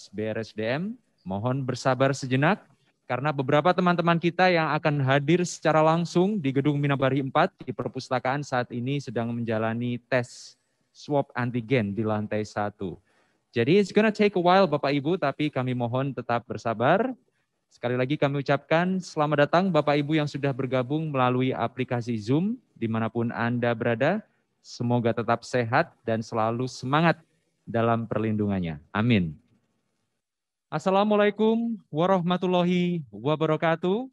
Humas BRSDM, mohon bersabar sejenak karena beberapa teman-teman kita yang akan hadir secara langsung di Gedung Minabari 4 di perpustakaan saat ini sedang menjalani tes swab antigen di lantai 1. Jadi it's gonna take a while Bapak Ibu, tapi kami mohon tetap bersabar. Sekali lagi kami ucapkan selamat datang Bapak Ibu yang sudah bergabung melalui aplikasi Zoom dimanapun Anda berada. Semoga tetap sehat dan selalu semangat dalam perlindungannya. Amin. Assalamualaikum warahmatullahi wabarakatuh.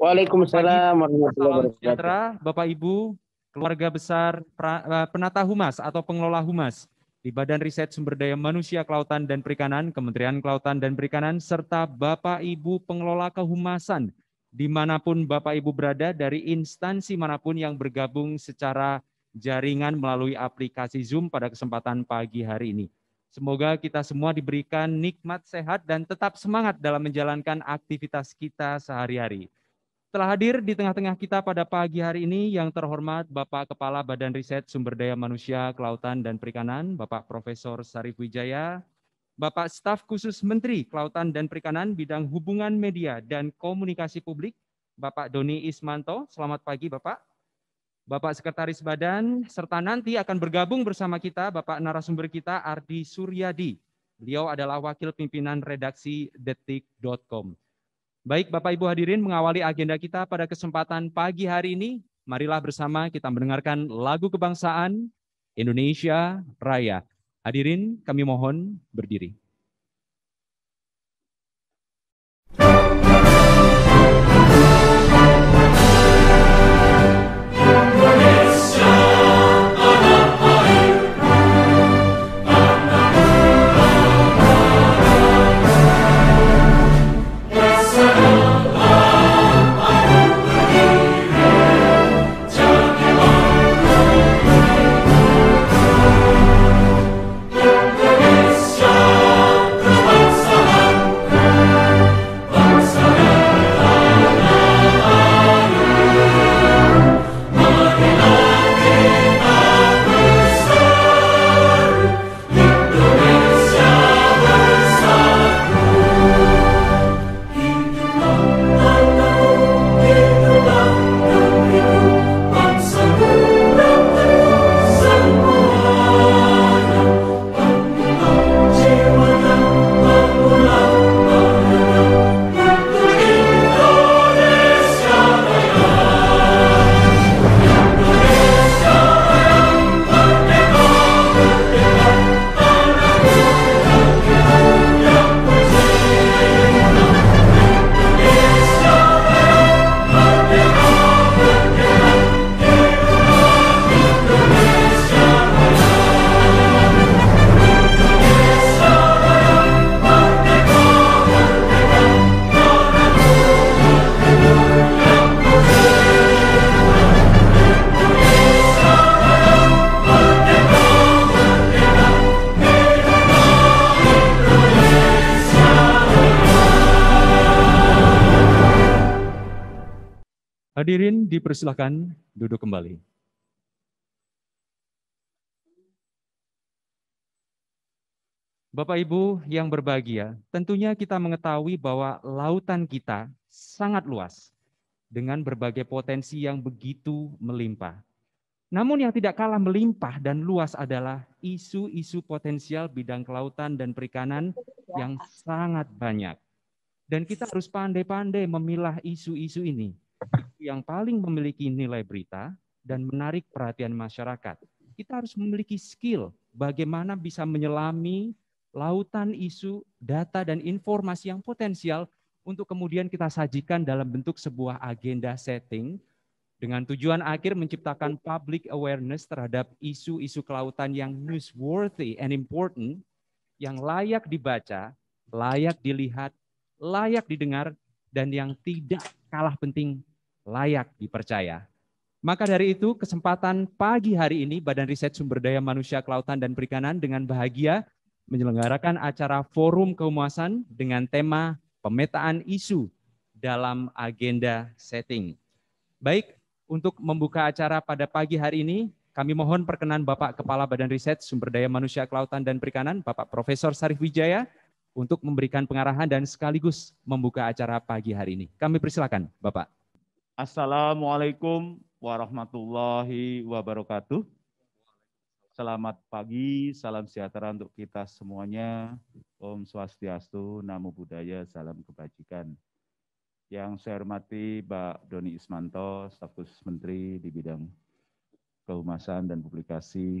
Waalaikumsalam warahmatullahi wabarakatuh. Bapak Ibu, keluarga besar eh, penata humas atau pengelola humas di Badan Riset Sumber Daya Manusia Kelautan dan Perikanan, Kementerian Kelautan dan Perikanan, serta Bapak Ibu pengelola kehumasan dimanapun Bapak Ibu berada dari instansi manapun yang bergabung secara jaringan melalui aplikasi Zoom pada kesempatan pagi hari ini. Semoga kita semua diberikan nikmat sehat dan tetap semangat dalam menjalankan aktivitas kita sehari-hari. Telah hadir di tengah-tengah kita pada pagi hari ini yang terhormat Bapak Kepala Badan Riset Sumber Daya Manusia, Kelautan dan Perikanan, Bapak Profesor Sarif Wijaya, Bapak Staf Khusus Menteri Kelautan dan Perikanan Bidang Hubungan Media dan Komunikasi Publik, Bapak Doni Ismanto. Selamat pagi, Bapak. Bapak Sekretaris Badan, serta nanti akan bergabung bersama kita Bapak narasumber kita Ardi Suryadi. Beliau adalah wakil pimpinan redaksi detik.com. Baik Bapak Ibu hadirin mengawali agenda kita pada kesempatan pagi hari ini, marilah bersama kita mendengarkan lagu kebangsaan Indonesia Raya. Hadirin kami mohon berdiri. dipersilahkan duduk kembali. Bapak Ibu yang berbahagia, tentunya kita mengetahui bahwa lautan kita sangat luas dengan berbagai potensi yang begitu melimpah. Namun yang tidak kalah melimpah dan luas adalah isu-isu potensial bidang kelautan dan perikanan yang sangat banyak. Dan kita harus pandai-pandai memilah isu-isu ini yang paling memiliki nilai berita dan menarik perhatian masyarakat. Kita harus memiliki skill bagaimana bisa menyelami lautan isu, data, dan informasi yang potensial untuk kemudian kita sajikan dalam bentuk sebuah agenda setting dengan tujuan akhir menciptakan public awareness terhadap isu-isu kelautan yang newsworthy and important, yang layak dibaca, layak dilihat, layak didengar, dan yang tidak kalah penting layak dipercaya. Maka dari itu, kesempatan pagi hari ini Badan Riset Sumber Daya Manusia Kelautan dan Perikanan dengan bahagia menyelenggarakan acara forum kehumasan dengan tema pemetaan isu dalam agenda setting. Baik, untuk membuka acara pada pagi hari ini, kami mohon perkenan Bapak Kepala Badan Riset Sumber Daya Manusia Kelautan dan Perikanan, Bapak Profesor Sarif Wijaya, untuk memberikan pengarahan dan sekaligus membuka acara pagi hari ini. Kami persilakan, Bapak. Assalamualaikum warahmatullahi wabarakatuh. Selamat pagi, salam sejahtera untuk kita semuanya. Om Swastiastu, Namo Buddhaya, salam kebajikan. Yang saya hormati Pak Doni Ismanto, Staf Khusus Menteri di bidang kehumasan dan publikasi.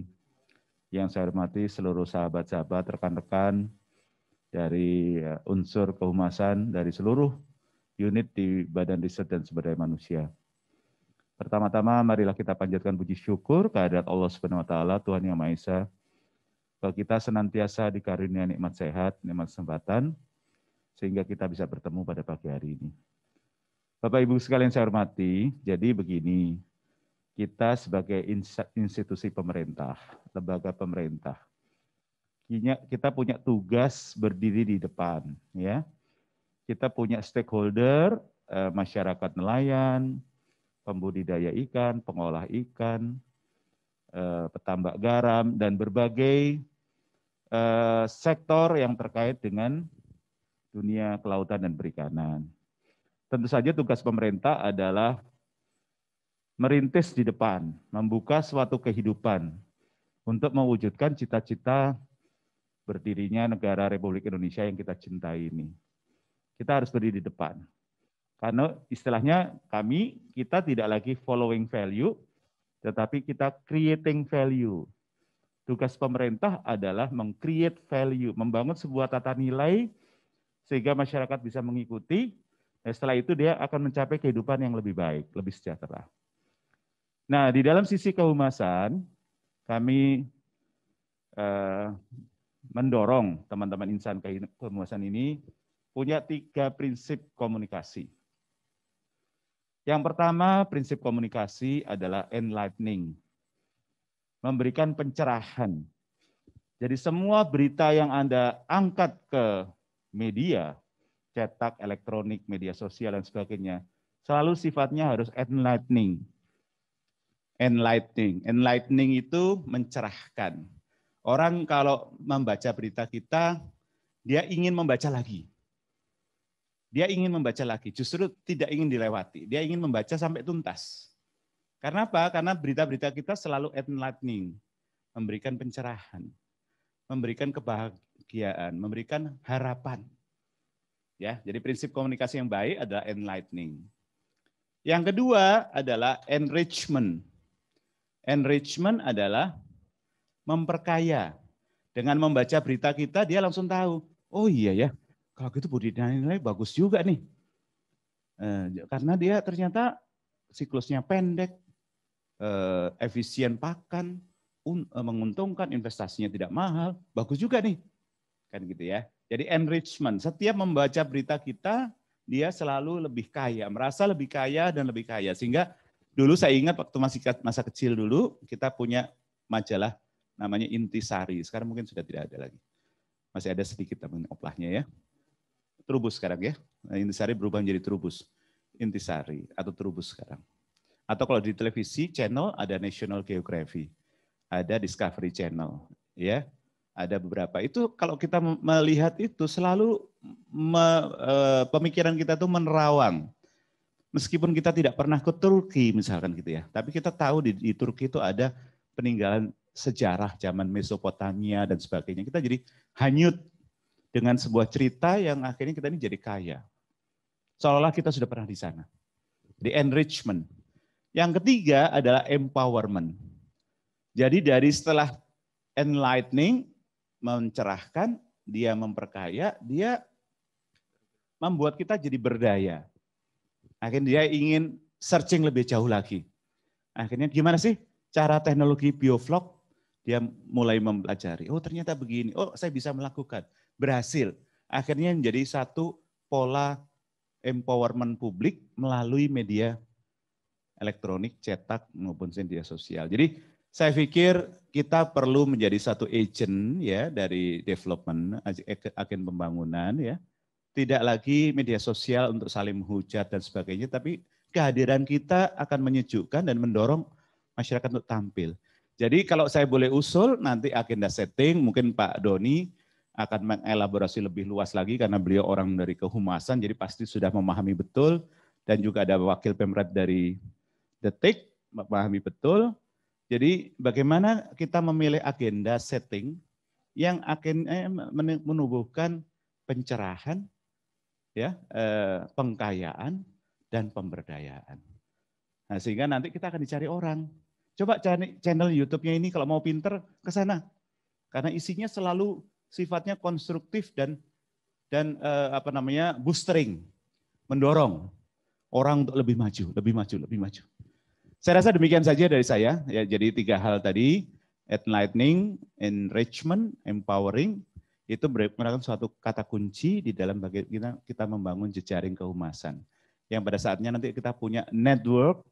Yang saya hormati seluruh sahabat-sahabat, rekan-rekan dari unsur kehumasan dari seluruh unit di Badan Riset dan Sumber Daya Manusia. Pertama-tama marilah kita panjatkan puji syukur kehadirat Allah Subhanahu wa taala Tuhan Yang Maha Esa. Bahwa kita senantiasa dikaruniai nikmat sehat, nikmat kesempatan sehingga kita bisa bertemu pada pagi hari ini. Bapak Ibu sekalian saya hormati, jadi begini. Kita sebagai institusi pemerintah, lembaga pemerintah, kita punya tugas berdiri di depan ya kita punya stakeholder eh, masyarakat nelayan, pembudidaya ikan, pengolah ikan, eh, petambak garam dan berbagai eh, sektor yang terkait dengan dunia kelautan dan perikanan. Tentu saja tugas pemerintah adalah merintis di depan, membuka suatu kehidupan untuk mewujudkan cita-cita berdirinya negara Republik Indonesia yang kita cintai ini. Kita harus berdiri di depan. Karena istilahnya kami, kita tidak lagi following value, tetapi kita creating value. Tugas pemerintah adalah meng-create value, membangun sebuah tata nilai sehingga masyarakat bisa mengikuti. Dan nah, setelah itu dia akan mencapai kehidupan yang lebih baik, lebih sejahtera. Nah, di dalam sisi kehumasan, kami eh, mendorong teman-teman insan kehumasan ini punya tiga prinsip komunikasi. Yang pertama, prinsip komunikasi adalah enlightening, memberikan pencerahan. Jadi semua berita yang Anda angkat ke media, cetak, elektronik, media sosial, dan sebagainya, selalu sifatnya harus enlightening. Enlightening. Enlightening itu mencerahkan. Orang kalau membaca berita kita, dia ingin membaca lagi. Dia ingin membaca lagi, justru tidak ingin dilewati. Dia ingin membaca sampai tuntas. Karena apa? Karena berita-berita kita selalu enlightening, memberikan pencerahan, memberikan kebahagiaan, memberikan harapan. Ya, jadi prinsip komunikasi yang baik adalah enlightening. Yang kedua adalah enrichment. Enrichment adalah memperkaya. Dengan membaca berita kita, dia langsung tahu, oh iya ya, kalau gitu budidaya nilai bagus juga nih. Eh, karena dia ternyata siklusnya pendek, eh, efisien pakan, un, eh, menguntungkan, investasinya tidak mahal, bagus juga nih. Kan gitu ya. Jadi enrichment, setiap membaca berita kita, dia selalu lebih kaya, merasa lebih kaya dan lebih kaya. Sehingga dulu saya ingat waktu masih masa kecil dulu, kita punya majalah namanya Intisari. Sekarang mungkin sudah tidak ada lagi. Masih ada sedikit teman oplahnya ya terubus sekarang ya. Nah, Intisari berubah menjadi Trubus. Intisari atau terubus sekarang. Atau kalau di televisi channel ada National Geography, ada Discovery Channel, ya. Ada beberapa. Itu kalau kita melihat itu selalu me, e, pemikiran kita tuh menerawang. Meskipun kita tidak pernah ke Turki misalkan gitu ya, tapi kita tahu di, di Turki itu ada peninggalan sejarah zaman Mesopotamia dan sebagainya. Kita jadi hanyut dengan sebuah cerita yang akhirnya kita ini jadi kaya. Seolah-olah kita sudah pernah di sana. The enrichment. Yang ketiga adalah empowerment. Jadi dari setelah enlightening, mencerahkan, dia memperkaya, dia membuat kita jadi berdaya. Akhirnya dia ingin searching lebih jauh lagi. Akhirnya gimana sih cara teknologi bioflok Dia mulai mempelajari. Oh ternyata begini. Oh saya bisa melakukan berhasil. Akhirnya menjadi satu pola empowerment publik melalui media elektronik, cetak maupun media sosial. Jadi saya pikir kita perlu menjadi satu agent ya dari development, agen pembangunan ya. Tidak lagi media sosial untuk saling menghujat dan sebagainya, tapi kehadiran kita akan menyejukkan dan mendorong masyarakat untuk tampil. Jadi kalau saya boleh usul nanti agenda setting mungkin Pak Doni akan mengelaborasi lebih luas lagi karena beliau orang dari kehumasan, jadi pasti sudah memahami betul. Dan juga ada wakil pemret dari Detik, memahami betul. Jadi bagaimana kita memilih agenda setting yang akan menumbuhkan pencerahan, ya, eh, pengkayaan, dan pemberdayaan. Nah, sehingga nanti kita akan dicari orang. Coba cari channel YouTube-nya ini kalau mau pinter ke sana. Karena isinya selalu sifatnya konstruktif dan dan eh, apa namanya boostering, mendorong orang untuk lebih maju, lebih maju, lebih maju. Saya rasa demikian saja dari saya. Ya, jadi tiga hal tadi, enlightening, enrichment, empowering, itu merupakan suatu kata kunci di dalam bagaimana kita membangun jejaring kehumasan. Yang pada saatnya nanti kita punya network,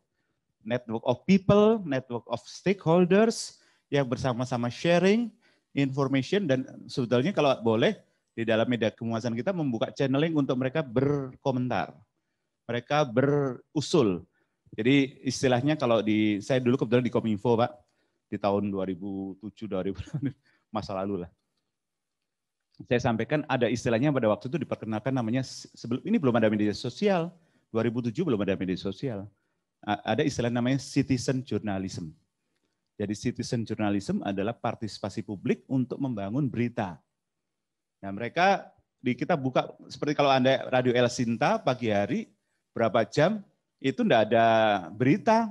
network of people, network of stakeholders yang bersama-sama sharing, information dan sebetulnya kalau boleh di dalam media kemuasan kita membuka channeling untuk mereka berkomentar. Mereka berusul. Jadi istilahnya kalau di saya dulu kebetulan di Kominfo, Pak, di tahun 2007 2008 masa lalu lah. Saya sampaikan ada istilahnya pada waktu itu diperkenalkan namanya sebelum ini belum ada media sosial, 2007 belum ada media sosial. Ada istilah namanya citizen journalism jadi citizen journalism adalah partisipasi publik untuk membangun berita. Nah mereka di kita buka seperti kalau anda radio El Sinta pagi hari berapa jam itu tidak ada berita.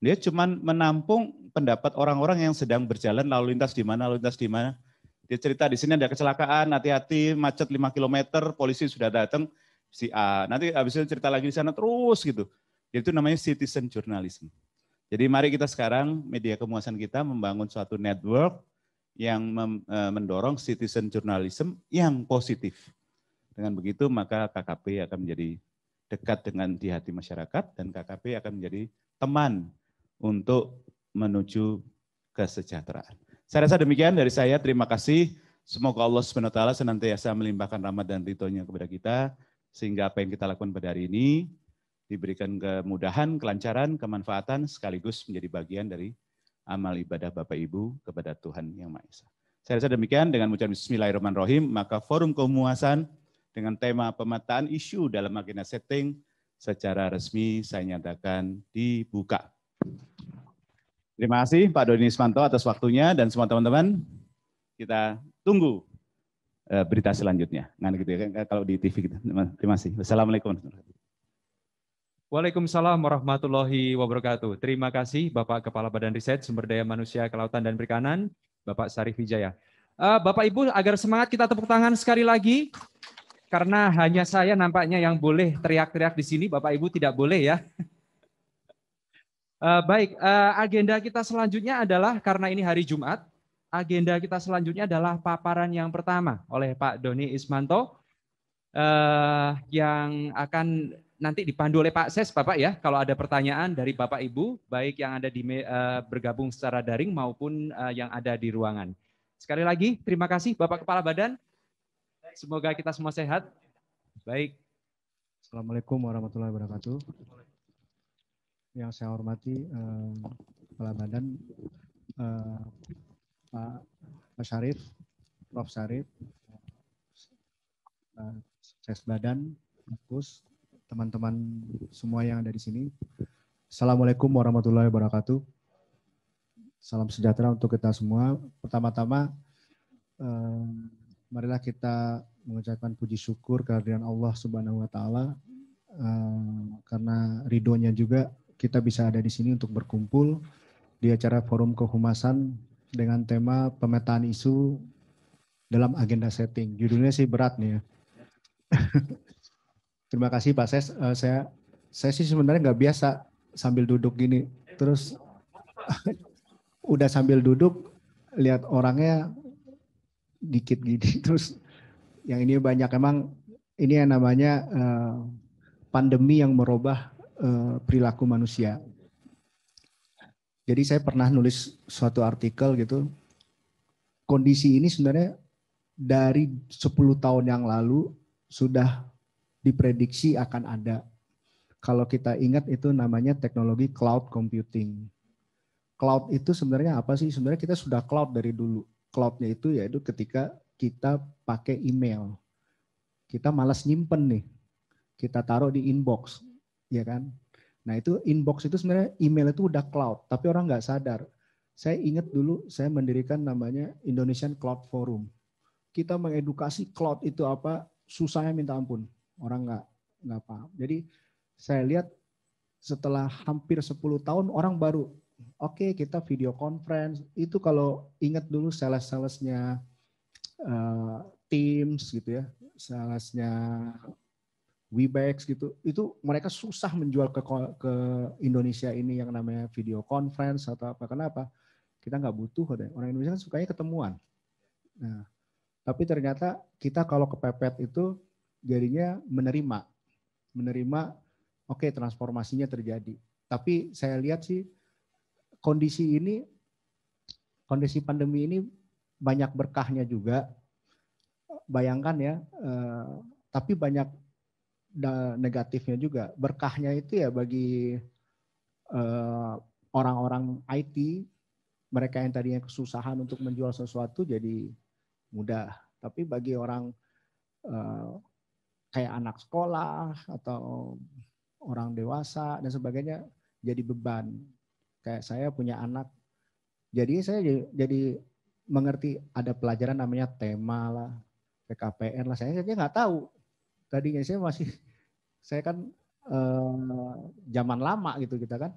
Dia cuma menampung pendapat orang-orang yang sedang berjalan lalu lintas di mana, lalu lintas di mana. Dia cerita di sini ada kecelakaan, hati-hati, macet 5 km, polisi sudah datang, si A. Nanti habis itu cerita lagi di sana terus gitu. itu namanya citizen journalism. Jadi mari kita sekarang media kemuasan kita membangun suatu network yang e, mendorong citizen journalism yang positif. Dengan begitu maka KKP akan menjadi dekat dengan di hati masyarakat dan KKP akan menjadi teman untuk menuju kesejahteraan. Saya rasa demikian dari saya. Terima kasih. Semoga Allah SWT senantiasa melimpahkan rahmat dan ridhonya kepada kita sehingga apa yang kita lakukan pada hari ini diberikan kemudahan, kelancaran, kemanfaatan sekaligus menjadi bagian dari amal ibadah Bapak Ibu kepada Tuhan Yang Maha Esa. Saya rasa demikian dengan ucapan Bismillahirrahmanirrahim, maka forum kemuasan dengan tema pemetaan isu dalam agenda setting secara resmi saya nyatakan dibuka. Terima kasih Pak Doni Ismanto atas waktunya dan semua teman-teman kita tunggu eh, berita selanjutnya. Nah, gitu ya, kalau di TV. Terima kasih. Wassalamualaikum. warahmatullahi wabarakatuh. Waalaikumsalam warahmatullahi wabarakatuh. Terima kasih Bapak Kepala Badan Riset Sumber Daya Manusia Kelautan dan Perikanan, Bapak Sarif Wijaya. Eh, Bapak Ibu agar semangat kita tepuk tangan sekali lagi karena hanya saya nampaknya yang boleh teriak-teriak di sini, Bapak Ibu tidak boleh ya. Eh, baik, eh, agenda kita selanjutnya adalah karena ini hari Jumat, agenda kita selanjutnya adalah paparan yang pertama oleh Pak Doni Ismanto yang akan nanti dipandu oleh Pak Ses, Bapak ya, kalau ada pertanyaan dari Bapak Ibu, baik yang ada di uh, bergabung secara daring maupun uh, yang ada di ruangan. Sekali lagi, terima kasih Bapak Kepala Badan. Semoga kita semua sehat. Baik. Assalamualaikum warahmatullahi wabarakatuh. Yang saya hormati uh, Kepala Badan uh, Pak, Pak Syarif, Prof. Syarif, uh, Ses Badan, Kus, teman-teman semua yang ada di sini. Assalamualaikum warahmatullahi wabarakatuh. Salam sejahtera untuk kita semua. Pertama-tama, eh, marilah kita mengucapkan puji syukur kehadiran Allah Subhanahu wa Ta'ala, eh, karena ridhonya juga kita bisa ada di sini untuk berkumpul di acara forum kehumasan dengan tema pemetaan isu dalam agenda setting. Judulnya sih berat nih ya. Terima kasih Pak Ses. Uh, saya saya sih sebenarnya nggak biasa sambil duduk gini. Terus udah sambil duduk lihat orangnya dikit gini. Terus yang ini banyak emang ini yang namanya uh, pandemi yang merubah uh, perilaku manusia. Jadi saya pernah nulis suatu artikel gitu. Kondisi ini sebenarnya dari 10 tahun yang lalu sudah diprediksi akan ada. Kalau kita ingat itu namanya teknologi cloud computing. Cloud itu sebenarnya apa sih? Sebenarnya kita sudah cloud dari dulu. Cloudnya itu yaitu ketika kita pakai email. Kita malas nyimpen nih. Kita taruh di inbox, ya kan? Nah itu inbox itu sebenarnya email itu udah cloud, tapi orang nggak sadar. Saya ingat dulu saya mendirikan namanya Indonesian Cloud Forum. Kita mengedukasi cloud itu apa, susahnya minta ampun. Orang nggak nggak paham. Jadi saya lihat setelah hampir 10 tahun orang baru oke okay, kita video conference itu kalau ingat dulu sales-salesnya uh, Teams gitu ya, salesnya Webex gitu, itu mereka susah menjual ke ke Indonesia ini yang namanya video conference atau apa kenapa? Kita nggak butuh deh. Orang Indonesia kan sukanya ketemuan. Nah, tapi ternyata kita kalau kepepet itu jadinya menerima menerima oke okay, transformasinya terjadi tapi saya lihat sih kondisi ini kondisi pandemi ini banyak berkahnya juga bayangkan ya eh, tapi banyak negatifnya juga berkahnya itu ya bagi orang eh, orang-orang IT mereka yang tadinya kesusahan untuk menjual sesuatu jadi mudah tapi bagi orang eh, kayak anak sekolah atau orang dewasa dan sebagainya jadi beban. Kayak saya punya anak, jadi saya jadi, mengerti ada pelajaran namanya tema lah, PKPN lah. Saya saja nggak tahu. Tadinya saya masih, saya kan eh, zaman lama gitu kita kan.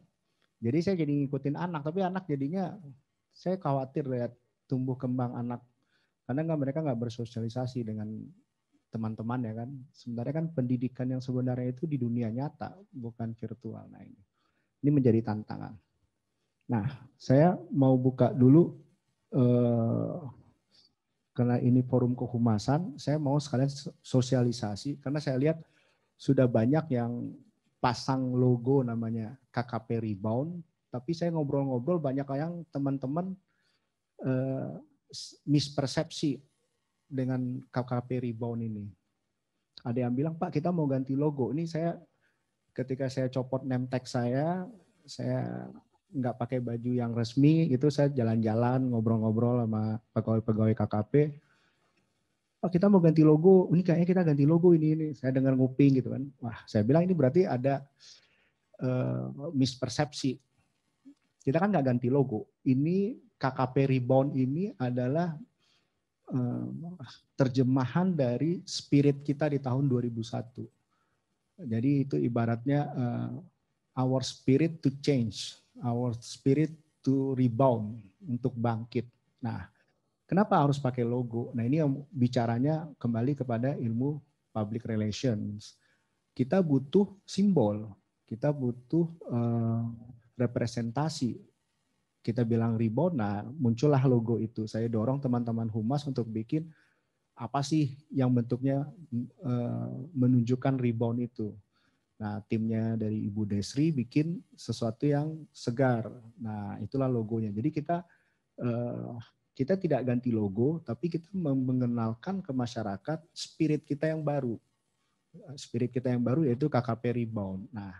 Jadi saya jadi ngikutin anak, tapi anak jadinya saya khawatir lihat tumbuh kembang anak karena nggak mereka nggak bersosialisasi dengan teman-teman ya kan sebenarnya kan pendidikan yang sebenarnya itu di dunia nyata bukan virtual nah ini ini menjadi tantangan nah saya mau buka dulu eh, karena ini forum kehumasan saya mau sekalian sosialisasi karena saya lihat sudah banyak yang pasang logo namanya KKP Rebound tapi saya ngobrol-ngobrol banyak yang teman-teman eh, mispersepsi dengan KKP Rebound ini. Ada yang bilang, Pak kita mau ganti logo. Ini saya ketika saya copot name tag saya, saya nggak pakai baju yang resmi itu saya jalan-jalan ngobrol-ngobrol sama pegawai-pegawai KKP. Pak kita mau ganti logo, ini kayaknya kita ganti logo ini ini. Saya dengar nguping gitu kan. Wah, saya bilang ini berarti ada uh, mispersepsi. Kita kan nggak ganti logo. Ini KKP Rebound ini adalah Eh, terjemahan dari spirit kita di tahun 2001. Jadi itu ibaratnya uh, our spirit to change, our spirit to rebound untuk bangkit. Nah, kenapa harus pakai logo? Nah, ini yang bicaranya kembali kepada ilmu public relations. Kita butuh simbol, kita butuh uh, representasi kita bilang rebound, nah muncullah logo itu. Saya dorong teman-teman humas untuk bikin apa sih yang bentuknya eh, menunjukkan rebound itu. Nah, timnya dari Ibu Desri bikin sesuatu yang segar. Nah, itulah logonya. Jadi kita eh, kita tidak ganti logo, tapi kita mengenalkan ke masyarakat spirit kita yang baru. Spirit kita yang baru yaitu KKP Rebound. Nah,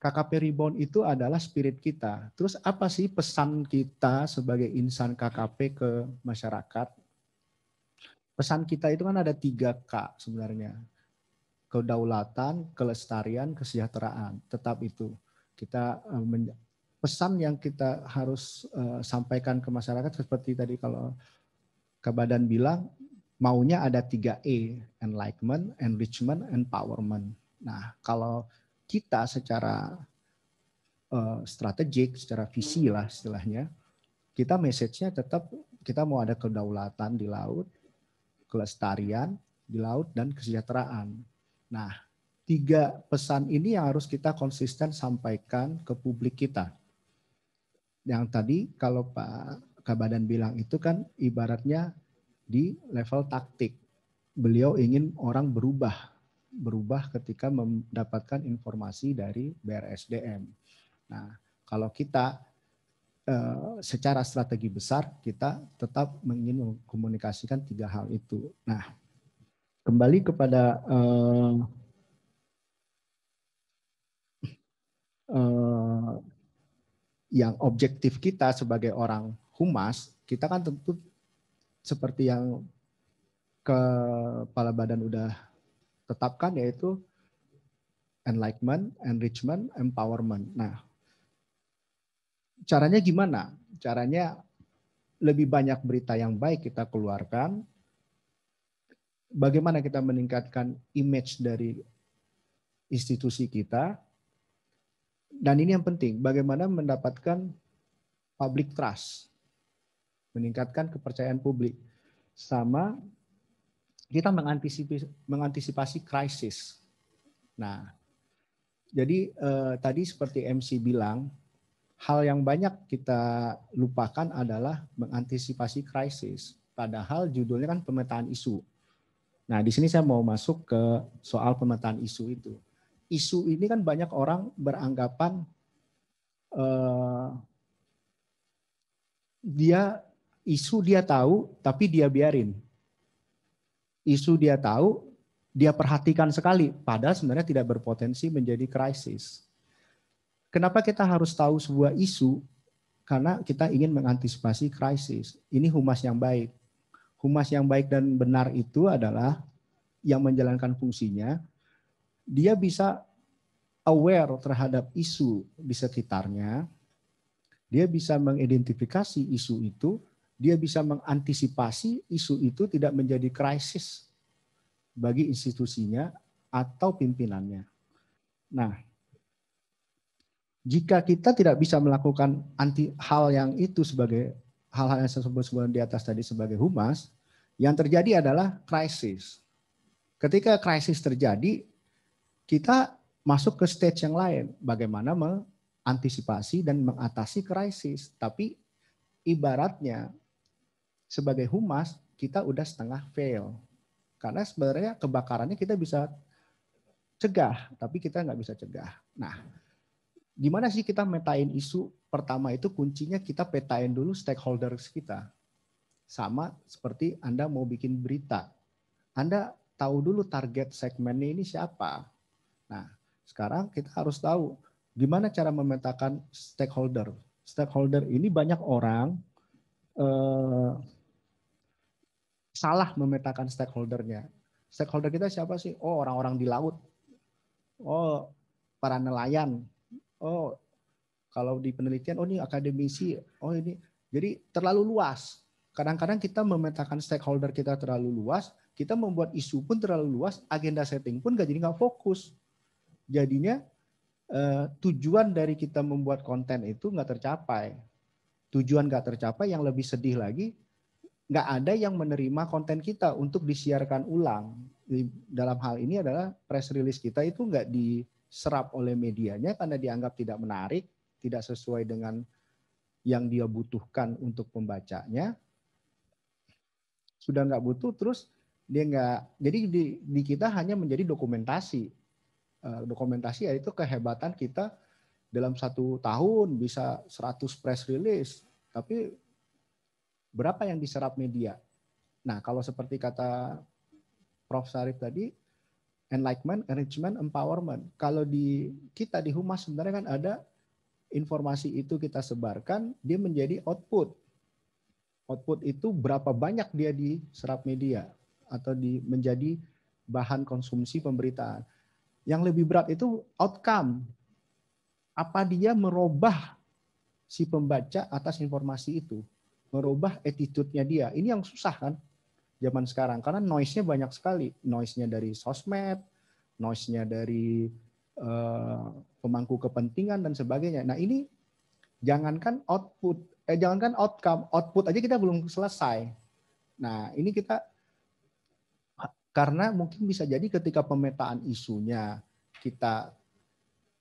KKP Rebound itu adalah spirit kita. Terus apa sih pesan kita sebagai insan KKP ke masyarakat? Pesan kita itu kan ada tiga K sebenarnya. Kedaulatan, kelestarian, kesejahteraan. Tetap itu. Kita e, pesan yang kita harus e, sampaikan ke masyarakat seperti tadi kalau ke badan bilang maunya ada tiga E, enlightenment, enrichment, empowerment. Nah, kalau kita secara uh, strategik, secara visi lah istilahnya, kita message-nya tetap kita mau ada kedaulatan di laut, kelestarian di laut dan kesejahteraan. Nah, tiga pesan ini yang harus kita konsisten sampaikan ke publik kita. Yang tadi kalau Pak Kabadan bilang itu kan ibaratnya di level taktik. Beliau ingin orang berubah berubah ketika mendapatkan informasi dari BRSDM. Nah, kalau kita eh, secara strategi besar kita tetap ingin mengkomunikasikan tiga hal itu. Nah, kembali kepada uh, uh, yang objektif kita sebagai orang humas, kita kan tentu seperti yang kepala badan udah tetapkan yaitu enlightenment, enrichment, empowerment. Nah, caranya gimana? Caranya lebih banyak berita yang baik kita keluarkan. Bagaimana kita meningkatkan image dari institusi kita? Dan ini yang penting, bagaimana mendapatkan public trust, meningkatkan kepercayaan publik sama kita mengantisipasi, mengantisipasi krisis. Nah, jadi eh, tadi seperti MC bilang, hal yang banyak kita lupakan adalah mengantisipasi krisis. Padahal judulnya kan pemetaan isu. Nah, di sini saya mau masuk ke soal pemetaan isu itu. Isu ini kan banyak orang beranggapan eh, dia isu dia tahu tapi dia biarin isu dia tahu, dia perhatikan sekali, padahal sebenarnya tidak berpotensi menjadi krisis. Kenapa kita harus tahu sebuah isu? Karena kita ingin mengantisipasi krisis. Ini humas yang baik. Humas yang baik dan benar itu adalah yang menjalankan fungsinya, dia bisa aware terhadap isu di sekitarnya, dia bisa mengidentifikasi isu itu, dia bisa mengantisipasi isu itu tidak menjadi krisis bagi institusinya atau pimpinannya. Nah, jika kita tidak bisa melakukan anti hal yang itu sebagai hal-hal yang sebelum di atas tadi sebagai humas, yang terjadi adalah krisis. Ketika krisis terjadi, kita masuk ke stage yang lain, bagaimana mengantisipasi dan mengatasi krisis. Tapi ibaratnya sebagai humas kita udah setengah fail. Karena sebenarnya kebakarannya kita bisa cegah, tapi kita nggak bisa cegah. Nah, gimana sih kita metain isu? Pertama itu kuncinya kita petain dulu stakeholders kita. Sama seperti Anda mau bikin berita. Anda tahu dulu target segmennya ini siapa. Nah, sekarang kita harus tahu gimana cara memetakan stakeholder. Stakeholder ini banyak orang eh, salah memetakan stakeholdernya. Stakeholder kita siapa sih? Oh, orang-orang di laut. Oh, para nelayan. Oh, kalau di penelitian, oh ini akademisi. Oh ini. Jadi terlalu luas. Kadang-kadang kita memetakan stakeholder kita terlalu luas, kita membuat isu pun terlalu luas, agenda setting pun gak jadi nggak fokus. Jadinya eh, tujuan dari kita membuat konten itu nggak tercapai. Tujuan nggak tercapai, yang lebih sedih lagi, nggak ada yang menerima konten kita untuk disiarkan ulang. Dalam hal ini adalah press release kita itu nggak diserap oleh medianya karena dianggap tidak menarik, tidak sesuai dengan yang dia butuhkan untuk pembacanya. Sudah nggak butuh, terus dia nggak. Jadi di, di kita hanya menjadi dokumentasi. Eh, dokumentasi yaitu kehebatan kita dalam satu tahun bisa 100 press release, tapi berapa yang diserap media. Nah, kalau seperti kata Prof. Sarif tadi, enlightenment, enrichment, empowerment. Kalau di kita di humas sebenarnya kan ada informasi itu kita sebarkan, dia menjadi output. Output itu berapa banyak dia diserap media atau di, menjadi bahan konsumsi pemberitaan. Yang lebih berat itu outcome. Apa dia merubah si pembaca atas informasi itu? merubah attitude-nya dia. Ini yang susah kan zaman sekarang karena noise-nya banyak sekali. Noise-nya dari sosmed, noise-nya dari eh, pemangku kepentingan dan sebagainya. Nah, ini jangankan output eh jangankan outcome, output aja kita belum selesai. Nah, ini kita karena mungkin bisa jadi ketika pemetaan isunya kita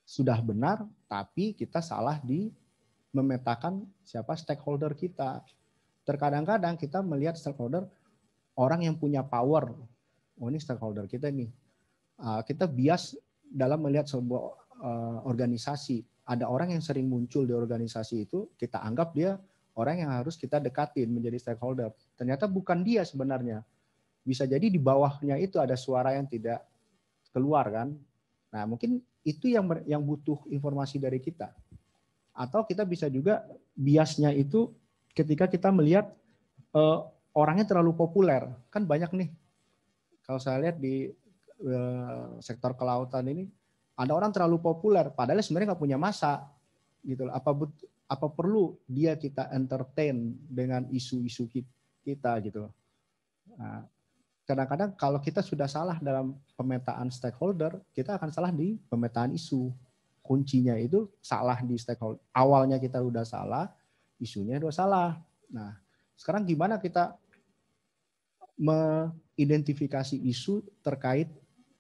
sudah benar tapi kita salah di memetakan siapa stakeholder kita. Terkadang-kadang kita melihat stakeholder orang yang punya power. Oh ini stakeholder kita nih. Ah, kita bias dalam melihat sebuah ah, organisasi. Ada orang yang sering muncul di organisasi itu, kita anggap dia orang yang harus kita dekatin menjadi stakeholder. Ternyata bukan dia sebenarnya. Bisa jadi di bawahnya itu ada suara yang tidak keluar kan. Nah mungkin itu yang yang butuh informasi dari kita. Atau kita bisa juga biasnya itu ketika kita melihat eh, orangnya terlalu populer. Kan banyak nih. Kalau saya lihat di eh, sektor kelautan ini ada orang terlalu populer padahal sebenarnya nggak punya masa gitu loh. Apa but, apa perlu dia kita entertain dengan isu-isu kita gitu loh. Nah, kadang-kadang kalau kita sudah salah dalam pemetaan stakeholder, kita akan salah di pemetaan isu. Kuncinya itu salah di stakeholder. Awalnya kita sudah salah, isunya sudah salah. Nah, sekarang gimana kita mengidentifikasi isu terkait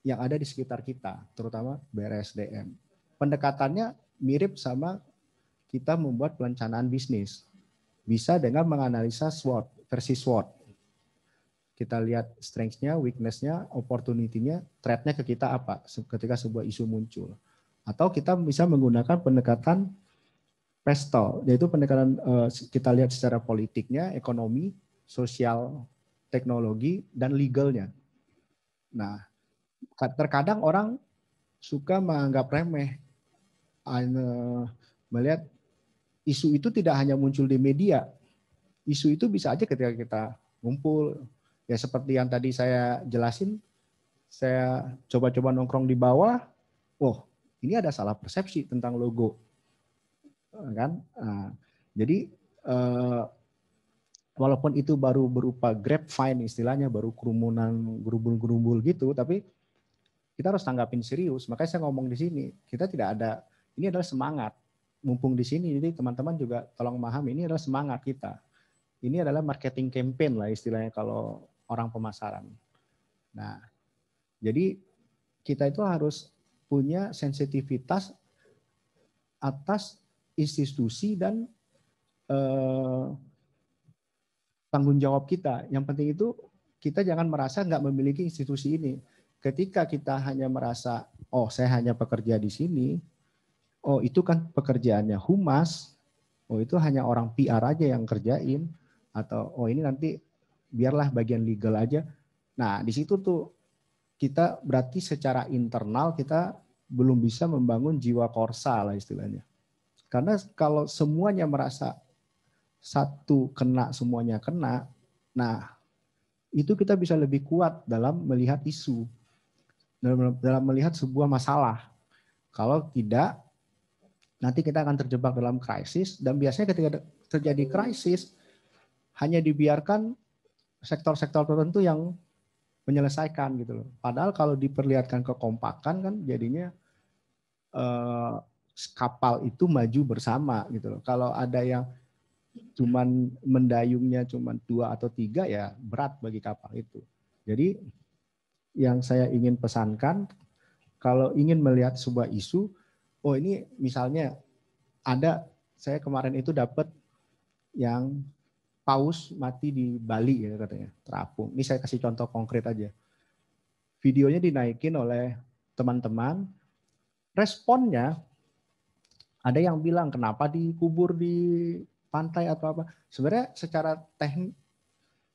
yang ada di sekitar kita, terutama BRSDM. Pendekatannya mirip sama kita membuat perencanaan bisnis. Bisa dengan menganalisa SWOT, versi SWOT. Kita lihat strength-nya, weakness-nya, opportunity-nya, threat-nya ke kita apa ketika sebuah isu muncul. Atau kita bisa menggunakan pendekatan PESTO, yaitu pendekatan eh, kita lihat secara politiknya, ekonomi, sosial, teknologi, dan legalnya. Nah, terkadang orang suka menganggap remeh eh, melihat isu itu tidak hanya muncul di media, isu itu bisa aja ketika kita ngumpul ya seperti yang tadi saya jelasin, saya coba-coba nongkrong di bawah, oh ini ada salah persepsi tentang logo kan? Nah, jadi uh, walaupun itu baru berupa grab fine istilahnya, baru kerumunan gerumbul-gerumbul gitu, tapi kita harus tanggapin serius. Makanya saya ngomong di sini, kita tidak ada ini adalah semangat. Mumpung di sini, jadi teman-teman juga tolong paham ini adalah semangat kita. Ini adalah marketing campaign lah istilahnya kalau orang pemasaran. Nah, jadi kita itu harus punya sensitivitas atas institusi dan eh, tanggung jawab kita. Yang penting itu kita jangan merasa nggak memiliki institusi ini. Ketika kita hanya merasa, oh saya hanya pekerja di sini, oh itu kan pekerjaannya humas, oh itu hanya orang PR aja yang kerjain, atau oh ini nanti biarlah bagian legal aja. Nah di situ tuh kita berarti secara internal kita belum bisa membangun jiwa korsa lah istilahnya. Karena kalau semuanya merasa satu kena semuanya kena, nah itu kita bisa lebih kuat dalam melihat isu, dalam, melihat sebuah masalah. Kalau tidak, nanti kita akan terjebak dalam krisis dan biasanya ketika terjadi krisis hanya dibiarkan sektor-sektor tertentu yang menyelesaikan gitu loh. Padahal kalau diperlihatkan kekompakan kan jadinya eh, kapal itu maju bersama gitu loh. Kalau ada yang cuman mendayungnya cuman dua atau tiga ya berat bagi kapal itu. Jadi yang saya ingin pesankan kalau ingin melihat sebuah isu, oh ini misalnya ada saya kemarin itu dapat yang paus mati di Bali ya katanya, terapung. Ini saya kasih contoh konkret aja. Videonya dinaikin oleh teman-teman. Responnya ada yang bilang kenapa dikubur di pantai atau apa? Sebenarnya secara teknik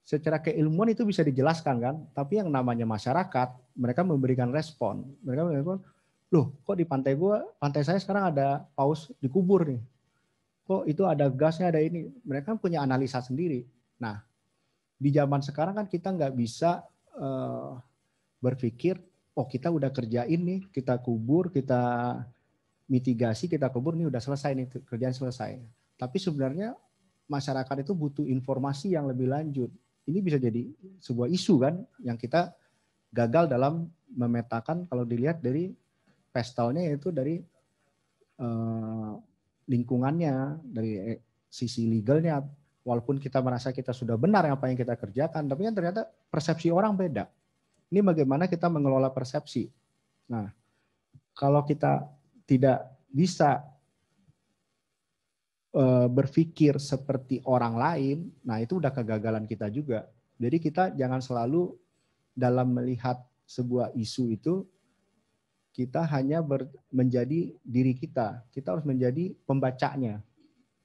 secara keilmuan itu bisa dijelaskan kan, tapi yang namanya masyarakat, mereka memberikan respon. Mereka memberikan, "Loh, kok di pantai gua, pantai saya sekarang ada paus dikubur nih." Kok itu ada gasnya, ada ini. Mereka kan punya analisa sendiri. Nah, di zaman sekarang kan kita nggak bisa uh, berpikir, "Oh, kita udah kerjain nih, kita kubur, kita mitigasi kita kubur nih udah selesai nih kerjaan selesai. Tapi sebenarnya masyarakat itu butuh informasi yang lebih lanjut. Ini bisa jadi sebuah isu kan yang kita gagal dalam memetakan kalau dilihat dari pestalnya yaitu dari eh, lingkungannya, dari eh, sisi legalnya. Walaupun kita merasa kita sudah benar apa yang kita kerjakan, tapi kan ternyata persepsi orang beda. Ini bagaimana kita mengelola persepsi. Nah, kalau kita tidak bisa eh, berpikir seperti orang lain, nah itu udah kegagalan kita juga. Jadi kita jangan selalu dalam melihat sebuah isu itu kita hanya ber, menjadi diri kita. Kita harus menjadi pembacanya.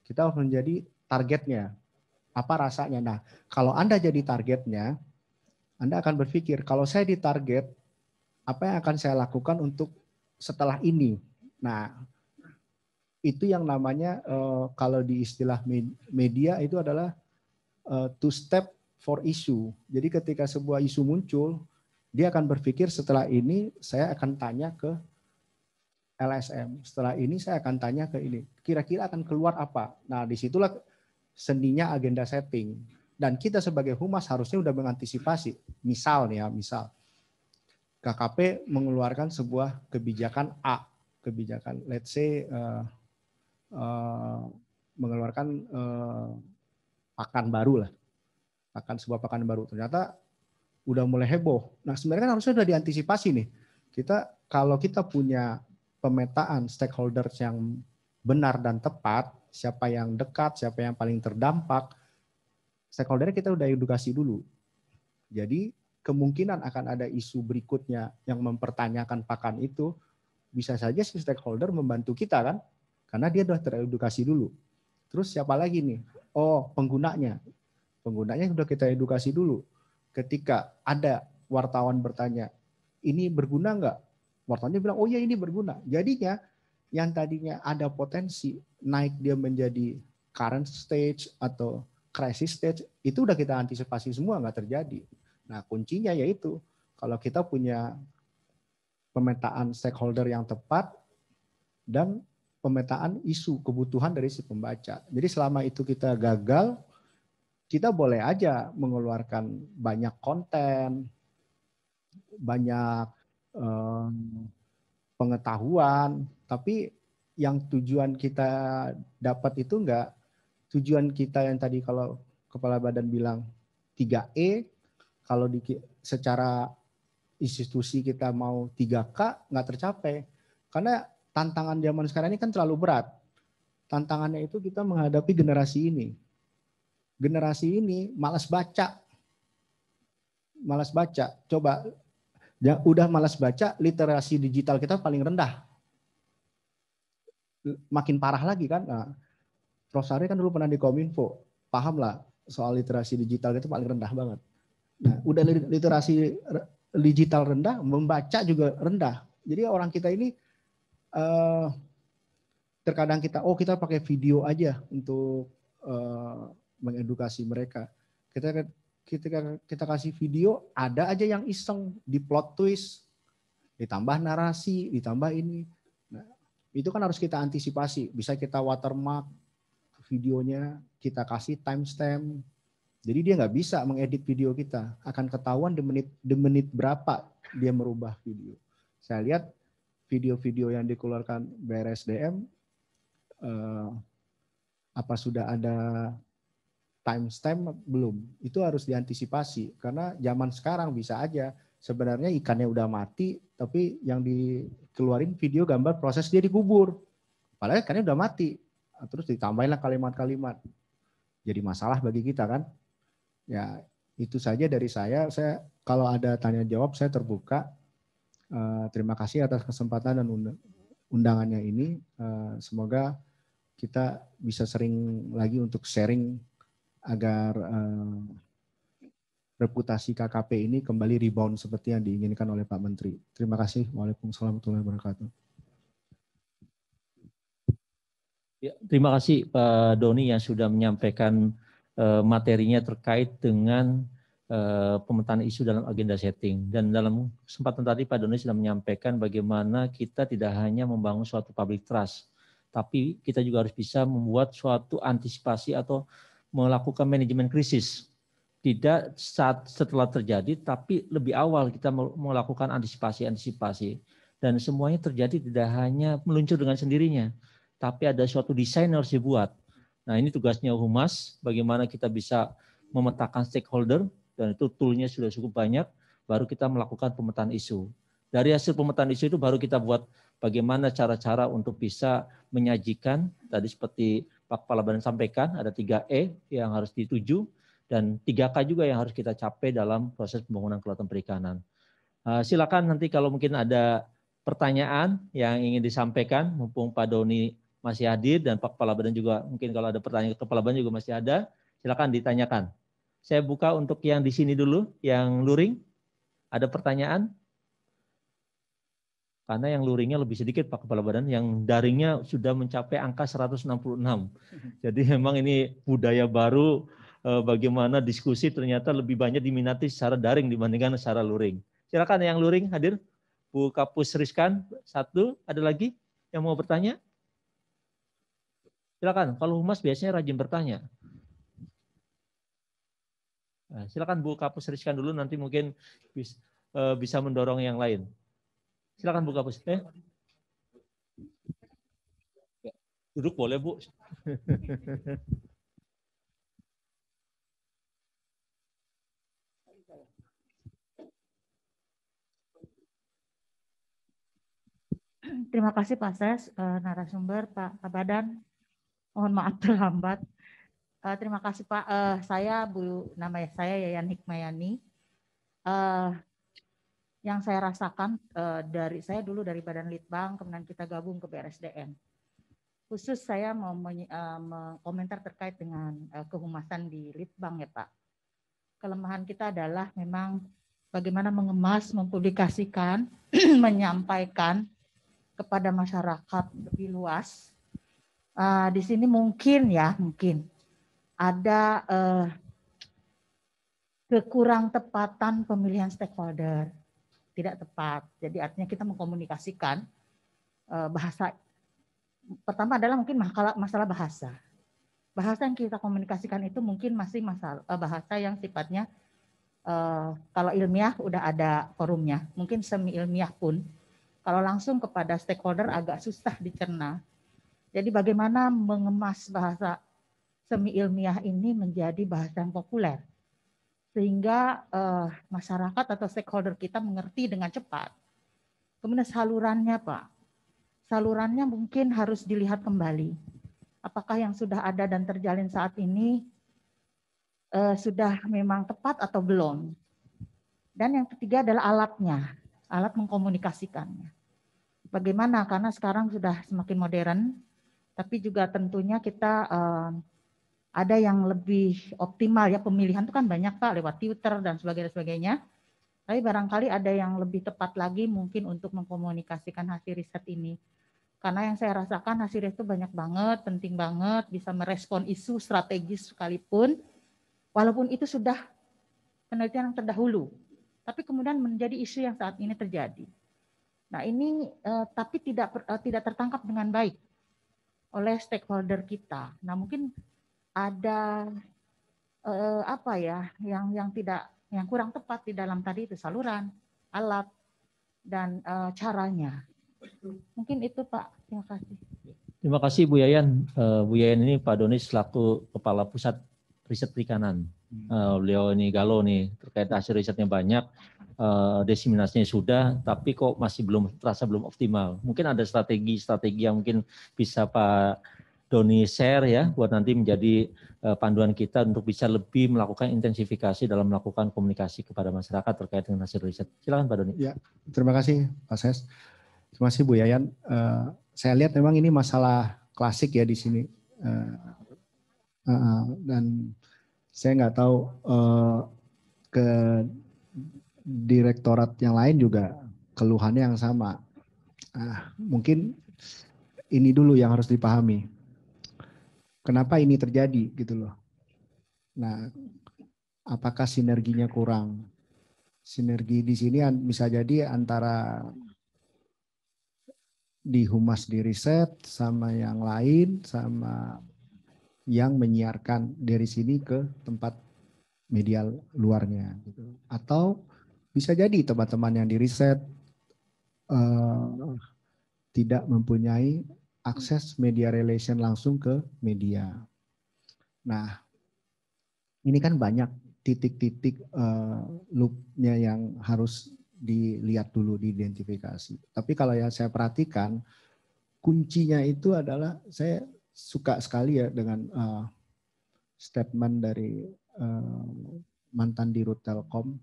Kita harus menjadi targetnya. Apa rasanya? Nah, kalau Anda jadi targetnya, Anda akan berpikir, kalau saya ditarget, apa yang akan saya lakukan untuk setelah ini? Nah, itu yang namanya eh, kalau di istilah media itu adalah eh, two step for issue. Jadi ketika sebuah isu muncul, dia akan berpikir setelah ini saya akan tanya ke LSM. Setelah ini saya akan tanya ke ini. Kira-kira akan keluar apa? Nah, disitulah seninya agenda setting. Dan kita sebagai humas harusnya sudah mengantisipasi. Misal nih ya, misal. KKP mengeluarkan sebuah kebijakan A kebijakan. Let's say uh, uh, mengeluarkan uh, pakan baru lah, pakan sebuah pakan baru. Ternyata udah mulai heboh. Nah sebenarnya kan harusnya sudah diantisipasi nih. Kita kalau kita punya pemetaan stakeholders yang benar dan tepat, siapa yang dekat, siapa yang paling terdampak, stakeholder kita udah edukasi dulu. Jadi kemungkinan akan ada isu berikutnya yang mempertanyakan pakan itu bisa saja si stakeholder membantu kita kan karena dia sudah teredukasi dulu terus siapa lagi nih oh penggunanya penggunanya sudah kita edukasi dulu ketika ada wartawan bertanya ini berguna nggak wartawannya bilang oh ya ini berguna jadinya yang tadinya ada potensi naik dia menjadi current stage atau crisis stage itu udah kita antisipasi semua nggak terjadi nah kuncinya yaitu kalau kita punya pemetaan stakeholder yang tepat, dan pemetaan isu kebutuhan dari si pembaca. Jadi selama itu kita gagal, kita boleh aja mengeluarkan banyak konten, banyak eh, pengetahuan, tapi yang tujuan kita dapat itu enggak tujuan kita yang tadi kalau kepala badan bilang 3E kalau di, secara institusi kita mau 3K nggak tercapai. Karena tantangan zaman sekarang ini kan terlalu berat. Tantangannya itu kita menghadapi generasi ini. Generasi ini malas baca. Malas baca. Coba ya udah malas baca, literasi digital kita paling rendah. Makin parah lagi kan. Nah, Rosari kan dulu pernah di Kominfo. Paham lah soal literasi digital itu paling rendah banget. Nah, udah literasi digital rendah, membaca juga rendah. Jadi orang kita ini eh, terkadang kita oh kita pakai video aja untuk eh, mengedukasi mereka. Kita kita kita kasih video ada aja yang iseng di plot twist, ditambah narasi, ditambah ini. Nah, itu kan harus kita antisipasi. Bisa kita watermark videonya, kita kasih timestamp jadi dia nggak bisa mengedit video kita. Akan ketahuan di menit, di menit berapa dia merubah video. Saya lihat video-video yang dikeluarkan BRSDM, eh, apa sudah ada timestamp belum? Itu harus diantisipasi. Karena zaman sekarang bisa aja sebenarnya ikannya udah mati, tapi yang dikeluarin video gambar proses dia dikubur. Padahal ikannya udah mati. Terus ditambahinlah kalimat-kalimat. Jadi masalah bagi kita kan Ya, itu saja dari saya. Saya kalau ada tanya jawab saya terbuka. Uh, terima kasih atas kesempatan dan undangannya ini. Uh, semoga kita bisa sering lagi untuk sharing agar uh, reputasi KKP ini kembali rebound seperti yang diinginkan oleh Pak Menteri. Terima kasih. Waalaikumsalam warahmatullahi wabarakatuh. Ya, terima kasih Pak Doni yang sudah menyampaikan Eh, materinya terkait dengan eh, pemetaan isu dalam agenda setting. Dan dalam kesempatan tadi Pak Doni sudah menyampaikan bagaimana kita tidak hanya membangun suatu public trust, tapi kita juga harus bisa membuat suatu antisipasi atau melakukan manajemen krisis. Tidak saat setelah terjadi, tapi lebih awal kita melakukan antisipasi-antisipasi. Dan semuanya terjadi tidak hanya meluncur dengan sendirinya, tapi ada suatu desain yang harus dibuat Nah ini tugasnya humas, bagaimana kita bisa memetakan stakeholder, dan itu toolnya sudah cukup banyak, baru kita melakukan pemetaan isu. Dari hasil pemetaan isu itu baru kita buat bagaimana cara-cara untuk bisa menyajikan, tadi seperti Pak Kepala Badan sampaikan, ada 3E yang harus dituju, dan 3K juga yang harus kita capai dalam proses pembangunan kelautan perikanan. Ah, silakan nanti kalau mungkin ada pertanyaan yang ingin disampaikan, mumpung Pak Doni masih hadir dan Pak Kepala Badan juga mungkin kalau ada pertanyaan ke Kepala Badan juga masih ada, silakan ditanyakan. Saya buka untuk yang di sini dulu, yang luring. Ada pertanyaan? Karena yang luringnya lebih sedikit Pak Kepala Badan, yang daringnya sudah mencapai angka 166. Jadi memang ini budaya baru eh, bagaimana diskusi ternyata lebih banyak diminati secara daring dibandingkan secara luring. Silakan yang luring hadir. Bu Kapus Rizkan, satu. Ada lagi yang mau bertanya? Silakan, kalau humas biasanya rajin bertanya. Nah, silakan Bu Kapus Rizkan dulu, nanti mungkin eh, bisa mendorong yang lain. Silakan Bu Kapus. Eh? Ya, duduk boleh Bu. Terima kasih Pak Ses, eh, narasumber Pak Abadan, mohon maaf terlambat. Uh, terima kasih Pak. Uh, saya Bu nama ya, saya Yayan Hikmayani. Uh, yang saya rasakan uh, dari saya dulu dari Badan Litbang kemudian kita gabung ke BRSDM. Khusus saya mau men, uh, mengkomentar terkait dengan uh, kehumasan di Litbang ya Pak. Kelemahan kita adalah memang bagaimana mengemas, mempublikasikan, menyampaikan kepada masyarakat lebih luas uh, di sini mungkin ya mungkin ada uh, kekurang tepatan pemilihan stakeholder tidak tepat. Jadi artinya kita mengkomunikasikan uh, bahasa pertama adalah mungkin masalah, masalah bahasa. Bahasa yang kita komunikasikan itu mungkin masih masalah bahasa yang sifatnya uh, kalau ilmiah udah ada forumnya, mungkin semi ilmiah pun kalau langsung kepada stakeholder agak susah dicerna jadi bagaimana mengemas bahasa semi ilmiah ini menjadi bahasa yang populer sehingga uh, masyarakat atau stakeholder kita mengerti dengan cepat. Kemudian salurannya, Pak. Salurannya mungkin harus dilihat kembali. Apakah yang sudah ada dan terjalin saat ini uh, sudah memang tepat atau belum? Dan yang ketiga adalah alatnya, alat mengkomunikasikannya. Bagaimana? Karena sekarang sudah semakin modern, tapi juga tentunya kita uh, ada yang lebih optimal ya pemilihan itu kan banyak Pak lewat Twitter dan sebagainya sebagainya. Tapi barangkali ada yang lebih tepat lagi mungkin untuk mengkomunikasikan hasil riset ini. Karena yang saya rasakan hasil riset itu banyak banget, penting banget, bisa merespon isu strategis sekalipun. Walaupun itu sudah penelitian yang terdahulu, tapi kemudian menjadi isu yang saat ini terjadi. Nah ini eh, tapi tidak eh, tidak tertangkap dengan baik oleh stakeholder kita. Nah mungkin ada eh, apa ya yang yang tidak yang kurang tepat di dalam tadi itu saluran, alat dan eh, caranya. Mungkin itu Pak. Terima kasih. Terima kasih Bu Yayan. Eh, Bu Yayan ini Pak Doni selaku Kepala Pusat Riset Perikanan. Uh, beliau ini galau nih terkait hasil risetnya banyak uh, desiminasinya sudah, tapi kok masih belum terasa belum optimal. Mungkin ada strategi-strategi yang mungkin bisa Pak Doni share ya, buat nanti menjadi uh, panduan kita untuk bisa lebih melakukan intensifikasi dalam melakukan komunikasi kepada masyarakat terkait dengan hasil riset. Silakan Pak Doni. Ya, terima kasih Pak Ses. Terima kasih Bu Yayan. Uh, saya lihat memang ini masalah klasik ya di sini. Uh, uh, dan saya nggak tahu uh, ke direktorat yang lain juga keluhannya yang sama. Nah, mungkin ini dulu yang harus dipahami. Kenapa ini terjadi gitu loh. Nah, apakah sinerginya kurang? Sinergi di sini bisa jadi antara di humas di riset sama yang lain sama yang menyiarkan dari sini ke tempat media luarnya gitu. Atau bisa jadi teman-teman yang di riset uh, eh, tidak mempunyai akses media relation langsung ke media. Nah, ini kan banyak titik-titik uh, loopnya yang harus dilihat dulu, diidentifikasi. Tapi kalau yang saya perhatikan, kuncinya itu adalah saya suka sekali ya dengan uh, statement dari uh, mantan di Telkom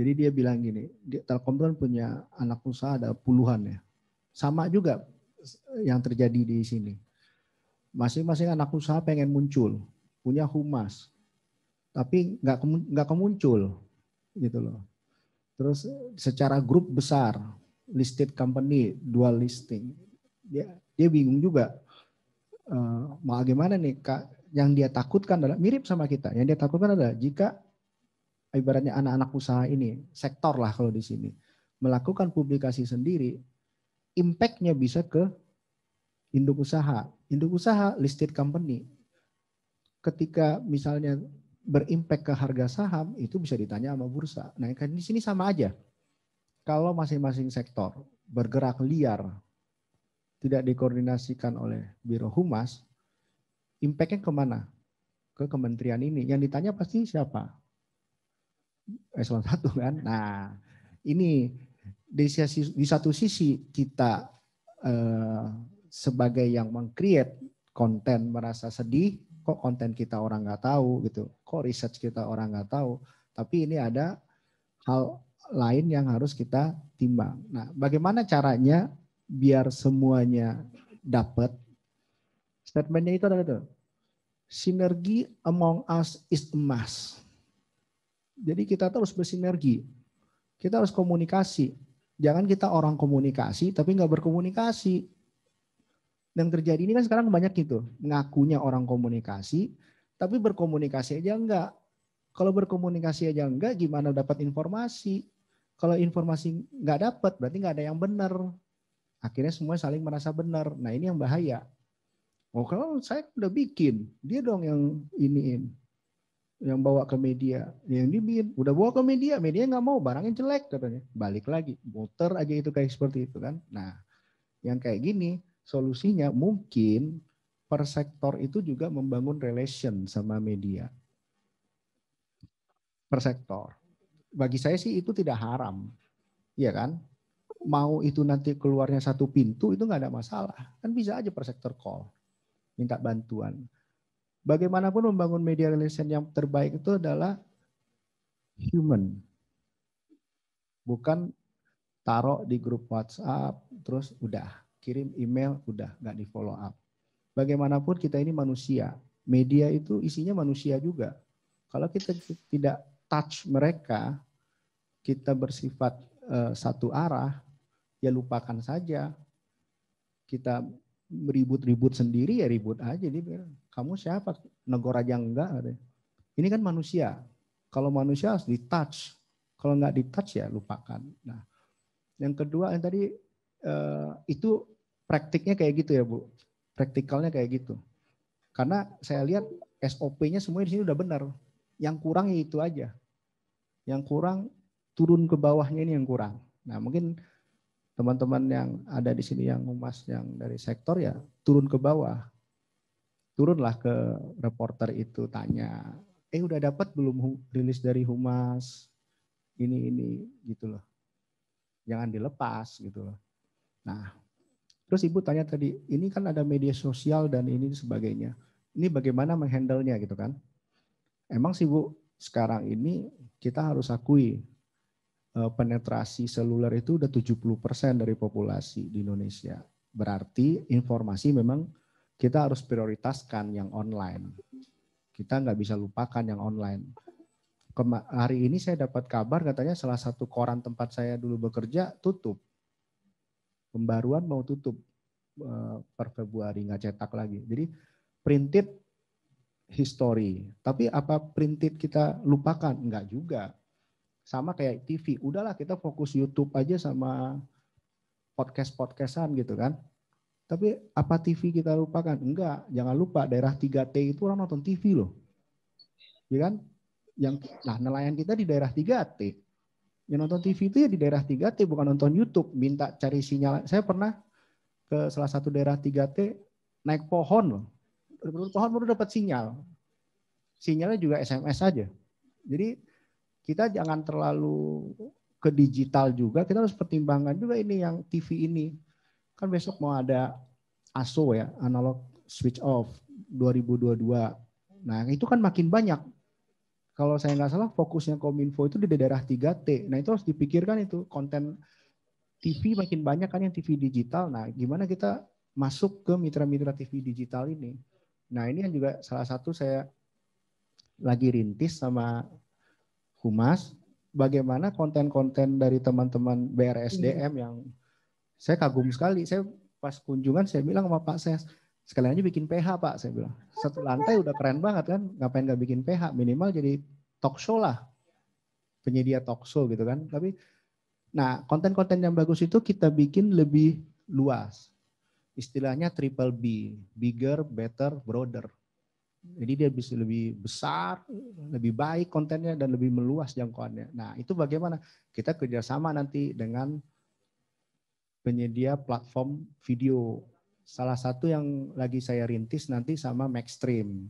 jadi dia bilang gini, Telkom kan punya anak usaha ada puluhan ya. Sama juga yang terjadi di sini. Masing-masing anak usaha pengen muncul, punya humas, tapi nggak nggak kemuncul gitu loh. Terus secara grup besar, listed company, dual listing, dia dia bingung juga. Uh, mau gimana nih kak? Yang dia takutkan adalah mirip sama kita. Yang dia takutkan adalah jika ibaratnya anak-anak usaha ini, sektor lah kalau di sini, melakukan publikasi sendiri, impactnya bisa ke induk usaha. Induk usaha listed company. Ketika misalnya berimpact ke harga saham, itu bisa ditanya sama bursa. Nah, kan di sini sama aja. Kalau masing-masing sektor bergerak liar, tidak dikoordinasikan oleh Biro Humas, impactnya kemana? Ke kementerian ini. Yang ditanya pasti siapa? eselon satu kan. Nah ini di, sisi, di satu sisi kita eh, sebagai yang mengcreate konten merasa sedih, kok konten kita orang nggak tahu gitu, kok research kita orang nggak tahu. Tapi ini ada hal lain yang harus kita timbang. Nah, bagaimana caranya biar semuanya dapat? Statementnya itu adalah itu. Sinergi among us is a must. Jadi kita terus bersinergi. Kita harus komunikasi. Jangan kita orang komunikasi tapi nggak berkomunikasi. Yang terjadi ini kan sekarang banyak gitu. Ngakunya orang komunikasi tapi berkomunikasi aja enggak. Kalau berkomunikasi aja enggak gimana dapat informasi? Kalau informasi nggak dapat berarti nggak ada yang benar. Akhirnya semua saling merasa benar. Nah ini yang bahaya. Oh kalau saya udah bikin, dia dong yang iniin yang bawa ke media yang dibikin udah bawa ke media media nggak mau barangnya jelek katanya balik lagi muter aja itu kayak seperti itu kan nah yang kayak gini solusinya mungkin per sektor itu juga membangun relation sama media per sektor bagi saya sih itu tidak haram ya kan mau itu nanti keluarnya satu pintu itu nggak ada masalah kan bisa aja per sektor call minta bantuan bagaimanapun membangun media relation yang terbaik itu adalah human. Bukan taruh di grup WhatsApp, terus udah. Kirim email, udah. Nggak di follow up. Bagaimanapun kita ini manusia. Media itu isinya manusia juga. Kalau kita tidak touch mereka, kita bersifat uh, satu arah, ya lupakan saja. Kita ribut-ribut sendiri ya ribut aja. Dia bilang, kamu siapa? Negor aja enggak. Ini kan manusia. Kalau manusia harus di Kalau enggak di ya lupakan. Nah, yang kedua yang tadi eh, itu praktiknya kayak gitu ya Bu. Praktikalnya kayak gitu. Karena saya lihat SOP-nya semuanya di sini udah benar. Yang kurang ya itu aja. Yang kurang turun ke bawahnya ini yang kurang. Nah mungkin teman-teman yang ada di sini yang humas yang dari sektor ya turun ke bawah turunlah ke reporter itu tanya, eh udah dapat belum rilis dari humas ini ini gitu loh. Jangan dilepas gitu loh. Nah, terus ibu tanya tadi, ini kan ada media sosial dan ini sebagainya. Ini bagaimana menghandle nya gitu kan? Emang sih bu sekarang ini kita harus akui eh, penetrasi seluler itu udah 70% dari populasi di Indonesia. Berarti informasi memang kita harus prioritaskan yang online. Kita nggak bisa lupakan yang online. Kema hari ini saya dapat kabar katanya salah satu koran tempat saya dulu bekerja tutup. Pembaruan mau tutup eh, per Februari nggak cetak lagi. Jadi printed history. Tapi apa printed kita lupakan? nggak juga. Sama kayak TV. Udahlah kita fokus YouTube aja sama podcast-podcastan gitu kan. Tapi apa TV kita lupakan? Enggak, jangan lupa daerah 3T itu orang nonton TV loh. Ya kan? Yang nah nelayan kita di daerah 3T. Yang nonton TV itu ya di daerah 3T bukan nonton YouTube, minta cari sinyal. Saya pernah ke salah satu daerah 3T naik pohon loh. Pohon baru dapat sinyal. Sinyalnya juga SMS saja. Jadi kita jangan terlalu ke digital juga, kita harus pertimbangkan juga ini yang TV ini kan besok mau ada ASO ya, analog switch off 2022. Nah, itu kan makin banyak. Kalau saya nggak salah fokusnya Kominfo itu di daerah 3T. Nah, itu harus dipikirkan itu konten TV makin banyak kan yang TV digital. Nah, gimana kita masuk ke mitra-mitra TV digital ini? Nah, ini yang juga salah satu saya lagi rintis sama Humas bagaimana konten-konten dari teman-teman BRSDM iya. yang saya kagum sekali. Saya pas kunjungan saya bilang sama Pak Ses, sekalian aja bikin PH Pak. Saya bilang, satu lantai udah keren banget kan. Ngapain nggak bikin PH? Minimal jadi talk show lah. Penyedia talk show gitu kan. Tapi Nah, konten-konten yang bagus itu kita bikin lebih luas. Istilahnya triple B, bigger, better, broader. Jadi dia bisa lebih besar, lebih baik kontennya dan lebih meluas jangkauannya. Nah, itu bagaimana? Kita kerjasama nanti dengan penyedia platform video. Salah satu yang lagi saya rintis nanti sama Maxstream,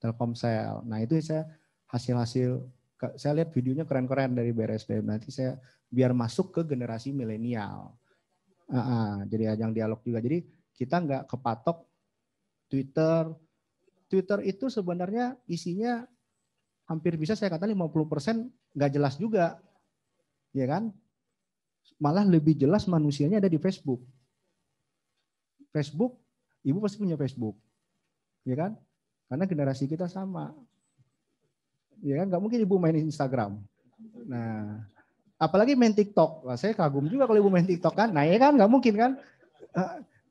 Telkomsel. Nah itu saya hasil-hasil, saya lihat videonya keren-keren dari BRSDM. Nanti saya biar masuk ke generasi milenial. Uh, -huh. jadi ajang dialog juga. Jadi kita nggak kepatok Twitter. Twitter itu sebenarnya isinya hampir bisa saya kata 50% nggak jelas juga. Ya kan? malah lebih jelas manusianya ada di Facebook. Facebook, ibu pasti punya Facebook, ya kan? Karena generasi kita sama, ya kan? Gak mungkin ibu main Instagram. Nah, apalagi main TikTok. Wah, saya kagum juga kalau ibu main TikTok kan. Nah, ya kan? Gak mungkin kan? Eh,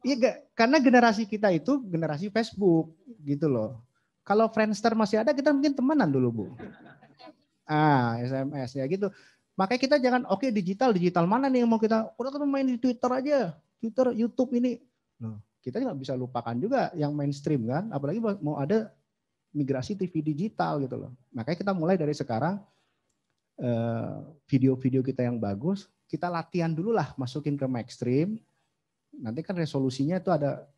iya, uh, karena generasi kita itu generasi Facebook gitu loh. Kalau Friendster masih ada, kita mungkin temenan dulu bu. Ah, SMS ya gitu. Makanya kita jangan oke okay, digital digital mana nih yang mau kita udah kita main di Twitter aja, Twitter, YouTube ini. Nah, kita nggak bisa lupakan juga yang mainstream kan, apalagi mau ada migrasi TV digital gitu loh. Makanya kita mulai dari sekarang eh, video-video kita yang bagus, kita latihan dulu lah masukin ke mainstream. Nanti kan resolusinya itu ada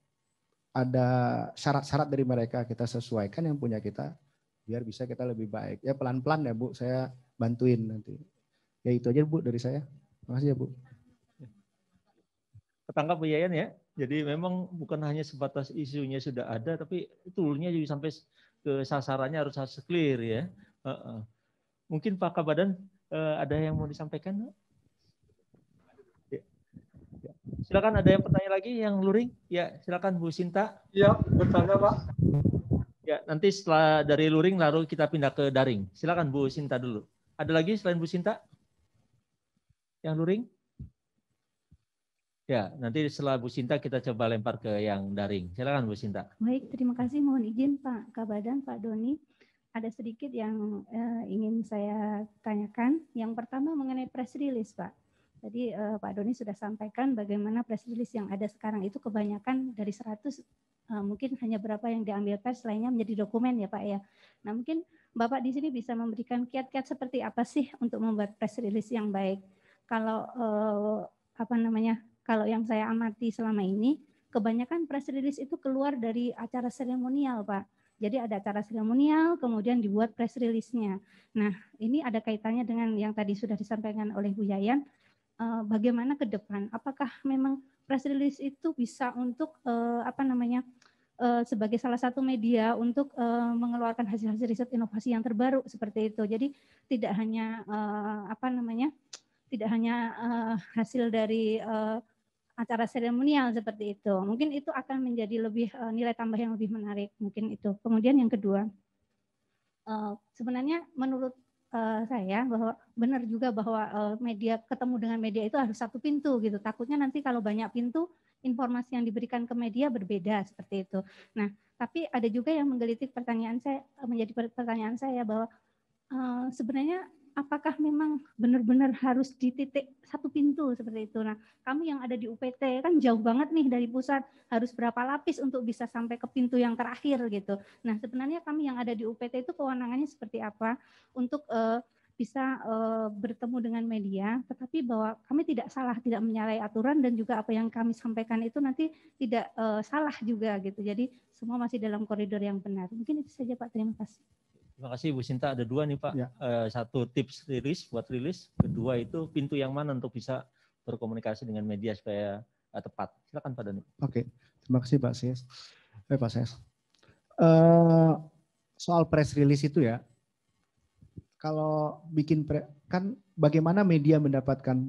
ada syarat-syarat dari mereka kita sesuaikan yang punya kita biar bisa kita lebih baik. Ya pelan-pelan ya Bu, saya bantuin nanti. Ya itu aja Bu dari saya. Makasih ya Bu. Ketangkap Bu Yayan ya. Jadi memang bukan hanya sebatas isunya sudah ada, tapi toolnya juga sampai ke sasarannya harus harus clear ya. Uh -uh. Mungkin Pak Kabadan uh, ada yang mau disampaikan? Ya. ya. Silakan ada yang bertanya lagi yang luring? Ya, silakan Bu Sinta. Iya, bertanya Pak. Ya, nanti setelah dari luring lalu kita pindah ke daring. Silakan Bu Sinta dulu. Ada lagi selain Bu Sinta? yang luring? Ya, nanti setelah Bu Sinta kita coba lempar ke yang daring. Silakan Bu Sinta. Baik, terima kasih. Mohon izin Pak Kabadan, Pak Doni. Ada sedikit yang eh, ingin saya tanyakan. Yang pertama mengenai press release, Pak. Tadi eh, Pak Doni sudah sampaikan bagaimana press release yang ada sekarang itu kebanyakan dari 100 eh, mungkin hanya berapa yang diambil pers lainnya menjadi dokumen ya Pak ya. Nah mungkin Bapak di sini bisa memberikan kiat-kiat seperti apa sih untuk membuat press release yang baik kalau eh, apa namanya kalau yang saya amati selama ini kebanyakan press release itu keluar dari acara seremonial pak jadi ada acara seremonial kemudian dibuat press release-nya nah ini ada kaitannya dengan yang tadi sudah disampaikan oleh Bu Yayan eh, bagaimana ke depan apakah memang press release itu bisa untuk eh, apa namanya eh, sebagai salah satu media untuk eh, mengeluarkan hasil-hasil riset inovasi yang terbaru seperti itu. Jadi tidak hanya eh, apa namanya tidak hanya uh, hasil dari uh, acara seremonial seperti itu. Mungkin itu akan menjadi lebih uh, nilai tambah yang lebih menarik mungkin itu. Kemudian yang kedua, uh, sebenarnya menurut uh, saya bahwa benar juga bahwa uh, media ketemu dengan media itu harus satu pintu gitu. Takutnya nanti kalau banyak pintu informasi yang diberikan ke media berbeda seperti itu. Nah, tapi ada juga yang menggelitik pertanyaan saya menjadi pertanyaan saya bahwa uh, sebenarnya apakah memang benar-benar harus di titik satu pintu seperti itu. Nah, kami yang ada di UPT kan jauh banget nih dari pusat, harus berapa lapis untuk bisa sampai ke pintu yang terakhir gitu. Nah, sebenarnya kami yang ada di UPT itu kewenangannya seperti apa untuk uh, bisa uh, bertemu dengan media, tetapi bahwa kami tidak salah, tidak menyalahi aturan dan juga apa yang kami sampaikan itu nanti tidak uh, salah juga gitu. Jadi semua masih dalam koridor yang benar. Mungkin itu saja Pak. Terima kasih. Terima kasih Bu Sinta. Ada dua nih Pak. Ya. Uh, satu tips rilis buat rilis. Kedua itu pintu yang mana untuk bisa berkomunikasi dengan media supaya uh, tepat. Silakan Pak Doni. Oke. Terima kasih Pak Ses. Eh Pak Ses. Uh, eh, soal press rilis itu ya. Kalau bikin pre, kan bagaimana media mendapatkan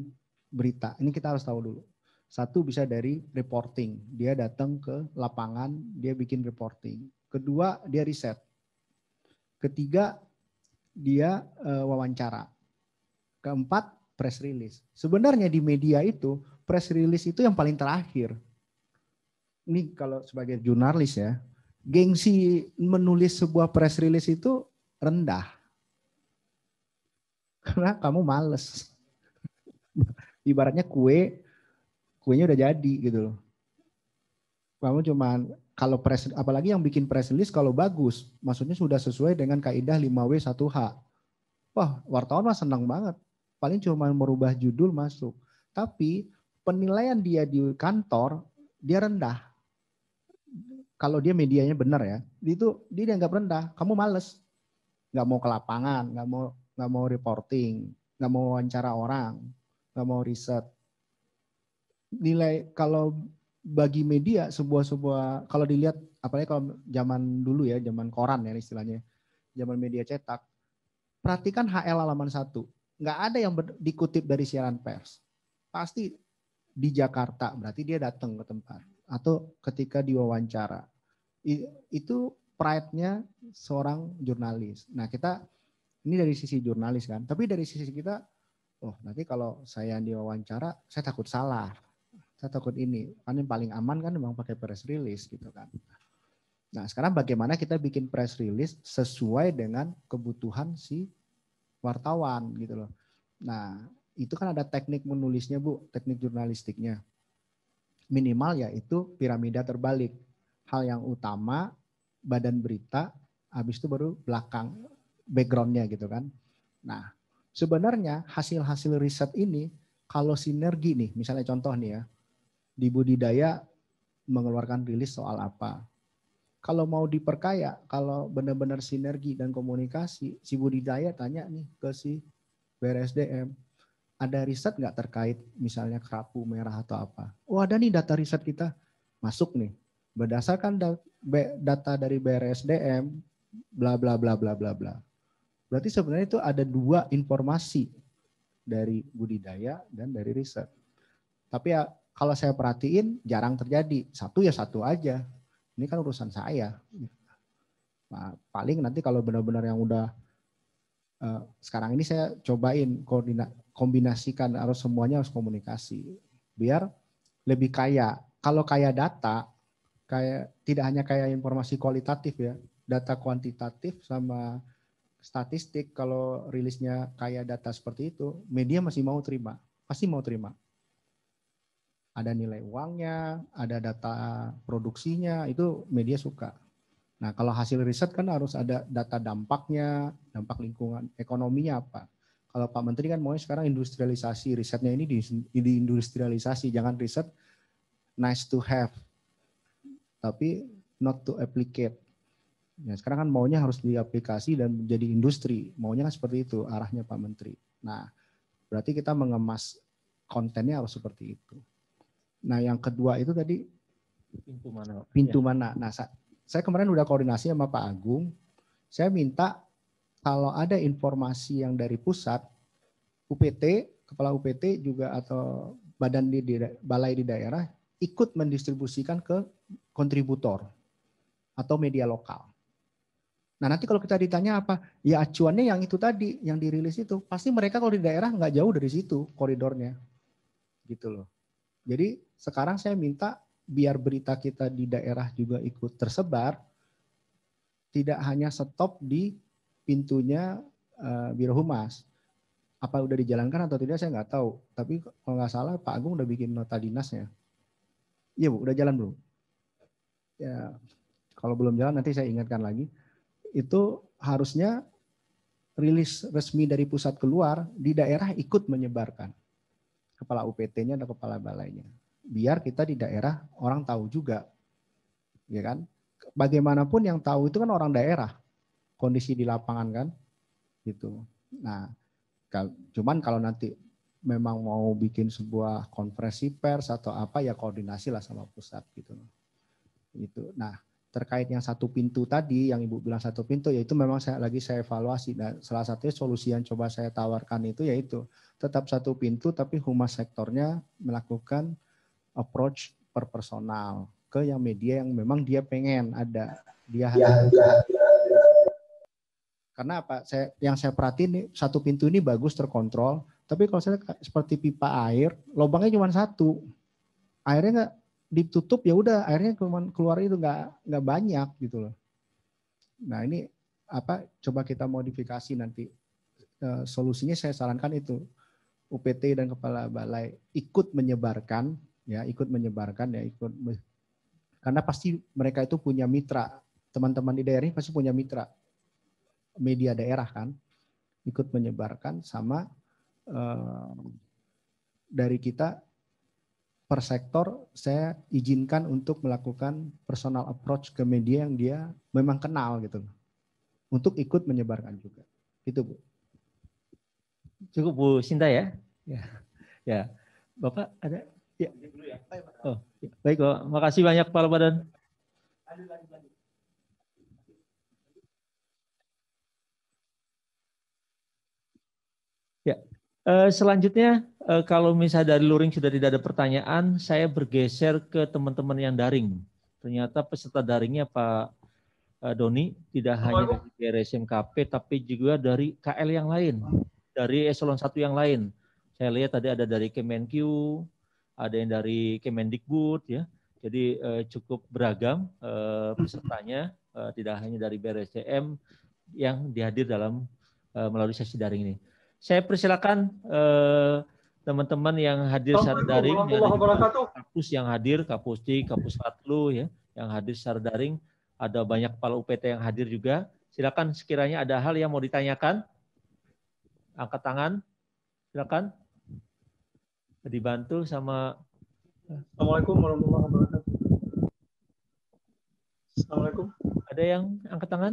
berita? Ini kita harus tahu dulu. Satu bisa dari reporting. Dia datang ke lapangan, dia bikin reporting. Kedua, dia riset Ketiga, dia uh, wawancara. Keempat, press release. Sebenarnya di media itu press release itu yang paling terakhir. Ini kalau sebagai jurnalis ya, gengsi menulis sebuah press release itu rendah. Karena kamu males. Ibaratnya kue, kuenya udah jadi gitu loh. Kamu cuman kalau press apalagi yang bikin press release kalau bagus, maksudnya sudah sesuai dengan kaidah 5W1H. Wah, wartawan mah senang banget. Paling cuma merubah judul masuk. Tapi penilaian dia di kantor dia rendah. Kalau dia medianya benar ya, itu dia dianggap rendah. Kamu males, nggak mau ke lapangan, nggak mau nggak mau reporting, nggak mau wawancara orang, nggak mau riset. Nilai kalau bagi media sebuah sebuah kalau dilihat apalagi kalau zaman dulu ya zaman koran ya istilahnya zaman media cetak perhatikan HL halaman satu nggak ada yang dikutip dari siaran pers pasti di Jakarta berarti dia datang ke tempat atau ketika diwawancara itu pride-nya seorang jurnalis. Nah kita ini dari sisi jurnalis kan, tapi dari sisi kita, oh nanti kalau saya diwawancara saya takut salah saya takut ini kan yang paling aman kan memang pakai press release gitu kan nah sekarang bagaimana kita bikin press release sesuai dengan kebutuhan si wartawan gitu loh nah itu kan ada teknik menulisnya bu teknik jurnalistiknya minimal yaitu piramida terbalik hal yang utama badan berita habis itu baru belakang backgroundnya gitu kan nah sebenarnya hasil-hasil riset ini kalau sinergi nih misalnya contoh nih ya di budidaya mengeluarkan rilis soal apa. Kalau mau diperkaya, kalau benar-benar sinergi dan komunikasi, si budidaya tanya nih ke si BRSDM, ada riset nggak terkait misalnya kerapu merah atau apa? Oh ada nih data riset kita masuk nih. Berdasarkan data dari BRSDM, bla bla bla bla bla bla. Berarti sebenarnya itu ada dua informasi dari budidaya dan dari riset. Tapi ya kalau saya perhatiin jarang terjadi. Satu ya satu aja. Ini kan urusan saya. Nah, paling nanti kalau benar-benar yang udah eh, sekarang ini saya cobain koordina kombinasikan harus semuanya harus komunikasi biar lebih kaya. Kalau kaya data, kaya tidak hanya kaya informasi kualitatif ya, data kuantitatif sama statistik kalau rilisnya kaya data seperti itu, media masih mau terima, pasti mau terima ada nilai uangnya, ada data produksinya, itu media suka. Nah, kalau hasil riset kan harus ada data dampaknya, dampak lingkungan, ekonominya apa. Kalau Pak Menteri kan maunya sekarang industrialisasi, risetnya ini di, industrialisasi, jangan riset nice to have, tapi not to applicate. Nah, sekarang kan maunya harus diaplikasi dan menjadi industri. Maunya kan seperti itu arahnya Pak Menteri. Nah, berarti kita mengemas kontennya harus seperti itu. Nah, yang kedua itu tadi pintu mana? Pintu ya. mana? Nah, saya kemarin udah koordinasi sama Pak Agung. Saya minta kalau ada informasi yang dari pusat, UPT, kepala UPT juga atau badan di, di balai di daerah ikut mendistribusikan ke kontributor atau media lokal. Nah nanti kalau kita ditanya apa, ya acuannya yang itu tadi, yang dirilis itu, pasti mereka kalau di daerah nggak jauh dari situ koridornya, gitu loh. Jadi sekarang saya minta biar berita kita di daerah juga ikut tersebar, tidak hanya stop di pintunya uh, Biro Humas. Apa udah dijalankan atau tidak saya nggak tahu. Tapi kalau nggak salah Pak Agung udah bikin nota dinasnya. Iya Bu, udah jalan belum? Ya, kalau belum jalan nanti saya ingatkan lagi. Itu harusnya rilis resmi dari pusat keluar di daerah ikut menyebarkan. Kepala UPT-nya dan kepala balainya biar kita di daerah orang tahu juga. Ya kan? Bagaimanapun yang tahu itu kan orang daerah. Kondisi di lapangan kan. Gitu. Nah, cuman kalau nanti memang mau bikin sebuah konferensi pers atau apa ya koordinasi lah sama pusat gitu. Itu. Nah, terkait yang satu pintu tadi yang Ibu bilang satu pintu yaitu memang saya lagi saya evaluasi dan salah satunya solusi yang coba saya tawarkan itu yaitu tetap satu pintu tapi humas sektornya melakukan approach per personal ke yang media yang memang dia pengen ada dia ya, ya, ya, karena apa saya yang saya perhatiin nih, satu pintu ini bagus terkontrol tapi kalau saya seperti pipa air lubangnya cuma satu airnya nggak ditutup ya udah airnya cuma keluar itu nggak nggak banyak gitu loh nah ini apa coba kita modifikasi nanti e, solusinya saya sarankan itu UPT dan kepala balai ikut menyebarkan ya ikut menyebarkan ya ikut karena pasti mereka itu punya mitra teman-teman di daerah ini pasti punya mitra media daerah kan ikut menyebarkan sama eh, dari kita per sektor saya izinkan untuk melakukan personal approach ke media yang dia memang kenal gitu untuk ikut menyebarkan juga itu bu cukup bu Sinta ya ya ya bapak ada Ya. Oh, ya. baik Pak. Makasih banyak Pak Badan. Ya. Eh, selanjutnya eh, kalau misalnya dari luring sudah tidak ada pertanyaan, saya bergeser ke teman-teman yang daring. Ternyata peserta daringnya Pak eh, Doni tidak oh, hanya dari GRSMKP tapi juga dari KL yang lain, dari eselon satu yang lain. Saya lihat tadi ada dari Kemenkyu, ada yang dari Kemendikbud ya. Jadi eh, cukup beragam eh, pesertanya, eh, tidak hanya dari BRSDM yang dihadir dalam eh, melalui sesi daring ini. Saya persilakan teman eh, teman-teman yang hadir secara daring, ya, kampus yang hadir, Kapusdi, Kapus Fatlu ya, yang hadir secara daring, ada banyak kepala UPT yang hadir juga. Silakan sekiranya ada hal yang mau ditanyakan, angkat tangan. Silakan dibantu sama Assalamualaikum warahmatullahi wabarakatuh. Assalamualaikum. Ada yang angkat tangan?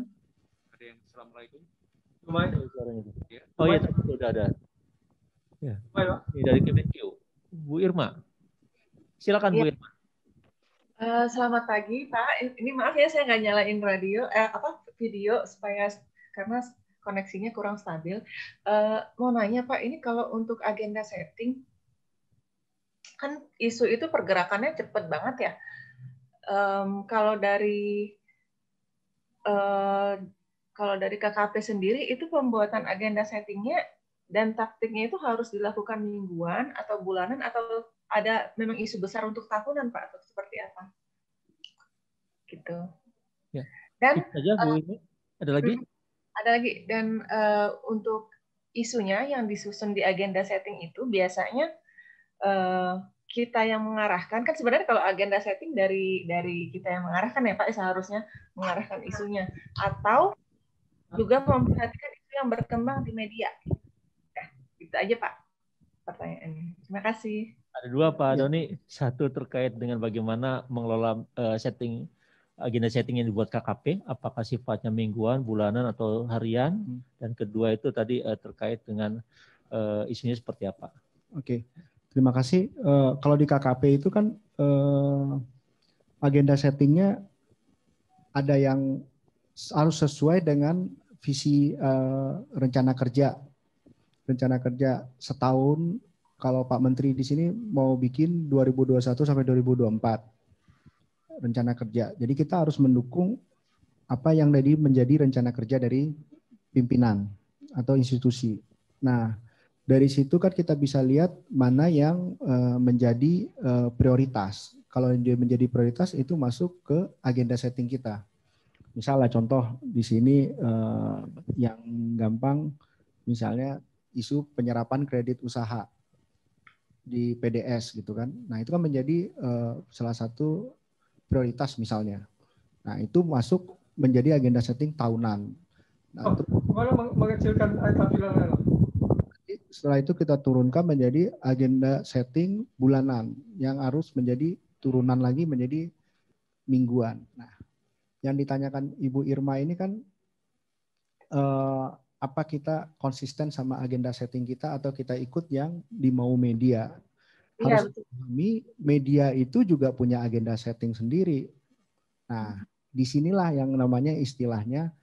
Ada yang Assalamualaikum. Lumayan suaranya. Ya. Oh iya, sudah ada. Ya. Lumayan, Ini dari KBQ. Bu Irma. Silakan ya. Bu iya. Irma. Uh, selamat pagi Pak. Ini maaf ya saya nggak nyalain radio, eh, apa video supaya karena koneksinya kurang stabil. Uh, mau nanya Pak, ini kalau untuk agenda setting kan isu itu pergerakannya cepet banget ya. Um, kalau dari uh, kalau dari KKP sendiri itu pembuatan agenda settingnya dan taktiknya itu harus dilakukan mingguan atau bulanan atau ada memang isu besar untuk tahunan pak atau seperti apa? Gitu. Ya. Dan aja, uh, ini. ada lagi? Hmm. Ada lagi dan uh, untuk isunya yang disusun di agenda setting itu biasanya Eh, kita yang mengarahkan kan sebenarnya kalau agenda setting dari dari kita yang mengarahkan ya Pak ya, seharusnya mengarahkan isunya atau juga memperhatikan isu yang berkembang di media. Ya, gitu aja Pak pertanyaannya. Terima kasih. Ada dua Pak iya. Doni, satu terkait dengan bagaimana mengelola eh, setting agenda setting yang dibuat KKP, apakah sifatnya mingguan, bulanan atau harian? Hmm. Dan kedua itu tadi eh, terkait dengan isunya seperti apa? Oke. Okay. Terima kasih. Uh, kalau di KKP itu kan uh, agenda settingnya ada yang harus sesuai dengan visi uh, rencana kerja. Rencana kerja setahun kalau Pak Menteri di sini mau bikin 2021 sampai 2024 rencana kerja. Jadi kita harus mendukung apa yang tadi menjadi rencana kerja dari pimpinan atau institusi. Nah, dari situ kan kita bisa lihat mana yang uh, menjadi uh, prioritas. Kalau dia menjadi prioritas itu masuk ke agenda setting kita. Misalnya contoh di sini uh, yang gampang misalnya isu penyerapan kredit usaha di PDS gitu kan. Nah, itu kan menjadi uh, salah satu prioritas misalnya. Nah, itu masuk menjadi agenda setting tahunan. Nah, oh, untuk... mengecilkan tampilan setelah itu kita turunkan menjadi agenda setting bulanan yang harus menjadi turunan lagi menjadi mingguan. Nah, yang ditanyakan Ibu Irma ini kan eh, apa kita konsisten sama agenda setting kita atau kita ikut yang di mau media? Iya, harus memahami ya, media itu juga punya agenda setting sendiri. Nah, disinilah yang namanya istilahnya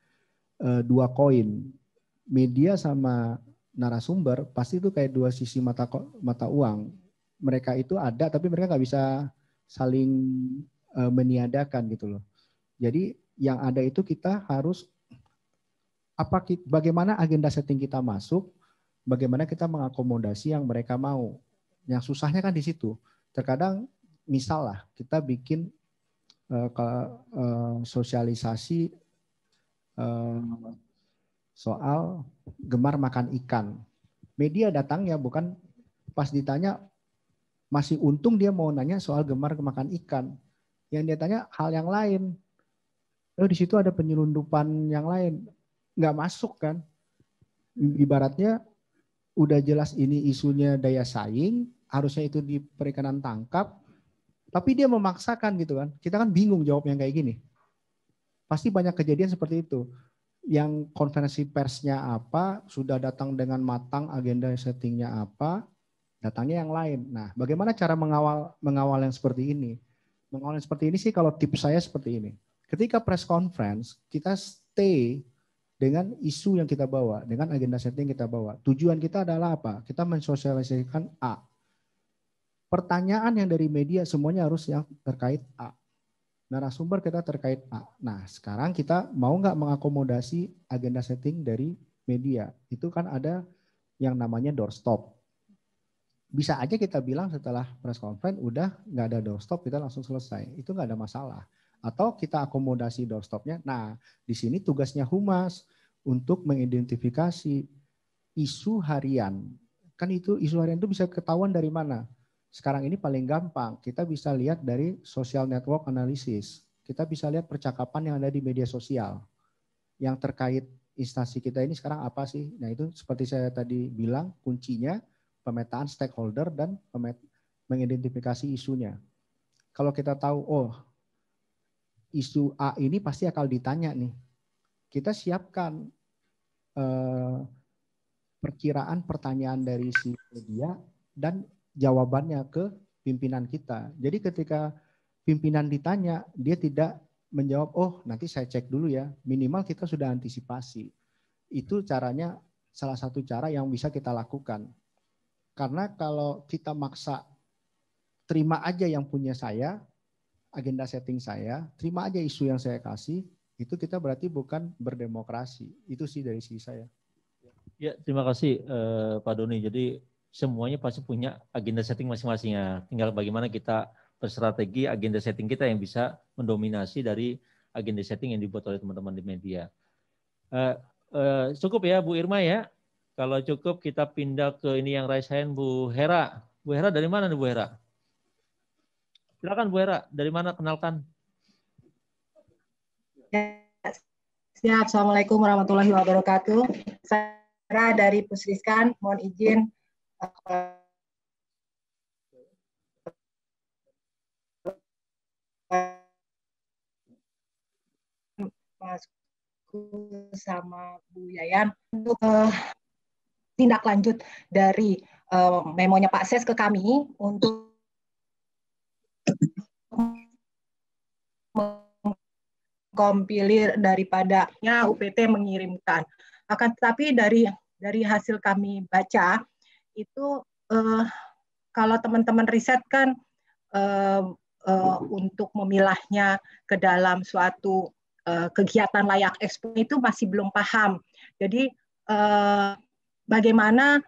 eh, dua koin. Media sama narasumber pasti itu kayak dua sisi mata mata uang mereka itu ada tapi mereka nggak bisa saling uh, meniadakan gitu loh jadi yang ada itu kita harus apa bagaimana agenda setting kita masuk bagaimana kita mengakomodasi yang mereka mau yang susahnya kan di situ terkadang misal lah kita bikin uh, uh, sosialisasi soal gemar makan ikan. Media datang ya bukan pas ditanya masih untung dia mau nanya soal gemar makan ikan. Yang dia tanya hal yang lain. Lalu eh, di situ ada penyelundupan yang lain. Nggak masuk kan. Ibaratnya udah jelas ini isunya daya saing, harusnya itu di perikanan tangkap, tapi dia memaksakan gitu kan. Kita kan bingung jawabnya kayak gini. Pasti banyak kejadian seperti itu yang konferensi persnya apa, sudah datang dengan matang agenda settingnya apa, datangnya yang lain. Nah, bagaimana cara mengawal mengawal yang seperti ini? Mengawal yang seperti ini sih kalau tips saya seperti ini. Ketika press conference, kita stay dengan isu yang kita bawa, dengan agenda setting kita bawa. Tujuan kita adalah apa? Kita mensosialisasikan A. Pertanyaan yang dari media semuanya harus yang terkait A narasumber kita terkait A. Nah, sekarang kita mau nggak mengakomodasi agenda setting dari media? Itu kan ada yang namanya doorstop. Bisa aja kita bilang setelah press conference udah nggak ada doorstop, kita langsung selesai. Itu nggak ada masalah. Atau kita akomodasi doorstopnya. Nah, di sini tugasnya humas untuk mengidentifikasi isu harian. Kan itu isu harian itu bisa ketahuan dari mana? Sekarang ini paling gampang, kita bisa lihat dari social network analysis. Kita bisa lihat percakapan yang ada di media sosial yang terkait instansi kita ini sekarang apa sih? Nah itu seperti saya tadi bilang kuncinya pemetaan stakeholder dan pemet mengidentifikasi isunya. Kalau kita tahu, oh isu A ini pasti akan ditanya nih. Kita siapkan eh, perkiraan pertanyaan dari si media dan jawabannya ke pimpinan kita. Jadi ketika pimpinan ditanya, dia tidak menjawab, oh nanti saya cek dulu ya. Minimal kita sudah antisipasi. Itu caranya salah satu cara yang bisa kita lakukan. Karena kalau kita maksa terima aja yang punya saya, agenda setting saya, terima aja isu yang saya kasih, itu kita berarti bukan berdemokrasi. Itu sih dari sisi saya. Ya, terima kasih eh, Pak Doni. Jadi semuanya pasti punya agenda setting masing-masing ya. Tinggal bagaimana kita berstrategi agenda setting kita yang bisa mendominasi dari agenda setting yang dibuat oleh teman-teman di media. Uh, uh, cukup ya Bu Irma ya. Kalau cukup kita pindah ke ini yang raise hand Bu Hera. Bu Hera dari mana nih Bu Hera? Silakan Bu Hera, dari mana kenalkan? Ya, siap. Assalamualaikum warahmatullahi wabarakatuh. Saya dari Pusriskan, mohon izin Masku sama Bu Yayan untuk uh, tindak lanjut dari uh, memonya Pak Ses ke kami untuk mengkompilir daripada daripadanya UPT mengirimkan. Akan tetapi dari dari hasil kami baca itu uh, kalau teman-teman riset kan uh, uh, untuk memilahnya ke dalam suatu uh, kegiatan layak ekspor itu masih belum paham. Jadi uh, bagaimana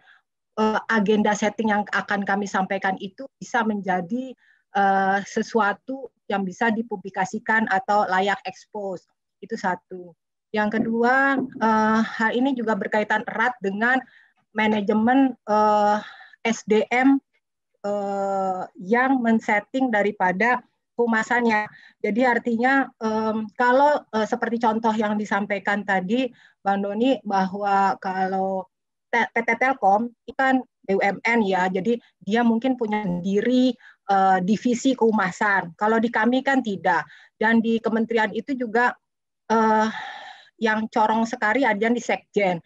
uh, agenda setting yang akan kami sampaikan itu bisa menjadi uh, sesuatu yang bisa dipublikasikan atau layak ekspos. Itu satu. Yang kedua, uh, hal ini juga berkaitan erat dengan manajemen uh, eh, SDM uh, eh, yang men-setting daripada kumasannya. Jadi artinya um, kalau uh, seperti contoh yang disampaikan tadi Bang Doni bahwa kalau PT Telkom itu kan BUMN ya, jadi dia mungkin punya diri uh, divisi keumasan. Kalau di kami kan tidak. Dan di kementerian itu juga uh, yang corong sekali ada di Sekjen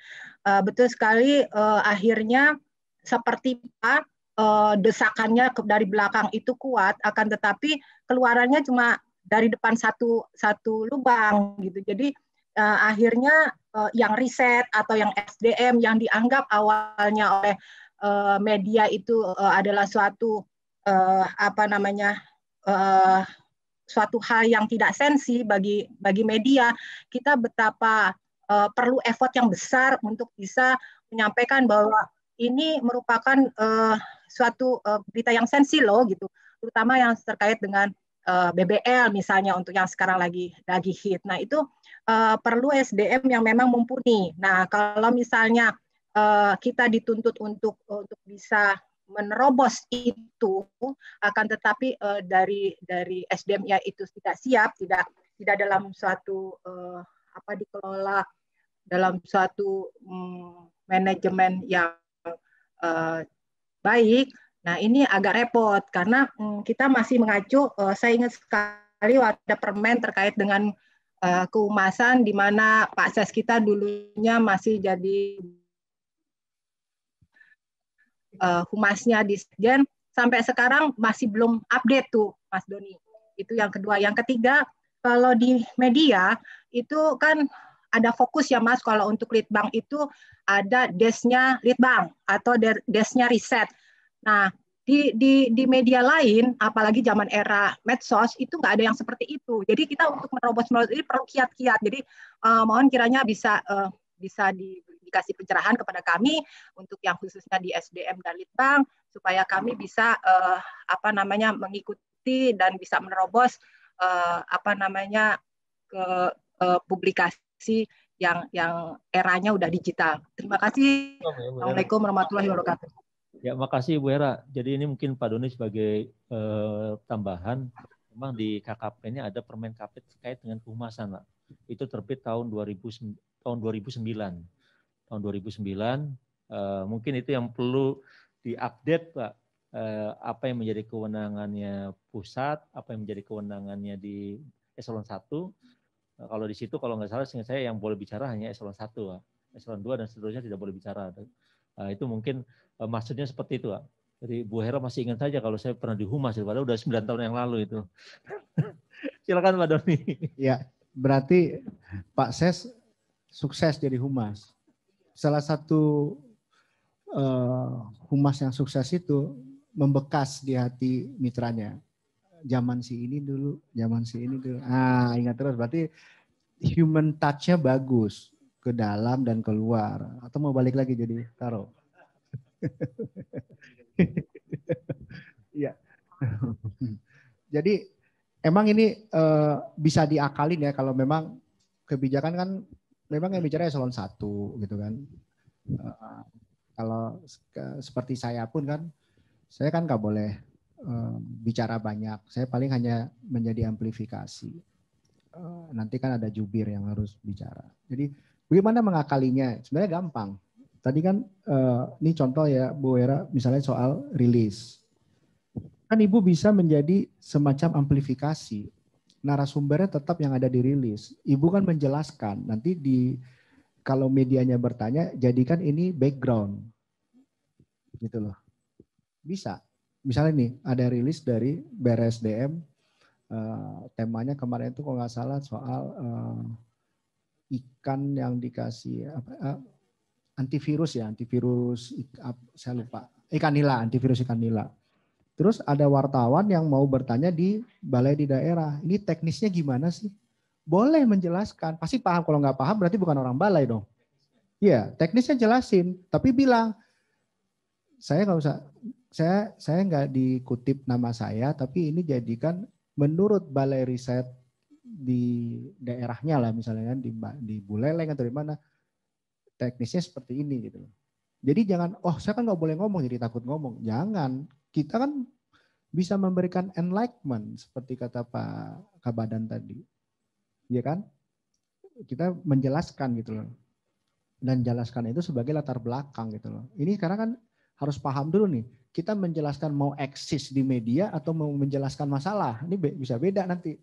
uh, betul sekali uh, akhirnya seperti Pak uh, eh, desakannya dari belakang itu kuat akan tetapi keluarannya cuma dari depan satu satu lubang gitu. Jadi uh, akhirnya uh, yang riset atau yang SDM yang dianggap awalnya oleh uh, media itu uh, adalah suatu uh, apa namanya uh, suatu hal yang tidak sensi bagi bagi media kita betapa uh, perlu effort yang besar untuk bisa menyampaikan bahwa ini merupakan uh, suatu uh, berita yang sensi loh gitu, terutama yang terkait dengan uh, BBL misalnya untuk yang sekarang lagi lagi hit. Nah itu uh, perlu SDM yang memang mumpuni. Nah kalau misalnya uh, kita dituntut untuk untuk bisa menerobos itu akan tetapi uh, dari dari SDM ya itu tidak siap tidak tidak dalam suatu uh, apa dikelola dalam suatu mm, manajemen yang uh, baik. Nah, ini agak repot karena mm, kita masih mengacu uh, saya ingat sekali ada permen terkait dengan uh, eh, keumasan di mana Pak Ses kita dulunya masih jadi uh, humasnya di Sekjen sampai sekarang masih belum update tuh Mas Doni. Itu yang kedua. Yang ketiga, kalau di media itu kan ada fokus ya Mas kalau untuk litbang itu ada desnya litbang atau desnya riset. Nah, di, di, di media lain, apalagi zaman era medsos, itu nggak ada yang seperti itu. Jadi kita untuk menerobos melalui ini perlu kiat-kiat. Jadi uh, mohon kiranya bisa uh, bisa di, dikasih pencerahan kepada kami untuk yang khususnya di SDM dan Litbang supaya kami bisa uh, apa namanya mengikuti dan bisa menerobos uh, apa namanya ke uh, publikasi generasi yang yang eranya udah digital. Terima kasih. Assalamualaikum warahmatullahi wabarakatuh. Ya, makasih Bu Hera. Jadi ini mungkin Pak Doni sebagai eh, tambahan, memang di KKP ini ada permen KP terkait dengan kehumasan, sana. Itu terbit tahun 2000, tahun 2009. Tahun 2009, eh, mungkin itu yang perlu diupdate, Pak. Eh, apa yang menjadi kewenangannya pusat, apa yang menjadi kewenangannya di eselon 1, Nah, kalau di situ kalau nggak salah sehingga saya yang boleh bicara hanya eselon satu, Pak. eselon 2 dan seterusnya tidak boleh bicara. Nah, itu mungkin eh, maksudnya seperti itu, Pak. Jadi Bu Hera masih ingat saja kalau saya pernah di Humas, padahal udah 9 tahun yang lalu itu. Silakan Pak Doni. Ya, berarti Pak Ses sukses jadi Humas. Salah satu eh, Humas yang sukses itu membekas di hati mitranya zaman si ini dulu, zaman si ini dulu. Ah, ingat terus berarti human touch-nya bagus ke dalam dan keluar. Atau mau balik lagi jadi taruh? Iya. jadi emang ini uh, bisa diakalin ya kalau memang kebijakan kan memang yang bicara eselon satu gitu kan. Uh, kalau ke, seperti saya pun kan, saya kan nggak boleh Eh, bicara banyak. Saya paling hanya menjadi amplifikasi. Eh, nanti kan ada jubir yang harus bicara. Jadi bagaimana mengakalinya? Sebenarnya gampang. Tadi kan eh, ini contoh ya Bu Wera misalnya soal rilis. Kan Ibu bisa menjadi semacam amplifikasi. Narasumbernya tetap yang ada di rilis. Ibu kan menjelaskan nanti di kalau medianya bertanya jadikan ini background. Gitu loh. Bisa misalnya nih ada rilis dari BRSDM uh, eh, temanya kemarin itu kalau nggak salah soal uh, ikan yang dikasih apa uh, antivirus ya antivirus ik, saya lupa ikan nila antivirus ikan nila terus ada wartawan yang mau bertanya di balai di daerah ini teknisnya gimana sih boleh menjelaskan pasti paham kalau nggak paham berarti bukan orang balai dong Iya, teknisnya jelasin, tapi bilang saya nggak usah saya saya nggak dikutip nama saya, tapi ini jadikan menurut balai riset di daerahnya lah misalnya kan, di di Buleleng atau di mana teknisnya seperti ini gitu loh. Jadi jangan oh saya kan nggak boleh ngomong jadi takut ngomong. Jangan. Kita kan bisa memberikan enlightenment seperti kata Pak Kabadan tadi. Iya kan? Kita menjelaskan gitu loh. Dan jelaskan itu sebagai latar belakang gitu loh. Ini sekarang kan harus paham dulu nih. Kita menjelaskan mau eksis di media atau mau menjelaskan masalah. Ini bisa beda nanti.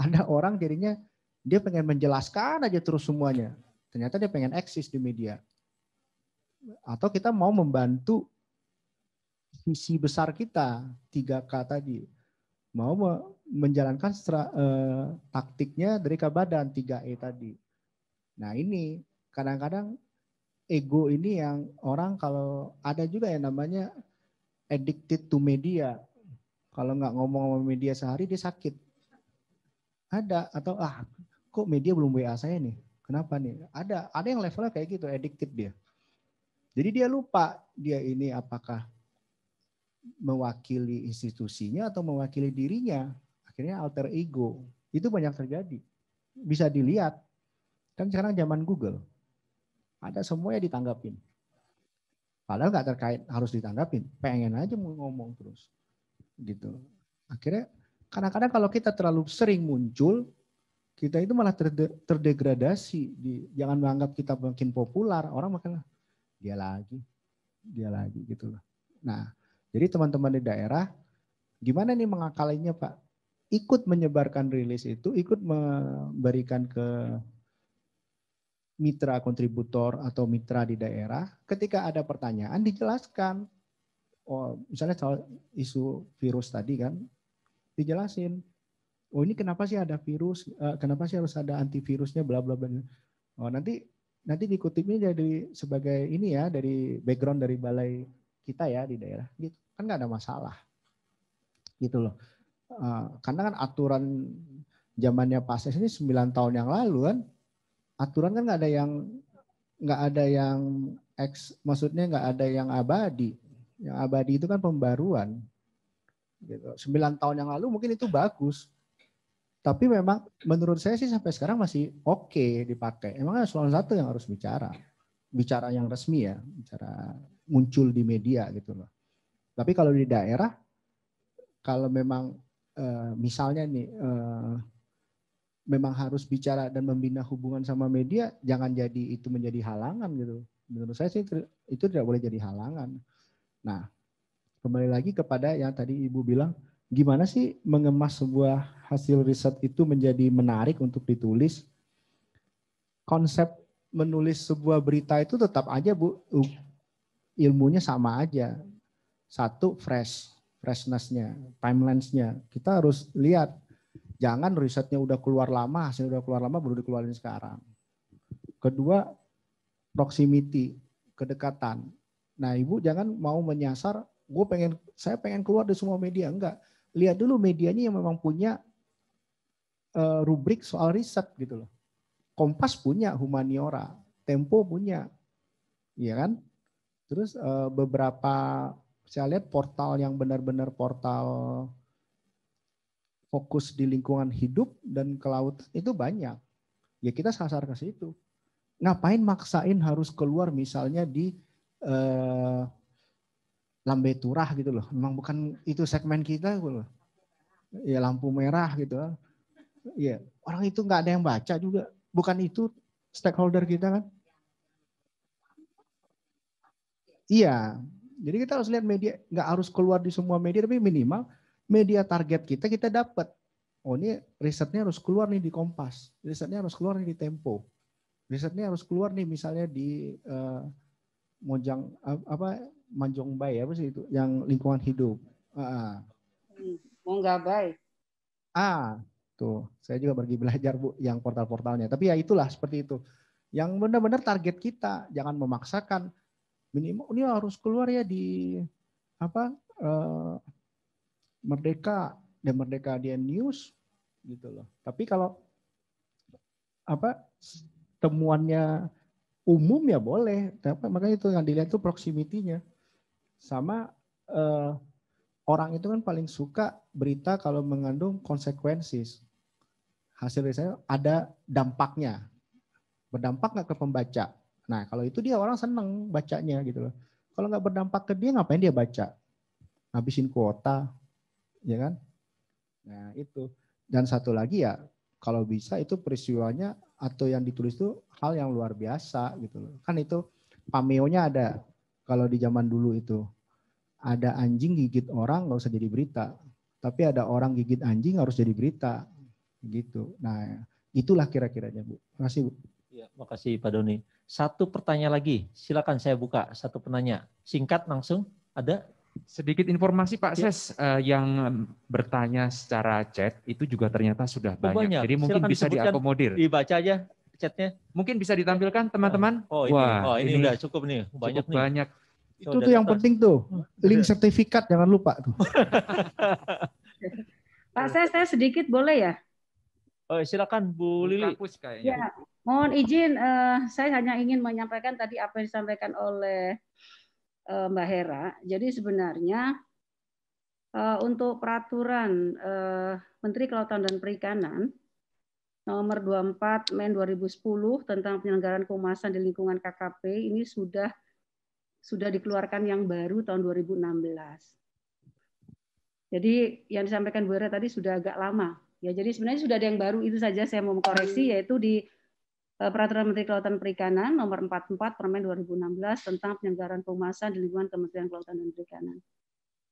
Ada orang jadinya dia pengen menjelaskan aja terus semuanya. Ternyata dia pengen eksis di media. Atau kita mau membantu visi besar kita, tiga k tadi. Mau menjalankan stra, eh, taktiknya dari kabadan 3E tadi. Nah ini kadang-kadang ego ini yang orang kalau ada juga yang namanya addicted to media. Kalau nggak ngomong sama media sehari dia sakit. Ada atau ah kok media belum WA saya nih? Kenapa nih? Ada ada yang levelnya kayak gitu addicted dia. Jadi dia lupa dia ini apakah mewakili institusinya atau mewakili dirinya. Akhirnya alter ego. Itu banyak terjadi. Bisa dilihat. Kan sekarang zaman Google ada semuanya ditanggapin. Padahal nggak terkait harus ditanggapin, pengen aja mau ngomong terus, gitu. Akhirnya kadang-kadang kalau kita terlalu sering muncul, kita itu malah terde terdegradasi. Di, jangan menganggap kita makin populer, orang makin dia lagi, dia lagi gitu loh. Nah, jadi teman-teman di daerah, gimana nih mengakalinya Pak? Ikut menyebarkan rilis itu, ikut memberikan ke mitra kontributor atau mitra di daerah, ketika ada pertanyaan dijelaskan. Oh, misalnya soal isu virus tadi kan, dijelasin. Oh ini kenapa sih ada virus? Eh, kenapa sih harus ada antivirusnya? Bla bla bla. Oh nanti nanti dikutipnya jadi sebagai ini ya dari background dari balai kita ya di daerah. Gitu kan nggak ada masalah. Gitu loh. Eh, karena kan aturan zamannya Pak ini 9 tahun yang lalu kan aturan kan nggak ada yang nggak ada yang ex maksudnya nggak ada yang abadi yang abadi itu kan pembaruan gitu sembilan tahun yang lalu mungkin itu bagus tapi memang menurut saya sih sampai sekarang masih oke okay dipakai emang salah satu yang harus bicara bicara yang resmi ya bicara muncul di media gitu loh tapi kalau di daerah kalau memang eh, misalnya nih eh, memang harus bicara dan membina hubungan sama media, jangan jadi itu menjadi halangan gitu. Menurut saya sih itu tidak boleh jadi halangan. Nah, kembali lagi kepada yang tadi Ibu bilang, gimana sih mengemas sebuah hasil riset itu menjadi menarik untuk ditulis? Konsep menulis sebuah berita itu tetap aja Bu ilmunya sama aja. Satu fresh, freshness-nya, timelines-nya. Kita harus lihat Jangan risetnya udah keluar lama, hasilnya udah keluar lama baru dikeluarin sekarang. Kedua, proximity, kedekatan. Nah, Ibu jangan mau menyasar, gue pengen, saya pengen keluar di semua media. Enggak. Lihat dulu medianya yang memang punya uh, rubrik soal riset gitu loh. Kompas punya humaniora, Tempo punya, iya kan? Terus uh, beberapa saya lihat portal yang benar-benar portal fokus di lingkungan hidup dan ke laut itu banyak. Ya kita sasar ke situ. Ngapain maksain harus keluar misalnya di eh, Lambe Turah gitu loh. Memang bukan itu segmen kita gitu loh. Ya lampu merah gitu. Ya orang itu nggak ada yang baca juga. Bukan itu stakeholder kita kan. Iya, jadi kita harus lihat media, nggak harus keluar di semua media, tapi minimal media target kita kita dapat. Oh ini risetnya harus keluar nih di Kompas, risetnya harus keluar nih di Tempo, risetnya harus keluar nih misalnya di uh, Mojang apa Manjong Bay apa sih itu yang lingkungan hidup. Uh, ah. Monggabai. Ah, tuh saya juga pergi belajar bu yang portal-portalnya. Tapi ya itulah seperti itu. Yang benar-benar target kita jangan memaksakan minimal ini harus keluar ya di apa eh, merdeka dan merdeka dia news gitu loh. Tapi kalau apa temuannya umum ya boleh. Tapi makanya itu yang dilihat tuh proximity-nya. Sama eh, orang itu kan paling suka berita kalau mengandung konsekuensi. Hasil risetnya ada dampaknya. Berdampak nggak ke pembaca? Nah kalau itu dia orang seneng bacanya gitu loh. Kalau nggak berdampak ke dia ngapain dia baca? Habisin kuota, ya kan? Nah, itu. Dan satu lagi ya, kalau bisa itu peristiwanya atau yang ditulis itu hal yang luar biasa gitu loh. Kan itu pameonya ada kalau di zaman dulu itu. Ada anjing gigit orang nggak usah jadi berita. Tapi ada orang gigit anjing harus jadi berita. Gitu. Nah, itulah kira-kiranya, Bu. Makasih, Bu. Ya, makasih Pak Doni. Satu pertanyaan lagi, silakan saya buka satu penanya. Singkat langsung, ada Sedikit informasi Pak ya. Ses uh, yang bertanya secara chat itu juga ternyata sudah banyak. banyak. Jadi mungkin Silahkan bisa diakomodir. Dibaca aja chatnya. Mungkin bisa ditampilkan teman-teman. Ya. Oh, ini, Wah, oh, ini, ini udah cukup nih, banyak cukup nih. banyak. Itu tuh yang atas. penting tuh, link sertifikat jangan lupa tuh. Pak Ses, saya sedikit boleh ya? Oh, silakan Bu Lili. Hapus kayaknya. Ya, mohon izin, uh, saya hanya ingin menyampaikan tadi apa yang disampaikan oleh Eh, Mbak Hera. Jadi sebenarnya eh, untuk peraturan eh, Menteri Kelautan dan Perikanan nomor 24 Men 2010 tentang penyelenggaraan keumasan di lingkungan KKP ini sudah sudah dikeluarkan yang baru tahun 2016. Jadi yang disampaikan Bu Hera tadi sudah agak lama. Ya, jadi sebenarnya sudah ada yang baru itu saja saya mau mengkoreksi hmm. yaitu di Eh, Peraturan Menteri Kelautan Perikanan nomor 44 Permen 2016 tentang penyelenggaraan pemasaran di lingkungan Kementerian Kelautan dan Perikanan.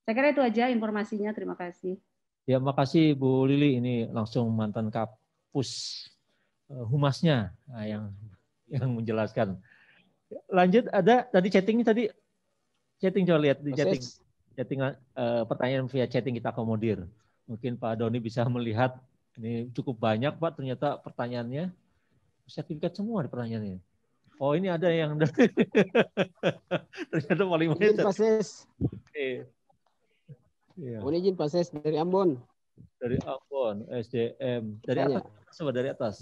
Saya kira itu aja informasinya. Terima kasih. Ya, makasih Bu Lili. Ini langsung mantan kapus eh, humasnya eh, yang yang menjelaskan. Lanjut ada tadi chattingnya tadi chatting coba lihat di chatting chatting pertanyaan via chatting kita komodir. Mungkin Pak Doni bisa melihat ini cukup banyak Pak ternyata pertanyaannya sertifikat semua di pertanyaan ini. Oh ini ada yang ternyata ternyata banyak. Izin pases. Iya. Yeah. izin pases dari Ambon. Dari Ambon, SDM. Dari Tanya. atas, coba dari atas.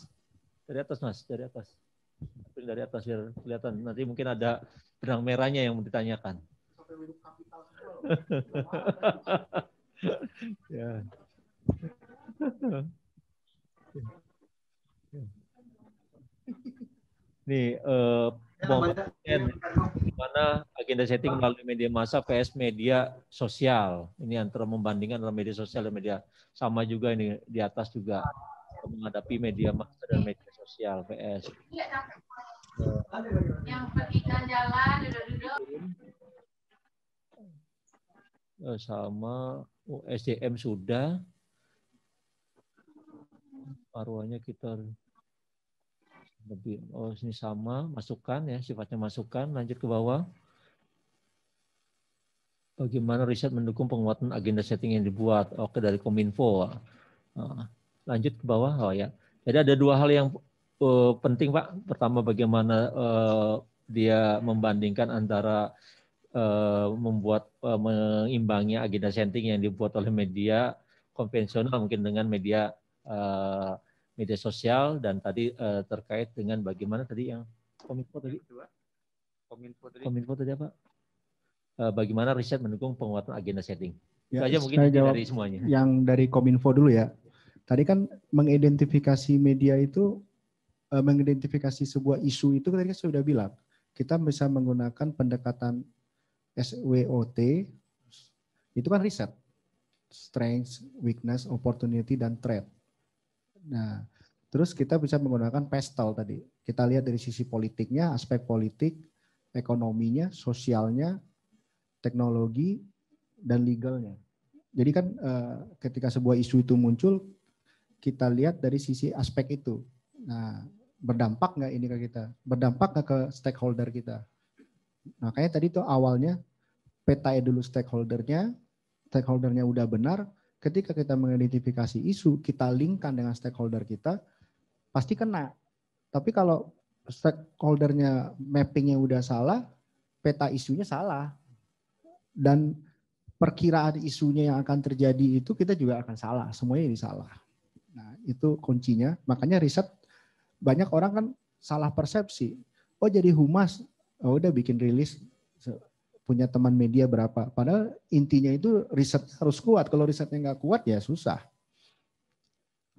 Dari atas mas, dari atas. Dari atas biar kelihatan. Nanti mungkin ada benang merahnya yang ditanyakan. ya. ya. Nih, eh, mana agenda setting melalui media massa PS media sosial. Ini antara membandingkan antara media sosial dan media sama juga ini di atas juga menghadapi media massa dan media sosial PS. Yang jalan eh, Sama USDM sudah. Paruannya kita lebih oh ini sama masukan ya sifatnya masukan lanjut ke bawah bagaimana riset mendukung penguatan agenda setting yang dibuat oke oh, dari kominfo lanjut ke bawah oh ya jadi ada dua hal yang uh, penting pak pertama bagaimana uh, dia membandingkan antara uh, membuat uh, mengimbangi agenda setting yang dibuat oleh media konvensional mungkin dengan media uh, media sosial dan tadi uh, terkait dengan bagaimana tadi yang kominfo tadi kominfo tadi kominfo tadi apa uh, bagaimana riset mendukung penguatan agenda setting ya, itu aja mungkin jawab semuanya yang dari kominfo dulu ya tadi kan mengidentifikasi media itu uh, mengidentifikasi sebuah isu itu kan tadi saya sudah bilang kita bisa menggunakan pendekatan SWOT itu kan riset strength weakness opportunity dan threat Nah, terus kita bisa menggunakan pestel tadi. Kita lihat dari sisi politiknya, aspek politik, ekonominya, sosialnya, teknologi, dan legalnya. Jadi kan eh, ketika sebuah isu itu muncul, kita lihat dari sisi aspek itu. Nah, berdampak nggak ini ke kita? Berdampak nggak ke stakeholder kita? Makanya tadi itu awalnya peta dulu stakeholdernya, stakeholdernya udah benar, ketika kita mengidentifikasi isu, kita linkkan dengan stakeholder kita, pasti kena. Tapi kalau stakeholdernya mappingnya udah salah, peta isunya salah. Dan perkiraan isunya yang akan terjadi itu kita juga akan salah, semuanya ini salah. Nah, itu kuncinya. Makanya riset banyak orang kan salah persepsi. Oh jadi humas, oh udah bikin rilis punya teman media berapa. Padahal intinya itu riset harus kuat. Kalau risetnya nggak kuat ya susah.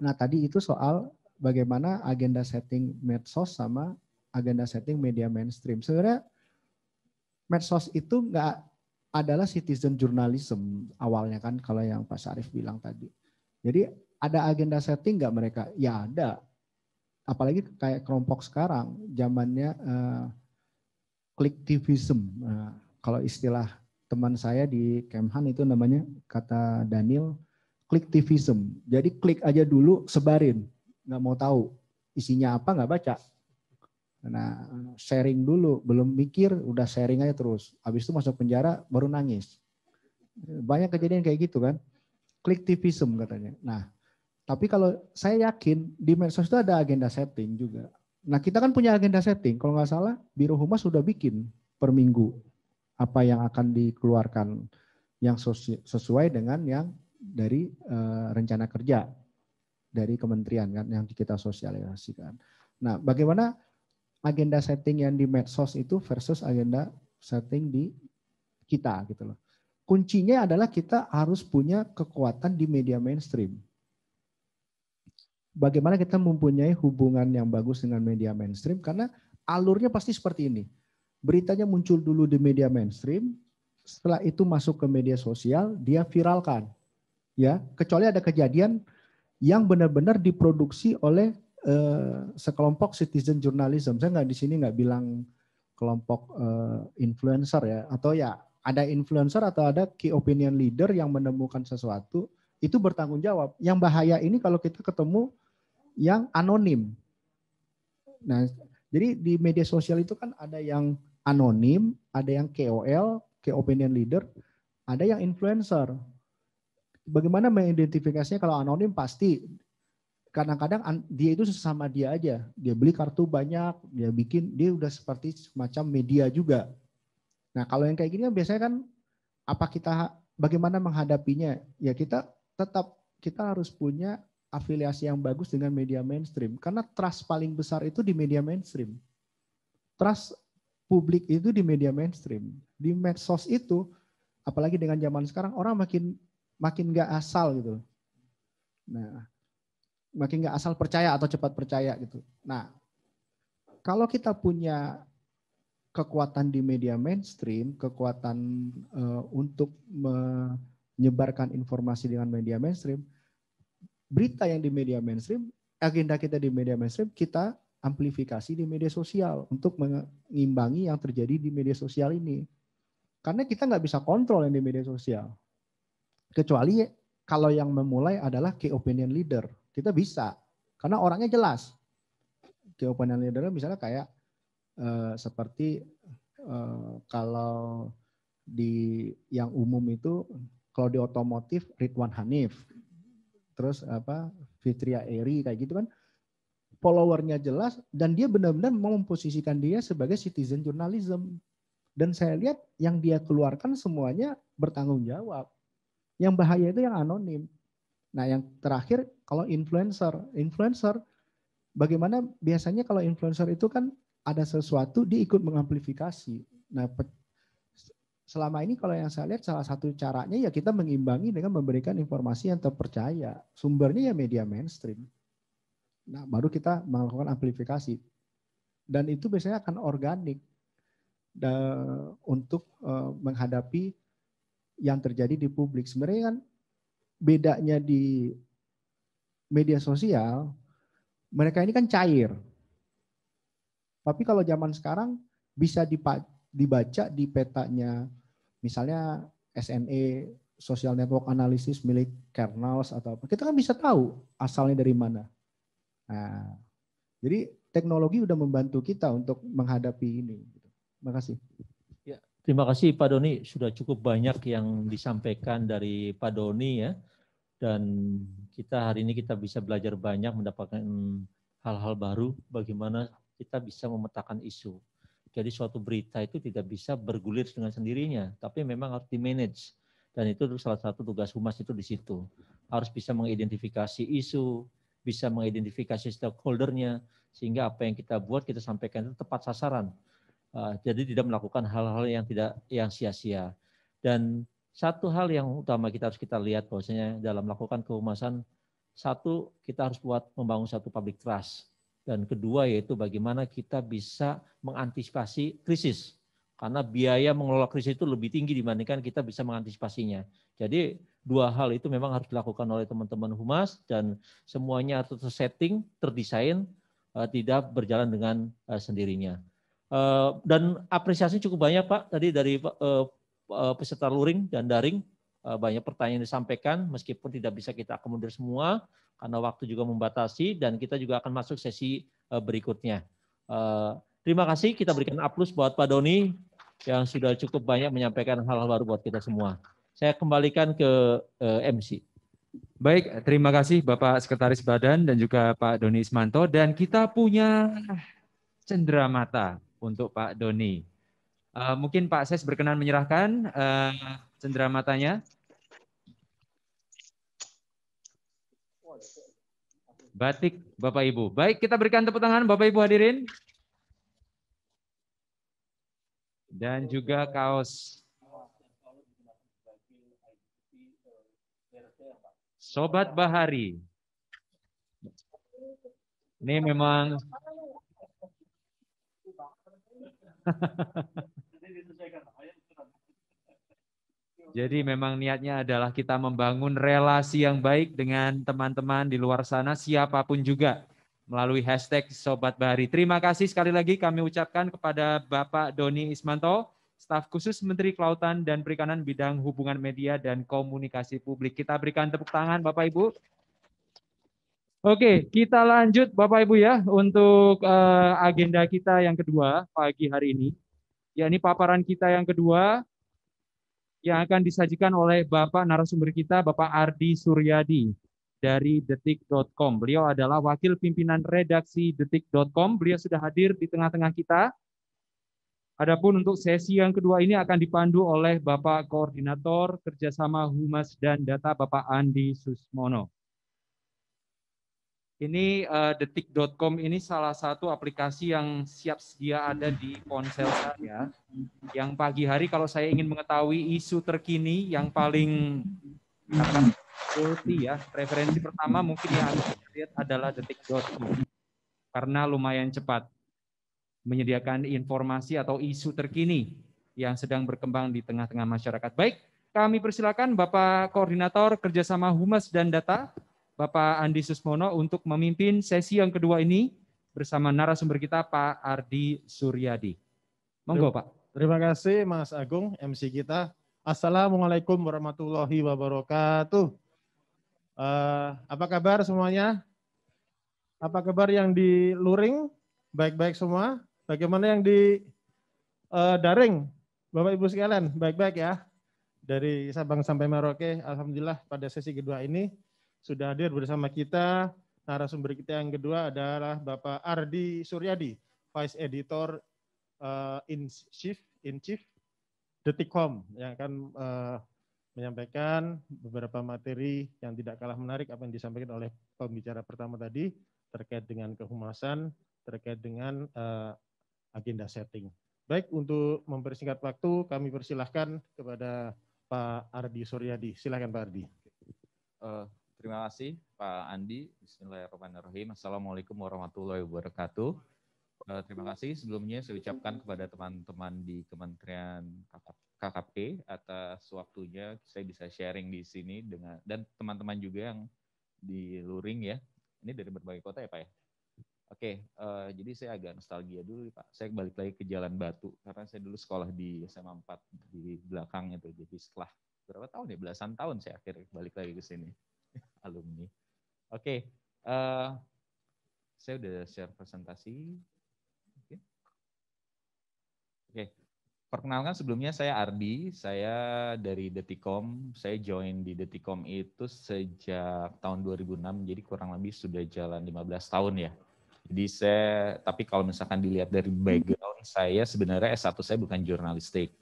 Nah tadi itu soal bagaimana agenda setting medsos sama agenda setting media mainstream. Sebenarnya medsos itu nggak adalah citizen journalism awalnya kan kalau yang Pak Sarif bilang tadi. Jadi ada agenda setting nggak mereka? Ya ada. Apalagi kayak kelompok sekarang zamannya uh, eh, kliktivism. Nah, kalau istilah teman saya di Kemhan itu namanya kata Daniel klik tivism. Jadi klik aja dulu sebarin, nggak mau tahu isinya apa nggak baca. Nah sharing dulu, belum mikir udah sharing aja terus. Habis itu masuk penjara baru nangis. Banyak kejadian kayak gitu kan. Klik tivism katanya. Nah tapi kalau saya yakin di medsos itu ada agenda setting juga. Nah kita kan punya agenda setting. Kalau nggak salah Biro Humas sudah bikin per minggu apa yang akan dikeluarkan yang sesuai dengan yang dari uh, rencana kerja dari kementerian kan yang kita sosialisasikan. Nah, bagaimana agenda setting yang di medsos itu versus agenda setting di kita gitu loh. Kuncinya adalah kita harus punya kekuatan di media mainstream. Bagaimana kita mempunyai hubungan yang bagus dengan media mainstream karena alurnya pasti seperti ini beritanya muncul dulu di media mainstream, setelah itu masuk ke media sosial, dia viralkan. Ya, kecuali ada kejadian yang benar-benar diproduksi oleh eh, sekelompok citizen journalism. Saya nggak di sini nggak bilang kelompok eh, influencer ya, atau ya ada influencer atau ada key opinion leader yang menemukan sesuatu itu bertanggung jawab. Yang bahaya ini kalau kita ketemu yang anonim. Nah, jadi di media sosial itu kan ada yang anonim, ada yang KOL, ke opinion leader, ada yang influencer. Bagaimana mengidentifikasinya kalau anonim pasti kadang-kadang dia itu sesama dia aja. Dia beli kartu banyak, dia bikin, dia udah seperti semacam media juga. Nah, kalau yang kayak gini kan biasanya kan apa kita bagaimana menghadapinya? Ya kita tetap kita harus punya afiliasi yang bagus dengan media mainstream karena trust paling besar itu di media mainstream. Trust publik itu di media mainstream. Di medsos itu, apalagi dengan zaman sekarang, orang makin makin nggak asal gitu. Nah, makin nggak asal percaya atau cepat percaya gitu. Nah, kalau kita punya kekuatan di media mainstream, kekuatan uh, untuk menyebarkan informasi dengan media mainstream, berita yang di media mainstream, agenda kita di media mainstream, kita amplifikasi di media sosial untuk mengimbangi yang terjadi di media sosial ini. Karena kita nggak bisa kontrol yang di media sosial. Kecuali kalau yang memulai adalah key opinion leader. Kita bisa, karena orangnya jelas. Key opinion leader misalnya kayak eh, seperti eh, kalau di yang umum itu kalau di otomotif Ridwan Hanif. Terus apa Fitria Eri kayak gitu kan followernya jelas dan dia benar-benar mau memposisikan dia sebagai citizen journalism. Dan saya lihat yang dia keluarkan semuanya bertanggung jawab. Yang bahaya itu yang anonim. Nah, yang terakhir kalau influencer, influencer bagaimana biasanya kalau influencer itu kan ada sesuatu dia ikut mengamplifikasi. Nah, selama ini kalau yang saya lihat salah satu caranya ya kita mengimbangi dengan memberikan informasi yang terpercaya. Sumbernya ya media mainstream. Nah, baru kita melakukan amplifikasi. Dan itu biasanya akan organik untuk eh, menghadapi yang terjadi di publik. Sebenarnya kan bedanya di media sosial, mereka ini kan cair. Tapi kalau zaman sekarang bisa dibaca di petanya, misalnya SNE social network Analysis milik Kernels atau apa. Kita kan bisa tahu asalnya dari mana. Nah, jadi teknologi sudah membantu kita untuk menghadapi ini. Terima kasih. Ya, terima kasih Pak Doni sudah cukup banyak yang disampaikan dari Pak Doni ya. Dan kita hari ini kita bisa belajar banyak mendapatkan hmm, hal-hal baru bagaimana kita bisa memetakan isu. Jadi suatu berita itu tidak bisa bergulir dengan sendirinya, tapi memang harus di-manage. Dan itu salah satu tugas humas itu di situ. Harus bisa mengidentifikasi isu, bisa mengidentifikasi stakeholdernya, sehingga apa yang kita buat kita sampaikan itu tepat sasaran. Uh, jadi tidak melakukan hal-hal yang tidak yang sia-sia. Dan satu hal yang utama kita harus kita lihat bahwasanya dalam melakukan kehumasan, satu kita harus buat membangun satu public trust. Dan kedua yaitu bagaimana kita bisa mengantisipasi krisis. Karena biaya mengelola krisis itu lebih tinggi dibandingkan kita bisa mengantisipasinya. Jadi dua hal itu memang harus dilakukan oleh teman-teman humas dan semuanya harus tersetting, terdesain, eh, tidak berjalan dengan eh, sendirinya. Eh, dan apresiasi cukup banyak Pak tadi dari peserta luring dan daring banyak pertanyaan disampaikan meskipun tidak bisa kita akomodir semua karena waktu juga membatasi dan kita juga akan masuk sesi berikutnya. Terima kasih kita berikan aplaus buat Pak Doni yang sudah cukup banyak menyampaikan hal-hal baru buat kita semua. Saya kembalikan ke eh, MC. Baik, terima kasih Bapak Sekretaris Badan dan juga Pak Doni Ismanto. Dan kita punya cendera mata untuk Pak Doni. Uh, mungkin Pak Ses berkenan menyerahkan uh, cendera matanya. Batik Bapak Ibu. Baik, kita berikan tepuk tangan Bapak Ibu hadirin. Dan juga kaos Sobat Bahari. Ini memang Jadi memang niatnya adalah kita membangun relasi yang baik dengan teman-teman di luar sana siapapun juga melalui hashtag Sobat Bahari. Terima kasih sekali lagi kami ucapkan kepada Bapak Doni Ismanto, staf khusus Menteri Kelautan dan Perikanan bidang hubungan media dan komunikasi publik. Kita berikan tepuk tangan Bapak Ibu. Oke, kita lanjut Bapak Ibu ya untuk eh, agenda kita yang kedua pagi hari ini. Ya, ini paparan kita yang kedua yang akan disajikan oleh Bapak narasumber kita Bapak Ardi Suryadi dari detik.com. Beliau adalah wakil pimpinan redaksi detik.com. Beliau sudah hadir di tengah-tengah kita. Adapun untuk sesi yang kedua ini akan dipandu oleh Bapak Koordinator Kerjasama Humas dan Data Bapak Andi Susmono. Ini uh, eh, detik.com ini salah satu aplikasi yang siap sedia ada di ponsel saya. Yang pagi hari kalau saya ingin mengetahui isu terkini yang paling multi ya, referensi pertama mungkin yang harus lihat adalah detik.com karena lumayan cepat menyediakan informasi atau isu terkini yang sedang berkembang di tengah-tengah masyarakat. Baik, kami persilakan Bapak Koordinator Kerjasama Humas dan Data, Bapak Andi Susmono untuk memimpin sesi yang kedua ini bersama narasumber kita Pak Ardi Suryadi. Monggo Pak. Terima kasih Mas Agung, MC kita. Assalamualaikum warahmatullahi wabarakatuh. Uh, apa kabar semuanya? Apa kabar yang di Luring? Baik-baik semua? Bagaimana yang di uh, daring, Bapak Ibu sekalian, baik-baik ya. Dari Sabang sampai Merauke, Alhamdulillah pada sesi kedua ini sudah hadir bersama kita. Narasumber kita yang kedua adalah Bapak Ardi Suryadi, Vice Editor uh, in Chief, in Chief Detikom yang akan uh, menyampaikan beberapa materi yang tidak kalah menarik apa yang disampaikan oleh pembicara pertama tadi terkait dengan kehumasan, terkait dengan uh, agenda setting. Baik, untuk mempersingkat waktu, kami persilahkan kepada Pak Ardi Suryadi. silakan Pak Ardi. Uh, terima kasih Pak Andi. Bismillahirrahmanirrahim. Assalamualaikum warahmatullahi wabarakatuh. Uh, terima kasih sebelumnya saya ucapkan kepada teman-teman di Kementerian KKP atas waktunya saya bisa sharing di sini dengan dan teman-teman juga yang di Luring ya. Ini dari berbagai kota ya Pak ya? Oke, uh, jadi saya agak nostalgia dulu, Pak. Saya balik lagi ke Jalan Batu karena saya dulu sekolah di SMA 4 di belakangnya tuh. Jadi setelah berapa tahun ya? Belasan tahun saya akhirnya balik lagi ke sini. Alumni. Oke, uh, saya udah share presentasi. Oke. Oke. Perkenalkan sebelumnya saya Ardi, saya dari Detikom. Saya join di Detikom itu sejak tahun 2006, jadi kurang lebih sudah jalan 15 tahun ya jadi saya, tapi kalau misalkan dilihat dari hmm. background saya, sebenarnya S1 saya bukan jurnalistik.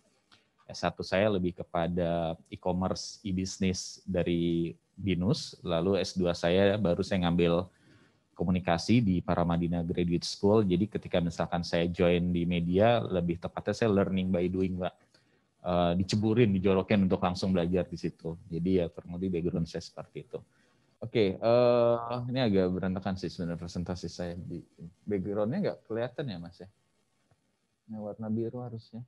S1 saya lebih kepada e-commerce, e-business dari BINUS, lalu S2 saya baru saya ngambil komunikasi di Paramadina Graduate School. Jadi ketika misalkan saya join di media, lebih tepatnya saya learning by doing, Mbak. Uh, diceburin, dijorokin untuk langsung belajar di situ. Jadi ya kurang lebih background saya seperti itu. Oke, okay, uh, eh, ini agak berantakan sih sebenarnya presentasi saya. Di backgroundnya nggak kelihatan ya mas ya. Ini warna biru harusnya.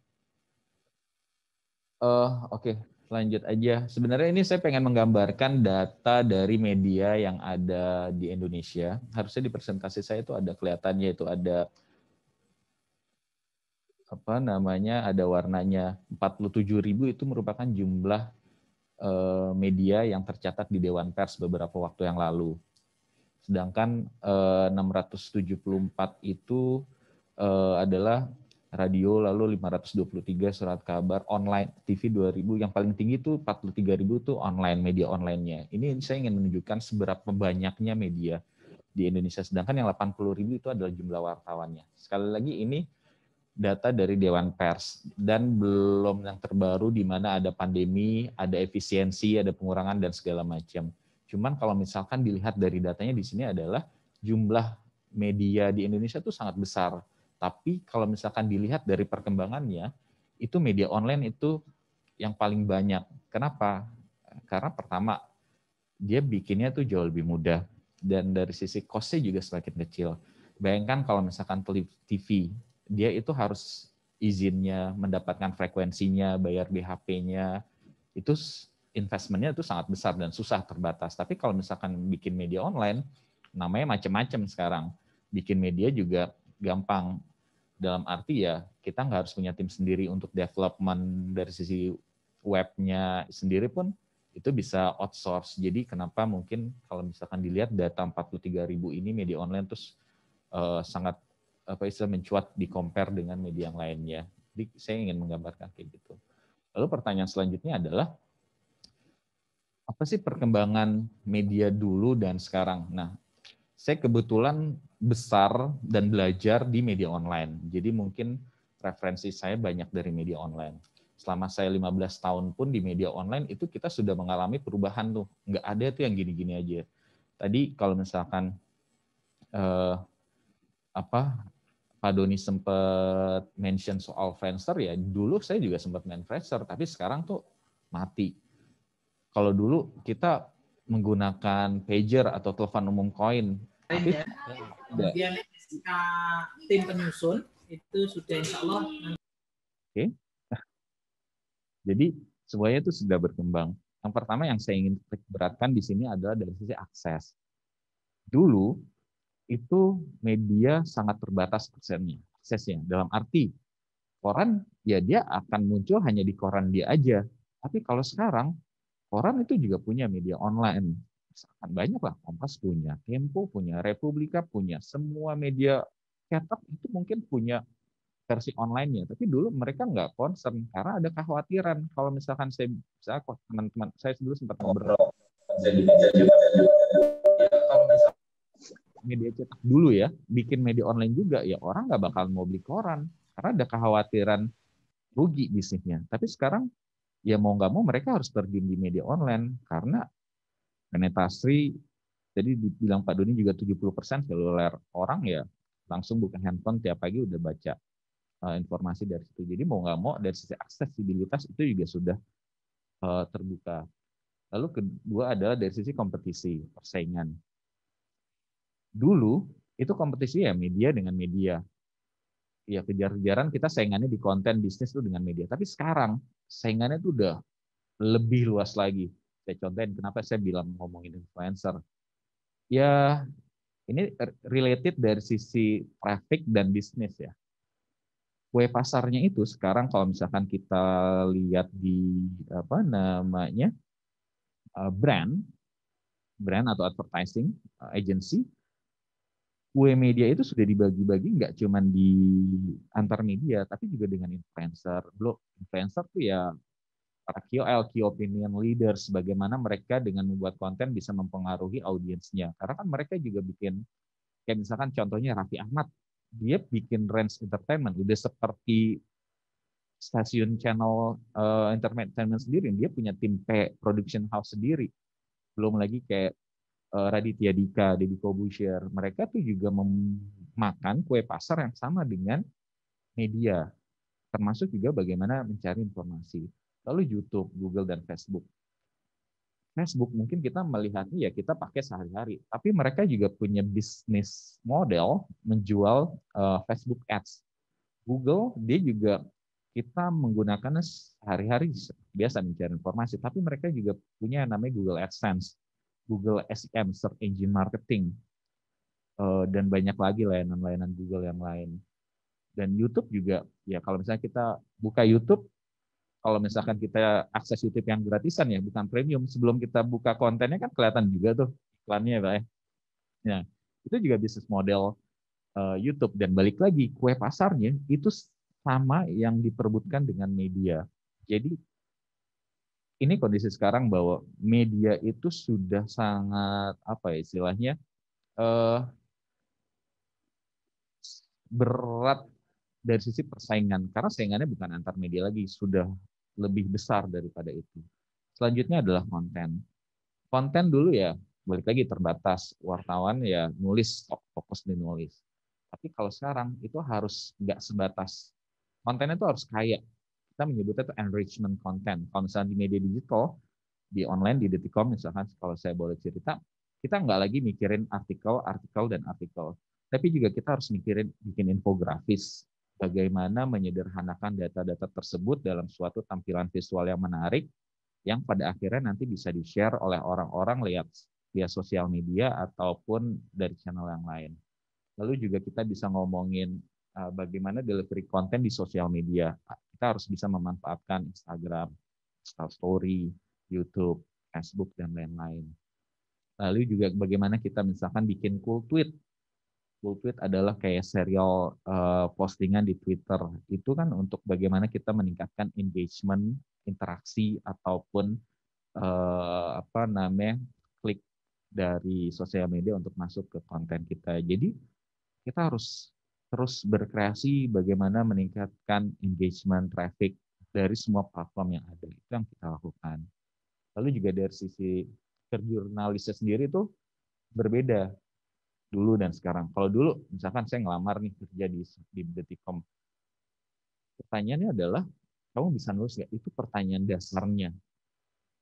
Uh, Oke, okay, lanjut aja. Sebenarnya ini saya pengen menggambarkan data dari media yang ada di Indonesia. Harusnya di presentasi saya itu ada kelihatannya itu ada apa namanya ada warnanya 47.000 itu merupakan jumlah Eh, media yang tercatat di Dewan Pers beberapa waktu yang lalu. Sedangkan 674 eh, itu eh, adalah radio, lalu 523 surat kabar, online TV 2000, yang paling tinggi itu ribu itu online, media online-nya. Ini saya ingin menunjukkan seberapa banyaknya media di Indonesia. Sedangkan yang ribu itu adalah jumlah wartawannya. Sekali lagi ini data dari Dewan Pers dan belum yang terbaru di mana ada pandemi, ada efisiensi, ada pengurangan dan segala macam. Cuman kalau misalkan dilihat dari datanya di sini adalah jumlah media di Indonesia itu sangat besar. Tapi kalau misalkan dilihat dari perkembangannya, itu media online itu yang paling banyak. Kenapa? Karena pertama, dia bikinnya tuh jauh lebih mudah. Dan dari sisi costnya juga semakin kecil. Bayangkan kalau misalkan TV, dia itu harus izinnya, mendapatkan frekuensinya, bayar BHP-nya, itu investmentnya itu sangat besar dan susah terbatas. Tapi kalau misalkan bikin media online, namanya macam-macam sekarang. Bikin media juga gampang. Dalam arti ya, kita nggak harus punya tim sendiri untuk development dari sisi webnya sendiri pun itu bisa outsource. Jadi kenapa mungkin kalau misalkan dilihat data 43 ribu ini media online terus uh, sangat apa istilah mencuat di compare dengan media yang lainnya. Jadi saya ingin menggambarkan kayak gitu. Lalu pertanyaan selanjutnya adalah apa sih perkembangan media dulu dan sekarang? Nah, saya kebetulan besar dan belajar di media online. Jadi mungkin referensi saya banyak dari media online. Selama saya 15 tahun pun di media online itu kita sudah mengalami perubahan tuh. Nggak ada tuh yang gini-gini aja. Tadi kalau misalkan eh, apa Pak Doni sempat mention soal Friendster ya, dulu saya juga sempat main Friendster, tapi sekarang tuh mati. Kalau dulu kita menggunakan pager atau telepon umum koin. ya. Kemudian uh, tim penyusun itu sudah insya Allah. Oke. Okay. Jadi semuanya itu sudah berkembang. Yang pertama yang saya ingin beratkan di sini adalah dari sisi akses. Dulu itu media sangat terbatas aksesnya. aksesnya. Dalam arti koran ya dia akan muncul hanya di koran dia aja. Tapi kalau sekarang koran itu juga punya media online. Sangat banyak lah Kompas punya, Tempo punya, Republika punya, semua media cetak itu mungkin punya versi onlinenya. Tapi dulu mereka nggak concern karena ada kekhawatiran kalau misalkan saya bisa teman-teman saya dulu sempat ngobrol media cetak dulu ya, bikin media online juga, ya orang nggak bakal mau beli koran karena ada kekhawatiran rugi bisnisnya. Tapi sekarang ya mau nggak mau mereka harus terjun di media online karena penetrasi jadi dibilang Pak Doni juga 70% seluler orang ya langsung buka handphone tiap pagi udah baca eh, informasi dari situ. Jadi mau nggak mau dari sisi aksesibilitas itu juga sudah eh, terbuka. Lalu kedua adalah dari sisi kompetisi, persaingan. Dulu itu kompetisi ya media dengan media. Ya kejar-kejaran kita saingannya di konten bisnis itu dengan media. Tapi sekarang saingannya itu udah lebih luas lagi. Saya contohin kenapa saya bilang ngomongin influencer. Ya ini related dari sisi traffic dan bisnis ya. Kue pasarnya itu sekarang kalau misalkan kita lihat di apa namanya eh, brand, brand atau advertising eh, agency kue media itu sudah dibagi-bagi nggak cuma di antar media, tapi juga dengan influencer. Blog influencer tuh ya para KOL, key opinion leaders, bagaimana mereka dengan membuat konten bisa mempengaruhi audiensnya. Karena kan mereka juga bikin, kayak misalkan contohnya Raffi Ahmad, dia bikin range entertainment, udah seperti stasiun channel uh, entertainment sendiri, dia punya tim P, production house sendiri. Belum lagi kayak Eh, Raditya Dika, Deddy Kobusier, mereka tuh juga memakan kue pasar yang sama dengan media, termasuk juga bagaimana mencari informasi. Lalu YouTube, Google, dan Facebook. Facebook mungkin kita melihatnya ya kita pakai sehari-hari, tapi mereka juga punya bisnis model menjual uh, Facebook Ads. Google dia juga kita menggunakannya sehari-hari biasa mencari informasi, tapi mereka juga punya yang namanya Google AdSense. Google SEM Search Engine Marketing eh, dan banyak lagi layanan-layanan Google yang lain. Dan YouTube juga ya kalau misalnya kita buka YouTube kalau misalkan kita akses YouTube yang gratisan ya bukan premium sebelum kita buka kontennya kan kelihatan juga tuh iklannya ya. Nah, itu juga bisnis model eh, YouTube dan balik lagi kue pasarnya itu sama yang diperbutkan dengan media. Jadi ini kondisi sekarang bahwa media itu sudah sangat apa ya istilahnya eh, berat dari sisi persaingan karena saingannya bukan antar media lagi sudah lebih besar daripada itu. Selanjutnya adalah konten. Konten dulu ya balik lagi terbatas wartawan ya nulis fokus di nulis. Tapi kalau sekarang itu harus nggak sebatas kontennya itu harus kaya kita menyebutnya itu enrichment content. Kalau misalnya di media digital, di online, di Detikom misalkan kalau saya boleh cerita, kita nggak lagi mikirin artikel, artikel, dan artikel. Tapi juga kita harus mikirin bikin infografis. Bagaimana menyederhanakan data-data tersebut dalam suatu tampilan visual yang menarik, yang pada akhirnya nanti bisa di-share oleh orang-orang lihat via sosial media ataupun dari channel yang lain. Lalu juga kita bisa ngomongin eh, bagaimana delivery konten di sosial media kita harus bisa memanfaatkan Instagram, Story, YouTube, Facebook, dan lain-lain. Lalu juga bagaimana kita misalkan bikin cool tweet. Cool tweet adalah kayak serial eh, postingan di Twitter. Itu kan untuk bagaimana kita meningkatkan engagement, interaksi ataupun eh, apa namanya klik dari sosial media untuk masuk ke konten kita. Jadi kita harus terus berkreasi bagaimana meningkatkan engagement traffic dari semua platform yang ada itu yang kita lakukan lalu juga dari sisi kerjurnalisnya sendiri itu berbeda dulu dan sekarang kalau dulu misalkan saya ngelamar nih kerja di di detikom pertanyaannya adalah kamu bisa nulis nggak itu pertanyaan dasarnya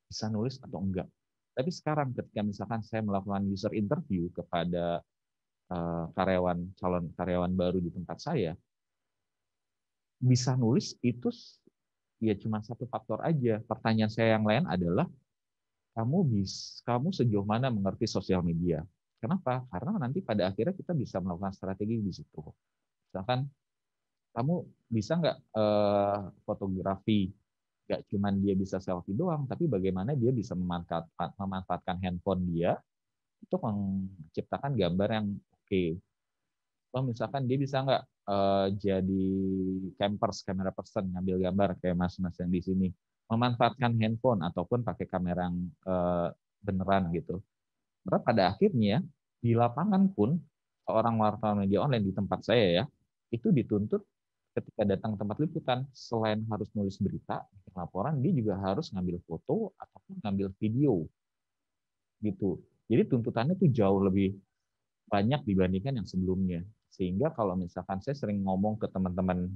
bisa nulis atau enggak tapi sekarang ketika misalkan saya melakukan user interview kepada Eh, karyawan calon karyawan baru di tempat saya bisa nulis itu ya cuma satu faktor aja. Pertanyaan saya yang lain adalah kamu bis kamu sejauh mana mengerti sosial media? Kenapa? Karena nanti pada akhirnya kita bisa melakukan strategi di situ. Misalkan kamu bisa nggak eh, fotografi, nggak cuma dia bisa selfie doang, tapi bagaimana dia bisa memanfaatkan, memanfaatkan handphone dia untuk menciptakan gambar yang Oke. Oh, misalkan dia bisa nggak uh, jadi campers, kamera person, ngambil gambar kayak mas-mas yang di sini, memanfaatkan handphone ataupun pakai kamera yang uh, beneran gitu. Karena pada akhirnya di lapangan pun orang wartawan media online di tempat saya ya itu dituntut ketika datang tempat liputan selain harus nulis berita laporan dia juga harus ngambil foto ataupun ngambil video gitu jadi tuntutannya tuh jauh lebih banyak dibandingkan yang sebelumnya. Sehingga kalau misalkan saya sering ngomong ke teman-teman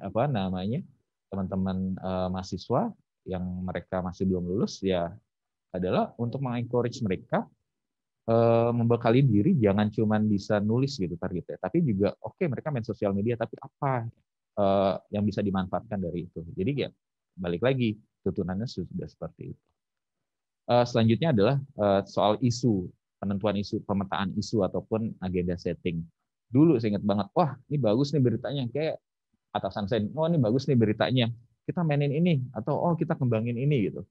apa namanya teman-teman uh, mahasiswa yang mereka masih belum lulus ya adalah untuk mengencourage mereka uh, membekali diri jangan cuma bisa nulis gitu targetnya tapi juga oke okay, mereka main sosial media tapi apa uh, yang bisa dimanfaatkan dari itu jadi ya balik lagi tuntunannya sudah seperti itu uh, selanjutnya adalah uh, soal isu penentuan isu, pemetaan isu ataupun agenda setting. Dulu saya ingat banget, wah ini bagus nih beritanya, kayak atasan saya, oh ini bagus nih beritanya, kita mainin ini atau oh kita kembangin ini gitu,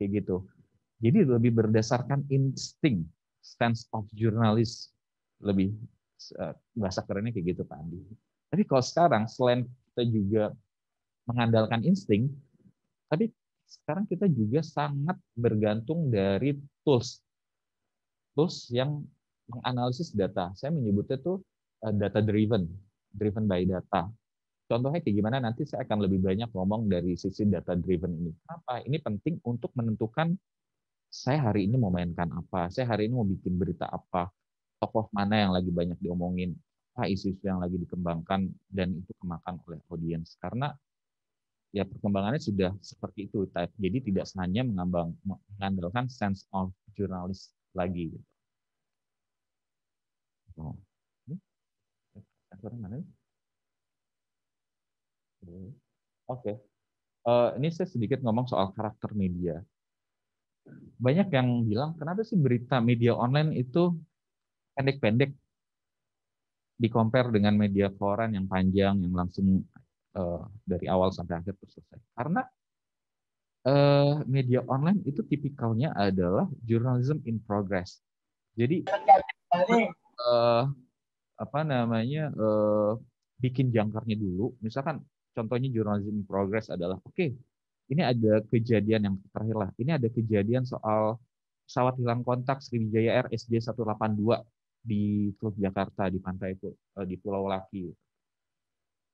kayak gitu. Jadi lebih berdasarkan insting, stance of journalist, lebih eh, bahasa kerennya kayak gitu Pak Andi. Tapi kalau sekarang selain kita juga mengandalkan insting, tapi sekarang kita juga sangat bergantung dari tools tools yang menganalisis data. Saya menyebutnya tuh eh, data driven, driven by data. Contohnya kayak gimana nanti saya akan lebih banyak ngomong dari sisi data driven ini. Kenapa? Ini penting untuk menentukan saya hari ini mau mainkan apa, saya hari ini mau bikin berita apa, tokoh mana yang lagi banyak diomongin, apa isu-isu yang lagi dikembangkan dan itu kemakan oleh audiens. Karena ya perkembangannya sudah seperti itu. Jadi tidak hanya mengandalkan sense of journalist lagi. Gitu. Oh. Hmm? Eh, Oke. Okay. Uh, eh, ini saya sedikit ngomong soal karakter media. Banyak yang bilang, kenapa sih berita media online itu pendek-pendek dikompar dengan media koran yang panjang, yang langsung uh, dari awal sampai akhir terus selesai. Karena uh, media online itu tipikalnya adalah journalism in progress. Jadi uh, apa namanya uh, bikin jangkarnya dulu. Misalkan contohnya journalism in progress adalah oke okay, ini ada kejadian yang terakhir lah. Ini ada kejadian soal pesawat hilang kontak Sriwijaya Air SJ 182 di Teluk Jakarta di pantai itu di Pulau Laki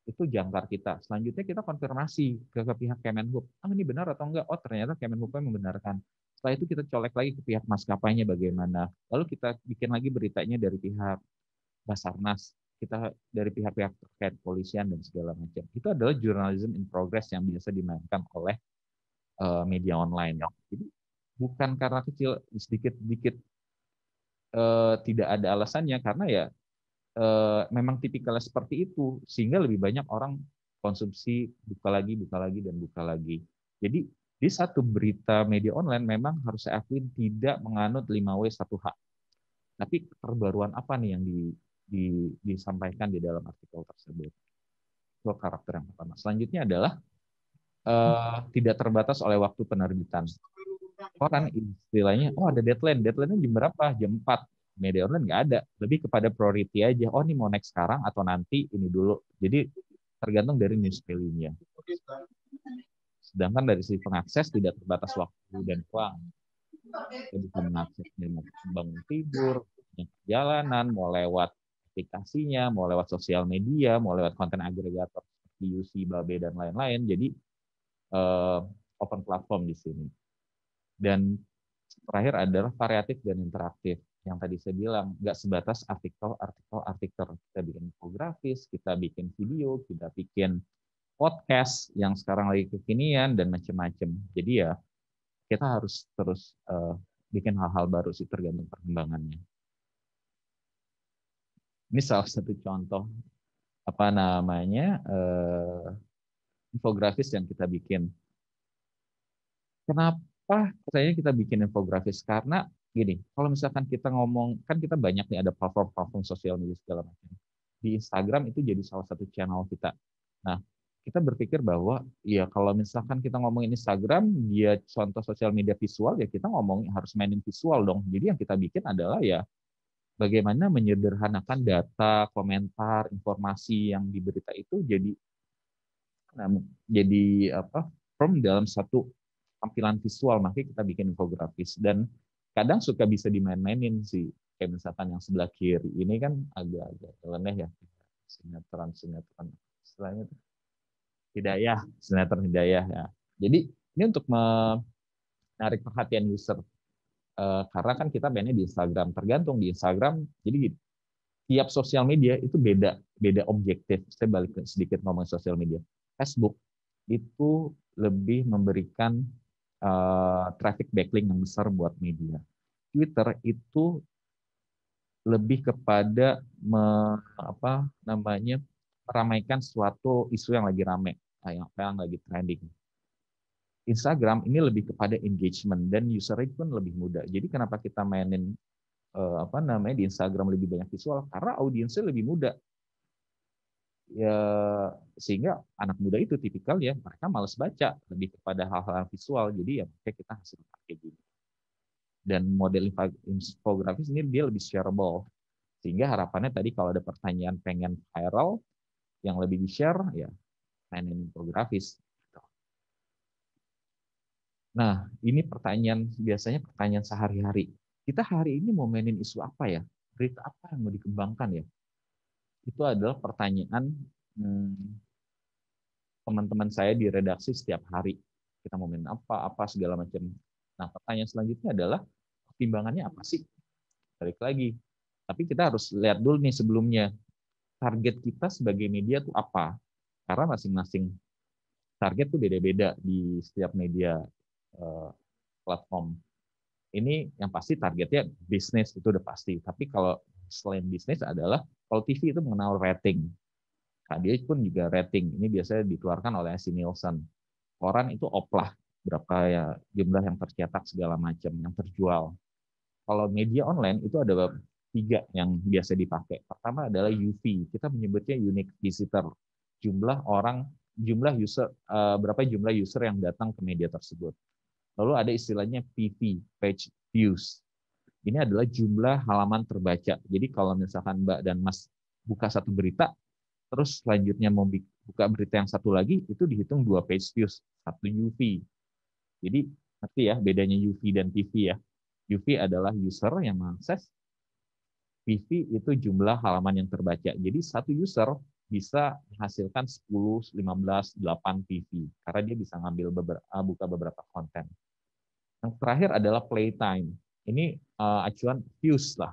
itu jangkar kita. Selanjutnya kita konfirmasi ke, ke pihak Kemenhub. Ah ini benar atau enggak? Oh ternyata Kemenhubnya membenarkan. Setelah itu kita colek lagi ke pihak maskapainya bagaimana. Lalu kita bikin lagi beritanya dari pihak Basarnas, kita dari pihak-pihak terkait polisian dan segala macam. Itu adalah journalism in progress yang biasa dimainkan oleh uh, media online. Ya. Jadi bukan karena kecil sedikit-sedikit uh, tidak ada alasannya karena ya Eh, memang tipikalnya seperti itu sehingga lebih banyak orang konsumsi buka lagi buka lagi dan buka lagi jadi di satu berita media online memang harus saya akui tidak menganut 5W 1H. Tapi keterbaruan apa nih yang di, di, disampaikan di dalam artikel tersebut? Itu karakter yang pertama. Selanjutnya adalah uh, tidak terbatas oleh waktu penerbitan. orang istilahnya, oh ada deadline. deadlinenya jam berapa? Jam 4 media online nggak ada. Lebih kepada priority aja. Oh, ini mau naik sekarang atau nanti ini dulu. Jadi tergantung dari news value-nya. Sedangkan dari sisi pengakses tidak terbatas waktu dan uang. Jadi bisa mengaksesnya bangun tidur, jalanan, mau lewat aplikasinya, mau lewat sosial media, mau lewat konten agregator seperti UC, Babe, dan lain-lain. Jadi uh, open platform di sini. Dan terakhir adalah variatif dan interaktif yang tadi saya bilang nggak sebatas artikel artikel artikel kita bikin infografis kita bikin video kita bikin podcast yang sekarang lagi kekinian dan macam-macam jadi ya kita harus terus uh, bikin hal-hal baru sih tergantung perkembangannya ini salah satu contoh apa namanya uh, infografis yang kita bikin kenapa katanya kita bikin infografis karena gini, kalau misalkan kita ngomong, kan kita banyak nih ada platform-platform sosial media segala macam. Di Instagram itu jadi salah satu channel kita. Nah, kita berpikir bahwa ya kalau misalkan kita ngomongin Instagram, dia contoh sosial media visual, ya kita ngomong harus mainin visual dong. Jadi yang kita bikin adalah ya bagaimana menyederhanakan data, komentar, informasi yang diberita itu jadi jadi apa from dalam satu tampilan visual, makanya kita bikin infografis dan kadang suka bisa dimain-mainin sih kayak misalkan yang sebelah kiri ini kan agak-agak leneh ya sinetron sinetron istilahnya itu hidayah sinetron hidayah ya jadi ini untuk menarik perhatian user eh, karena kan kita mainnya di Instagram tergantung di Instagram jadi gini, tiap sosial media itu beda beda objektif saya balik sedikit ngomong sosial media Facebook itu lebih memberikan Eh, traffic backlink yang besar buat media. Twitter itu lebih kepada me, apa namanya meramaikan suatu isu yang lagi rame, yang, yang lagi trending. Instagram ini lebih kepada engagement dan user rate pun lebih mudah. Jadi kenapa kita mainin eh, apa namanya di Instagram lebih banyak visual karena audiensnya lebih mudah ya sehingga anak muda itu tipikal ya mereka males baca lebih kepada hal-hal visual jadi ya makanya kita hasil pakai gini dan model infografis ini dia lebih shareable sehingga harapannya tadi kalau ada pertanyaan pengen viral yang lebih di share ya mainin infografis Nah, ini pertanyaan biasanya pertanyaan sehari-hari. Kita hari ini mau mainin isu apa ya? Berita apa yang mau dikembangkan ya? itu adalah pertanyaan hmm, teman-teman hmm, saya di redaksi setiap hari. Kita mau minta apa, apa segala macam. Nah, pertanyaan selanjutnya adalah pertimbangannya apa sih? Balik lagi. Tapi kita harus lihat dulu nih sebelumnya target kita sebagai media tuh apa? Karena masing-masing target tuh beda-beda di setiap media eh, platform. Ini yang pasti targetnya bisnis itu udah pasti. Tapi kalau selain bisnis adalah kalau TV itu mengenal rating. Nah, pun juga rating. Ini biasanya dikeluarkan oleh si Nielsen. Koran itu oplah berapa ya jumlah yang tercetak segala macam yang terjual. Kalau media online itu ada tiga yang biasa dipakai. Pertama adalah UV. Kita menyebutnya unique visitor. Jumlah orang, jumlah user, eh, berapa jumlah user yang datang ke media tersebut. Lalu ada istilahnya PV, page views ini adalah jumlah halaman terbaca. Jadi kalau misalkan Mbak dan Mas buka satu berita, terus selanjutnya mau buka berita yang satu lagi, itu dihitung dua page views, satu UV. Jadi ngerti ya bedanya UV dan TV ya. UV adalah user yang mengakses, PV itu jumlah halaman yang terbaca. Jadi satu user bisa menghasilkan 10, 15, 8 PV karena dia bisa ngambil beberapa, buka beberapa konten. Yang terakhir adalah playtime. Ini uh, acuan views lah.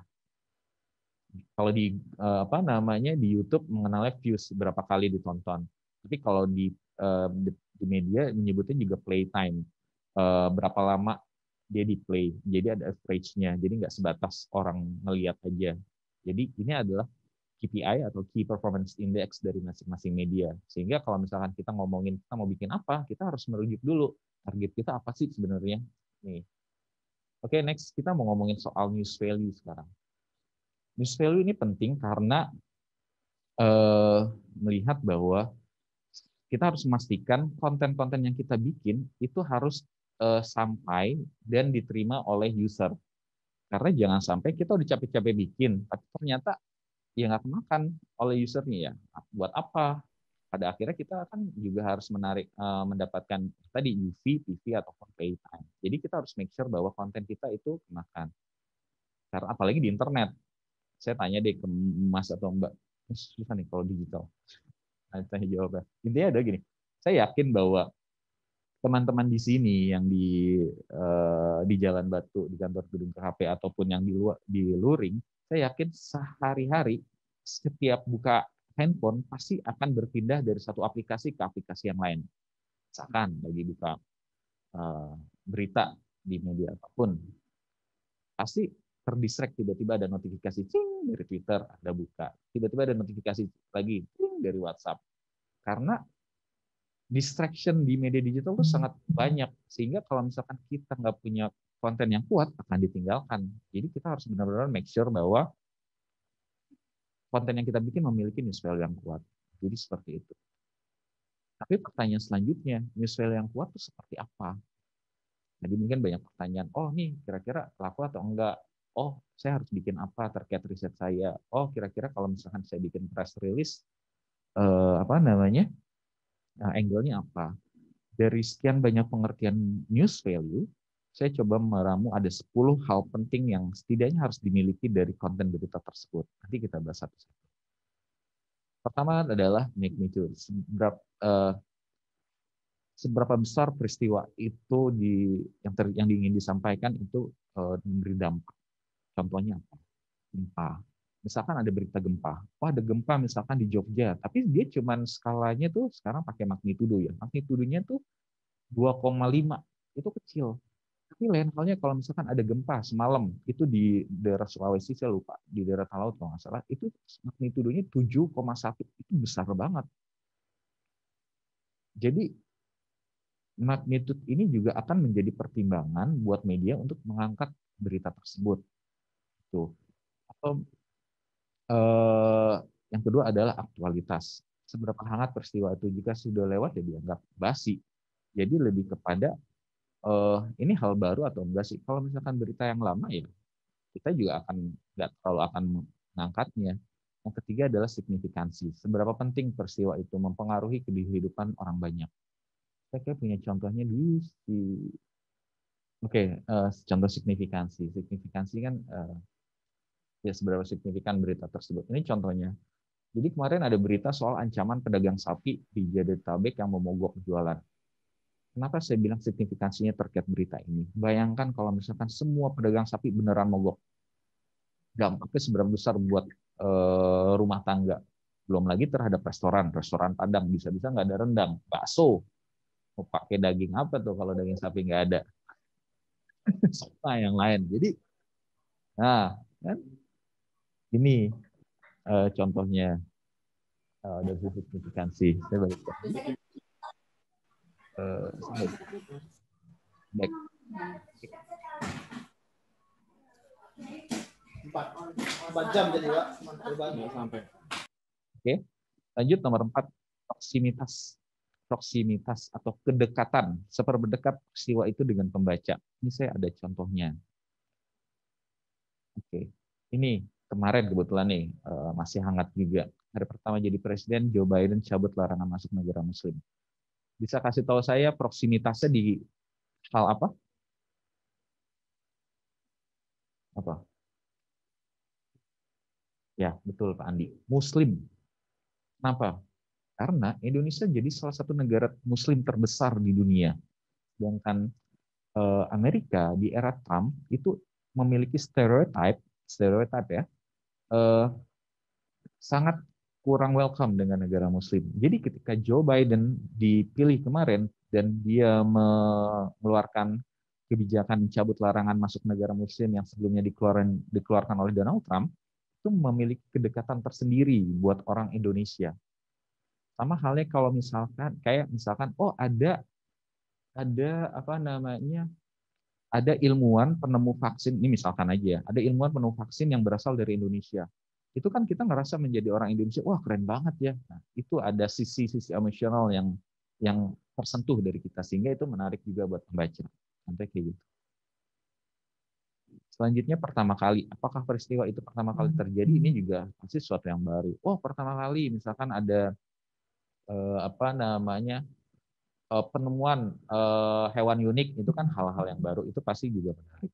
Kalau di uh, apa namanya di YouTube mengenalnya views berapa kali ditonton. Tapi kalau di, uh, di, media menyebutnya juga time Uh, berapa lama dia di play. Jadi ada average-nya. Jadi nggak sebatas orang ngelihat aja. Jadi ini adalah KPI atau Key Performance Index dari masing-masing media. Sehingga kalau misalkan kita ngomongin kita mau bikin apa, kita harus merujuk dulu target kita apa sih sebenarnya. Nih, Oke, okay, next kita mau ngomongin soal news value sekarang. News value ini penting karena uh, melihat bahwa kita harus memastikan konten-konten yang kita bikin itu harus uh, sampai dan diterima oleh user. Karena jangan sampai kita udah capek-capek bikin, tapi ternyata ya nggak kemakan oleh usernya ya. Buat apa? pada akhirnya kita kan juga harus menarik uh, mendapatkan tadi UV, PV ataupun pay time. Jadi kita harus make sure bahwa konten kita itu kemakan. Karena apalagi di internet. Saya tanya deh ke Mas atau Mbak, susah nih kalau digital. Tanya jawabnya. Intinya ada gini, saya yakin bahwa teman-teman di sini yang di uh, di Jalan Batu, di kantor gedung KHP ataupun yang di luar di Luring, saya yakin sehari-hari setiap buka handphone pasti akan berpindah dari satu aplikasi ke aplikasi yang lain. Misalkan bagi buka eh, berita di media apapun, pasti terdistract tiba-tiba ada notifikasi cing dari Twitter, ada buka. Tiba-tiba ada notifikasi lagi cing dari WhatsApp. Karena distraction di media digital itu sangat banyak sehingga kalau misalkan kita nggak punya konten yang kuat akan ditinggalkan. Jadi kita harus benar-benar make sure bahwa konten yang kita bikin memiliki news value yang kuat. Jadi seperti itu. Tapi pertanyaan selanjutnya, news value yang kuat itu seperti apa? Jadi mungkin banyak pertanyaan, oh nih kira-kira laku atau enggak? Oh, saya harus bikin apa terkait riset saya? Oh, kira-kira kalau misalkan saya bikin press release, eh, apa namanya, nah, angle-nya apa? Dari sekian banyak pengertian news value, saya coba meramu ada 10 hal penting yang setidaknya harus dimiliki dari konten berita tersebut. Nanti kita bahas satu-satu. Pertama adalah magnitude. Seberapa, uh, eh, seberapa besar peristiwa itu di yang, ter, yang ingin disampaikan itu uh, memberi dampak. Contohnya apa? Gempa. Misalkan ada berita gempa. Wah, ada gempa misalkan di Jogja, tapi dia cuman skalanya tuh sekarang pakai magnitudo ya. Magnitudonya tuh 2,5. Itu kecil tapi lain halnya kalau misalkan ada gempa semalam, itu di daerah Sulawesi, saya lupa, di daerah Talaut kalau nggak salah, itu magnitudonya 7,1, itu besar banget. Jadi magnitude ini juga akan menjadi pertimbangan buat media untuk mengangkat berita tersebut. Itu. Atau eh, yang kedua adalah aktualitas. Seberapa hangat peristiwa itu jika sudah lewat ya dianggap basi. Jadi lebih kepada uh, ini hal baru atau enggak sih? Kalau misalkan berita yang lama ya kita juga akan nggak terlalu akan mengangkatnya. Yang ketiga adalah signifikansi. Seberapa penting peristiwa itu mempengaruhi kehidupan orang banyak. Saya kayak punya contohnya di si Oke, okay, uh, eh, contoh signifikansi. Signifikansi kan uh, ya seberapa signifikan berita tersebut. Ini contohnya. Jadi kemarin ada berita soal ancaman pedagang sapi di Jabodetabek yang memogok jualan. Kenapa saya bilang signifikansinya terkait berita ini? Bayangkan kalau misalkan semua pedagang sapi beneran mogok. Dampaknya seberapa besar buat eh, rumah tangga. Belum lagi terhadap restoran. Restoran Padang bisa-bisa nggak ada rendang. Bakso. Mau pakai daging apa tuh kalau daging sapi nggak ada? Sama yang lain. Jadi, nah, kan ini eh, contohnya e, dari signifikansi. Saya balik. Eh, empat, empat jam jadi pak. sampai. Oke, lanjut nomor empat proksimitas proksimitas atau kedekatan seperti dekat siwa itu dengan pembaca ini saya ada contohnya oke ini kemarin kebetulan nih eh, masih hangat juga hari pertama jadi presiden Joe Biden cabut larangan masuk negara Muslim bisa kasih tahu saya proksimitasnya di hal apa? Apa? Ya, betul Pak Andi. Muslim. Kenapa? Karena Indonesia jadi salah satu negara muslim terbesar di dunia. Sedangkan eh, Amerika di era Trump itu memiliki stereotype, stereotype ya, eh, sangat kurang welcome dengan negara muslim. Jadi ketika Joe Biden dipilih kemarin dan dia mengeluarkan kebijakan mencabut larangan masuk negara muslim yang sebelumnya dikeluarkan, dikeluarkan oleh Donald Trump, itu memiliki kedekatan tersendiri buat orang Indonesia. Sama halnya kalau misalkan kayak misalkan oh ada ada apa namanya ada ilmuwan penemu vaksin ini misalkan aja ya, ada ilmuwan penemu vaksin yang berasal dari Indonesia itu kan kita ngerasa menjadi orang Indonesia, wah keren banget ya. Nah, itu ada sisi-sisi emosional yang yang tersentuh dari kita sehingga itu menarik juga buat pembaca. Sampai kayak gitu. Selanjutnya pertama kali, apakah peristiwa itu pertama kali hmm. terjadi? Ini juga pasti sesuatu yang baru. Oh, pertama kali misalkan ada eh, apa namanya? Eh, penemuan eh, hewan unik itu kan hal-hal yang baru, itu pasti juga menarik.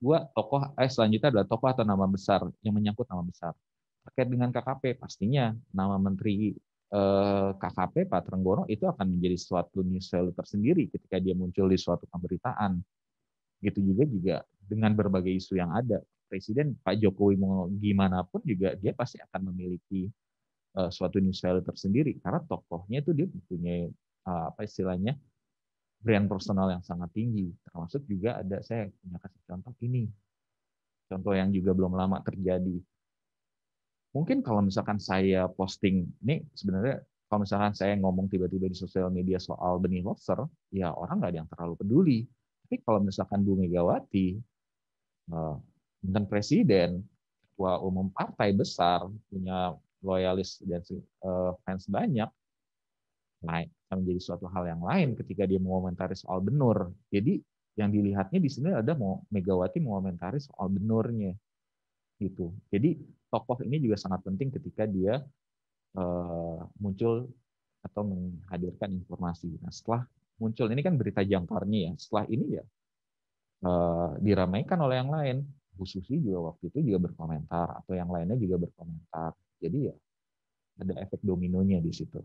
Dua, tokoh eh selanjutnya adalah tokoh atau nama besar yang menyangkut nama besar. Terkait dengan KKP pastinya nama menteri eh, KKP Pak Trenggono itu akan menjadi suatu news value tersendiri ketika dia muncul di suatu pemberitaan. Gitu juga juga dengan berbagai isu yang ada. Presiden Pak Jokowi mau gimana pun juga dia pasti akan memiliki eh, suatu news value tersendiri karena tokohnya itu dia punya eh, apa istilahnya brand personal yang sangat tinggi. Termasuk juga ada saya punya kasih contoh ini. Contoh yang juga belum lama terjadi. Mungkin kalau misalkan saya posting, ini sebenarnya kalau misalkan saya ngomong tiba-tiba di sosial media soal benih lobster, ya orang nggak ada yang terlalu peduli. Tapi kalau misalkan Bu Megawati, eh, mantan presiden, ketua umum partai besar, punya loyalis dan eh, fans banyak, naik menjadi suatu hal yang lain ketika dia mengomentari soal benur. Jadi yang dilihatnya di sini ada mau Megawati mengomentari soal benurnya gitu. Jadi tokoh ini juga sangat penting ketika dia eh, muncul atau menghadirkan informasi. Nah setelah muncul ini kan berita jangkarnya ya. Setelah ini ya eh, diramaikan oleh yang lain. Bu Susi juga waktu itu juga berkomentar atau yang lainnya juga berkomentar. Jadi ya ada efek dominonya di situ.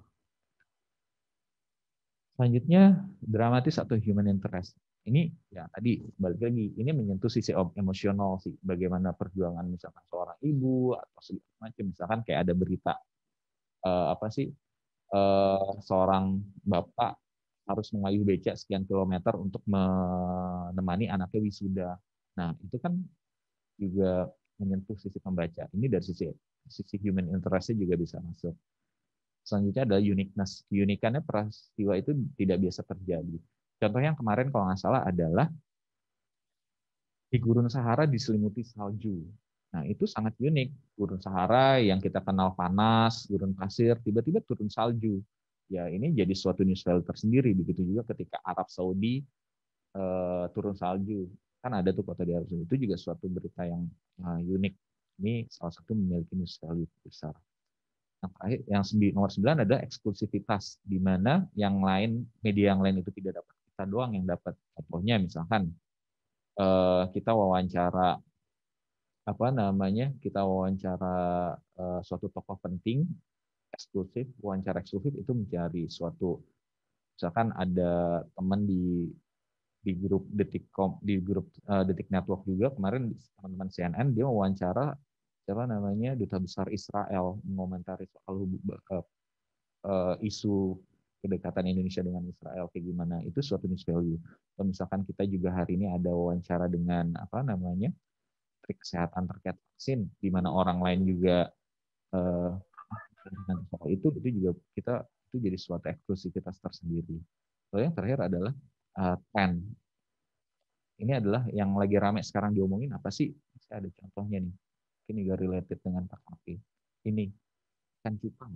Selanjutnya, dramatis atau human interest. Ini ya tadi balik lagi, ini menyentuh sisi emosional sih, bagaimana perjuangan misalkan seorang ibu atau segala macam, misalkan kayak ada berita eh, apa sih eh, seorang bapak harus mengayuh becak sekian kilometer untuk menemani anaknya wisuda. Nah itu kan juga menyentuh sisi pembaca. Ini dari sisi sisi human interestnya juga bisa masuk. Selanjutnya adalah uniqueness. Keunikannya peristiwa itu tidak biasa terjadi. Contoh yang kemarin kalau nggak salah adalah di gurun Sahara diselimuti salju. Nah, itu sangat unik. Gurun Sahara yang kita kenal panas, gurun pasir, tiba-tiba turun salju. Ya, ini jadi suatu news value tersendiri. Begitu juga ketika Arab Saudi e, turun salju. Kan ada tuh kota di Arab Saudi. Itu juga suatu berita yang e, unik. Ini salah satu memiliki news value besar yang terakhir yang nomor 9 adalah eksklusivitas di mana yang lain media yang lain itu tidak dapat kita doang yang dapat contohnya misalkan eh, kita wawancara apa namanya kita wawancara eh, suatu tokoh penting eksklusif wawancara eksklusif itu mencari suatu misalkan ada teman di di grup detikcom di grup eh, detik network juga kemarin teman-teman CNN dia wawancara siapa namanya duta besar Israel mengomentari soal uh, uh, isu kedekatan Indonesia dengan Israel kayak gimana itu suatu news value. misalkan kita juga hari ini ada wawancara dengan apa namanya trik kesehatan terkait vaksin, di mana orang lain juga uh, dengan soal itu itu juga kita itu jadi suatu eksklusivitas tersendiri. Lalu yang terakhir adalah uh, TEN. Ini adalah yang lagi rame sekarang diomongin apa sih? Saya ada contohnya nih. Ini juga related dengan Pak Ini ikan cupang.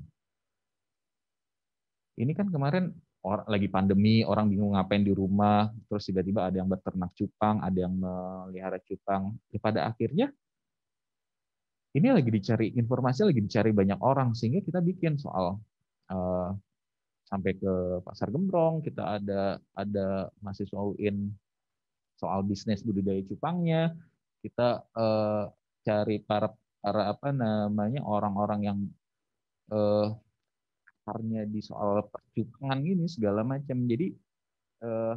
Ini kan kemarin orang lagi pandemi, orang bingung ngapain di rumah, terus tiba-tiba ada yang beternak cupang, ada yang melihara cupang. Ya, pada akhirnya ini lagi dicari informasi, lagi dicari banyak orang sehingga kita bikin soal uh, sampai ke pasar gembrong kita ada ada mahasiswa UIN soal bisnis budidaya cupangnya kita uh, cari para para apa namanya orang-orang yang eh, akarnya di soal perjuangan ini segala macam. Jadi eh,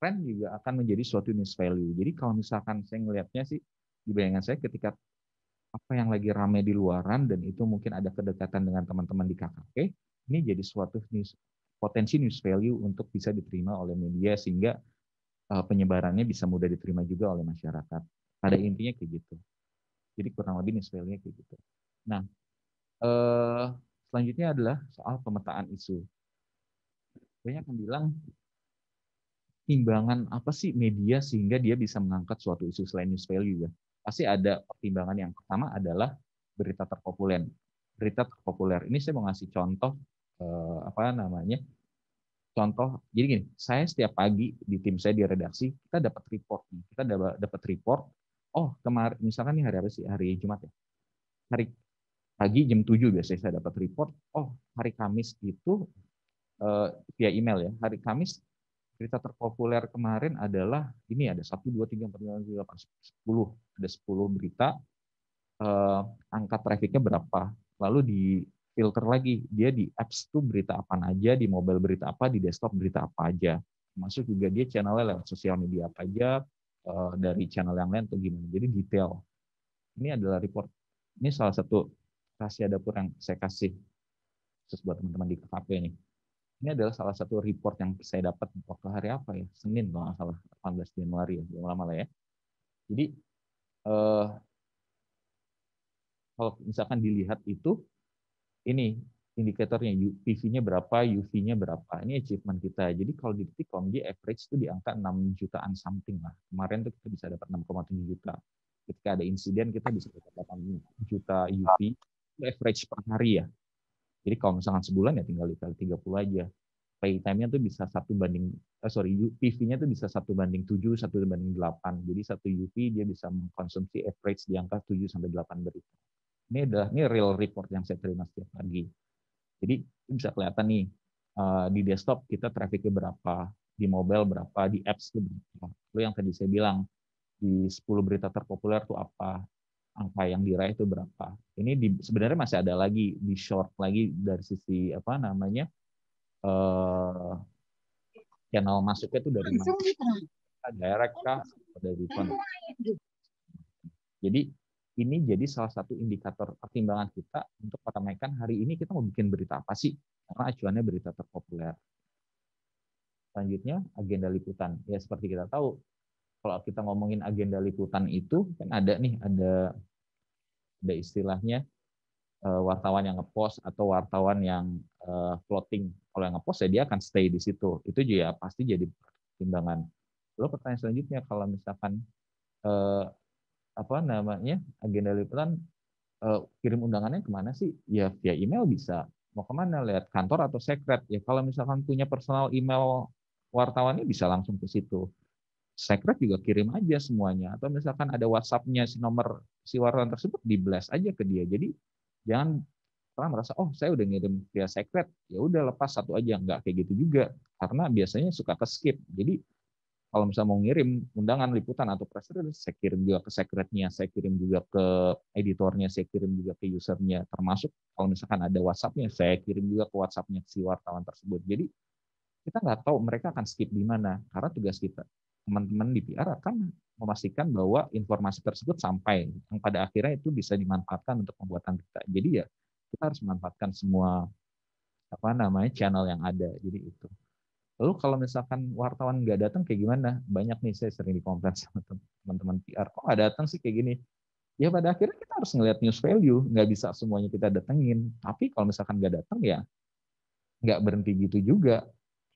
tren juga akan menjadi suatu news value. Jadi kalau misalkan saya ngelihatnya sih di bayangan saya ketika apa yang lagi rame di luaran dan itu mungkin ada kedekatan dengan teman-teman di KKP, ini jadi suatu news, potensi news value untuk bisa diterima oleh media sehingga eh, penyebarannya bisa mudah diterima juga oleh masyarakat. Pada intinya kayak gitu. Jadi kurang lebih nih scale nya kayak gitu. Nah, eh, selanjutnya adalah soal pemetaan isu. Banyak yang bilang timbangan apa sih media sehingga dia bisa mengangkat suatu isu selain news value ya. Pasti ada pertimbangan yang pertama adalah berita terpopuler. Berita terpopuler. Ini saya mau ngasih contoh eh, apa namanya? Contoh, jadi gini, saya setiap pagi di tim saya di redaksi kita dapat report kita dapat report oh kemarin misalkan nih hari apa sih? Hari Jumat ya. Hari pagi jam 7 biasanya saya dapat report, oh hari Kamis itu eh, via email ya. Hari Kamis berita terpopuler kemarin adalah ini ada satu dua tiga empat lima tujuh delapan sepuluh Ada 10 berita eh, angka trafiknya berapa. Lalu di filter lagi, dia di apps tuh berita apa aja, di mobile berita apa, di desktop berita apa aja. masuk juga dia channelnya lewat sosial media apa aja, Eh, dari channel yang lain atau gimana. Jadi detail. Ini adalah report. Ini salah satu rahasia dapur yang saya kasih terus buat teman-teman di KKP ini. Ini adalah salah satu report yang saya dapat waktu hari apa ya? Senin kalau nggak salah, 18 Januari ya, belum lama lah ya. Jadi eh, kalau misalkan dilihat itu, ini indikatornya uv nya berapa, UV-nya berapa. Ini achievement kita. Jadi kalau di Tikom, di average itu di angka 6 jutaan something lah. Kemarin tuh kita bisa dapat 6,7 juta. Ketika ada insiden kita bisa dapat 8 juta UV. Itu average per hari ya. Jadi kalau misalkan sebulan ya tinggal dikali 30 aja. Pay time-nya tuh bisa satu banding, eh, sorry, PV-nya tuh bisa satu banding 7, satu banding 8. Jadi satu UV dia bisa mengkonsumsi average di angka 7 sampai 8 berita. Ini adalah ini real report yang saya terima setiap pagi. Jadi bisa kelihatan nih eh, di desktop kita trafiknya berapa, di mobile berapa, di apps itu berapa. Lalu yang tadi saya bilang di 10 berita terpopuler itu apa, angka yang diraih itu berapa. Ini di, sebenarnya masih ada lagi di short lagi dari sisi apa namanya uh, channel masuknya itu dari mana? Gitu. Direct kah? Dari konten. Gitu. Jadi ini jadi salah satu indikator pertimbangan kita untuk meramaikan hari ini kita mau bikin berita apa sih karena acuannya berita terpopuler. Selanjutnya agenda liputan. Ya seperti kita tahu kalau kita ngomongin agenda liputan itu kan ada nih ada ada istilahnya eh, wartawan yang ngepost atau wartawan yang eh, floating. Kalau yang ngepost ya dia akan stay di situ. Itu juga pasti jadi pertimbangan. Lalu pertanyaan selanjutnya kalau misalkan eh, apa namanya agenda liputan uh, kirim undangannya kemana sih? Ya via email bisa. Mau kemana? Lihat kantor atau sekret. Ya kalau misalkan punya personal email wartawannya bisa langsung ke situ. Sekret juga kirim aja semuanya. Atau misalkan ada whatsappnya si nomor si wartawan tersebut di blast aja ke dia. Jadi jangan pernah merasa oh saya udah ngirim via sekret ya udah lepas satu aja nggak kayak gitu juga karena biasanya suka ke skip jadi kalau misalnya mau ngirim undangan liputan atau press release, saya kirim juga ke secretnya, saya kirim juga ke editornya, saya kirim juga ke usernya, termasuk kalau misalkan ada WhatsAppnya, saya kirim juga ke WhatsAppnya si wartawan tersebut. Jadi kita nggak tahu mereka akan skip di mana, karena tugas kita teman-teman di PR akan memastikan bahwa informasi tersebut sampai yang pada akhirnya itu bisa dimanfaatkan untuk pembuatan kita. Jadi ya kita harus memanfaatkan semua apa namanya channel yang ada. Jadi itu. Lalu kalau misalkan wartawan nggak datang kayak gimana? Banyak nih saya sering dikomplain sama teman-teman PR. Kok nggak datang sih kayak gini? Ya pada akhirnya kita harus ngelihat news value. Nggak bisa semuanya kita datengin. Tapi kalau misalkan nggak datang ya nggak berhenti gitu juga.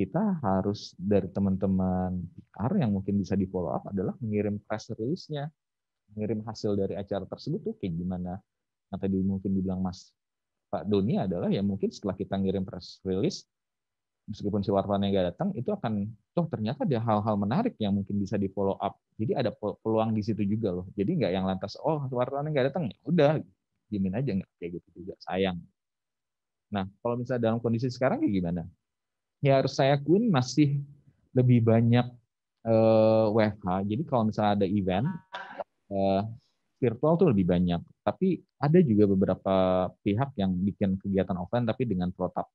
Kita harus dari teman-teman PR yang mungkin bisa di follow up adalah mengirim press release-nya. Mengirim hasil dari acara tersebut tuh kayak gimana. Nah tadi mungkin dibilang Mas Pak Doni adalah ya mungkin setelah kita ngirim press release, meskipun si wartawannya nggak datang itu akan toh ternyata ada hal-hal menarik yang mungkin bisa di follow up jadi ada peluang di situ juga loh jadi nggak yang lantas oh wartawannya nggak datang ya udah jamin aja nggak kayak gitu juga sayang nah kalau misalnya dalam kondisi sekarang kayak gimana ya harus saya akuin masih lebih banyak uh, eh, WFH jadi kalau misalnya ada event uh, virtual tuh lebih banyak tapi ada juga beberapa pihak yang bikin kegiatan offline tapi dengan protap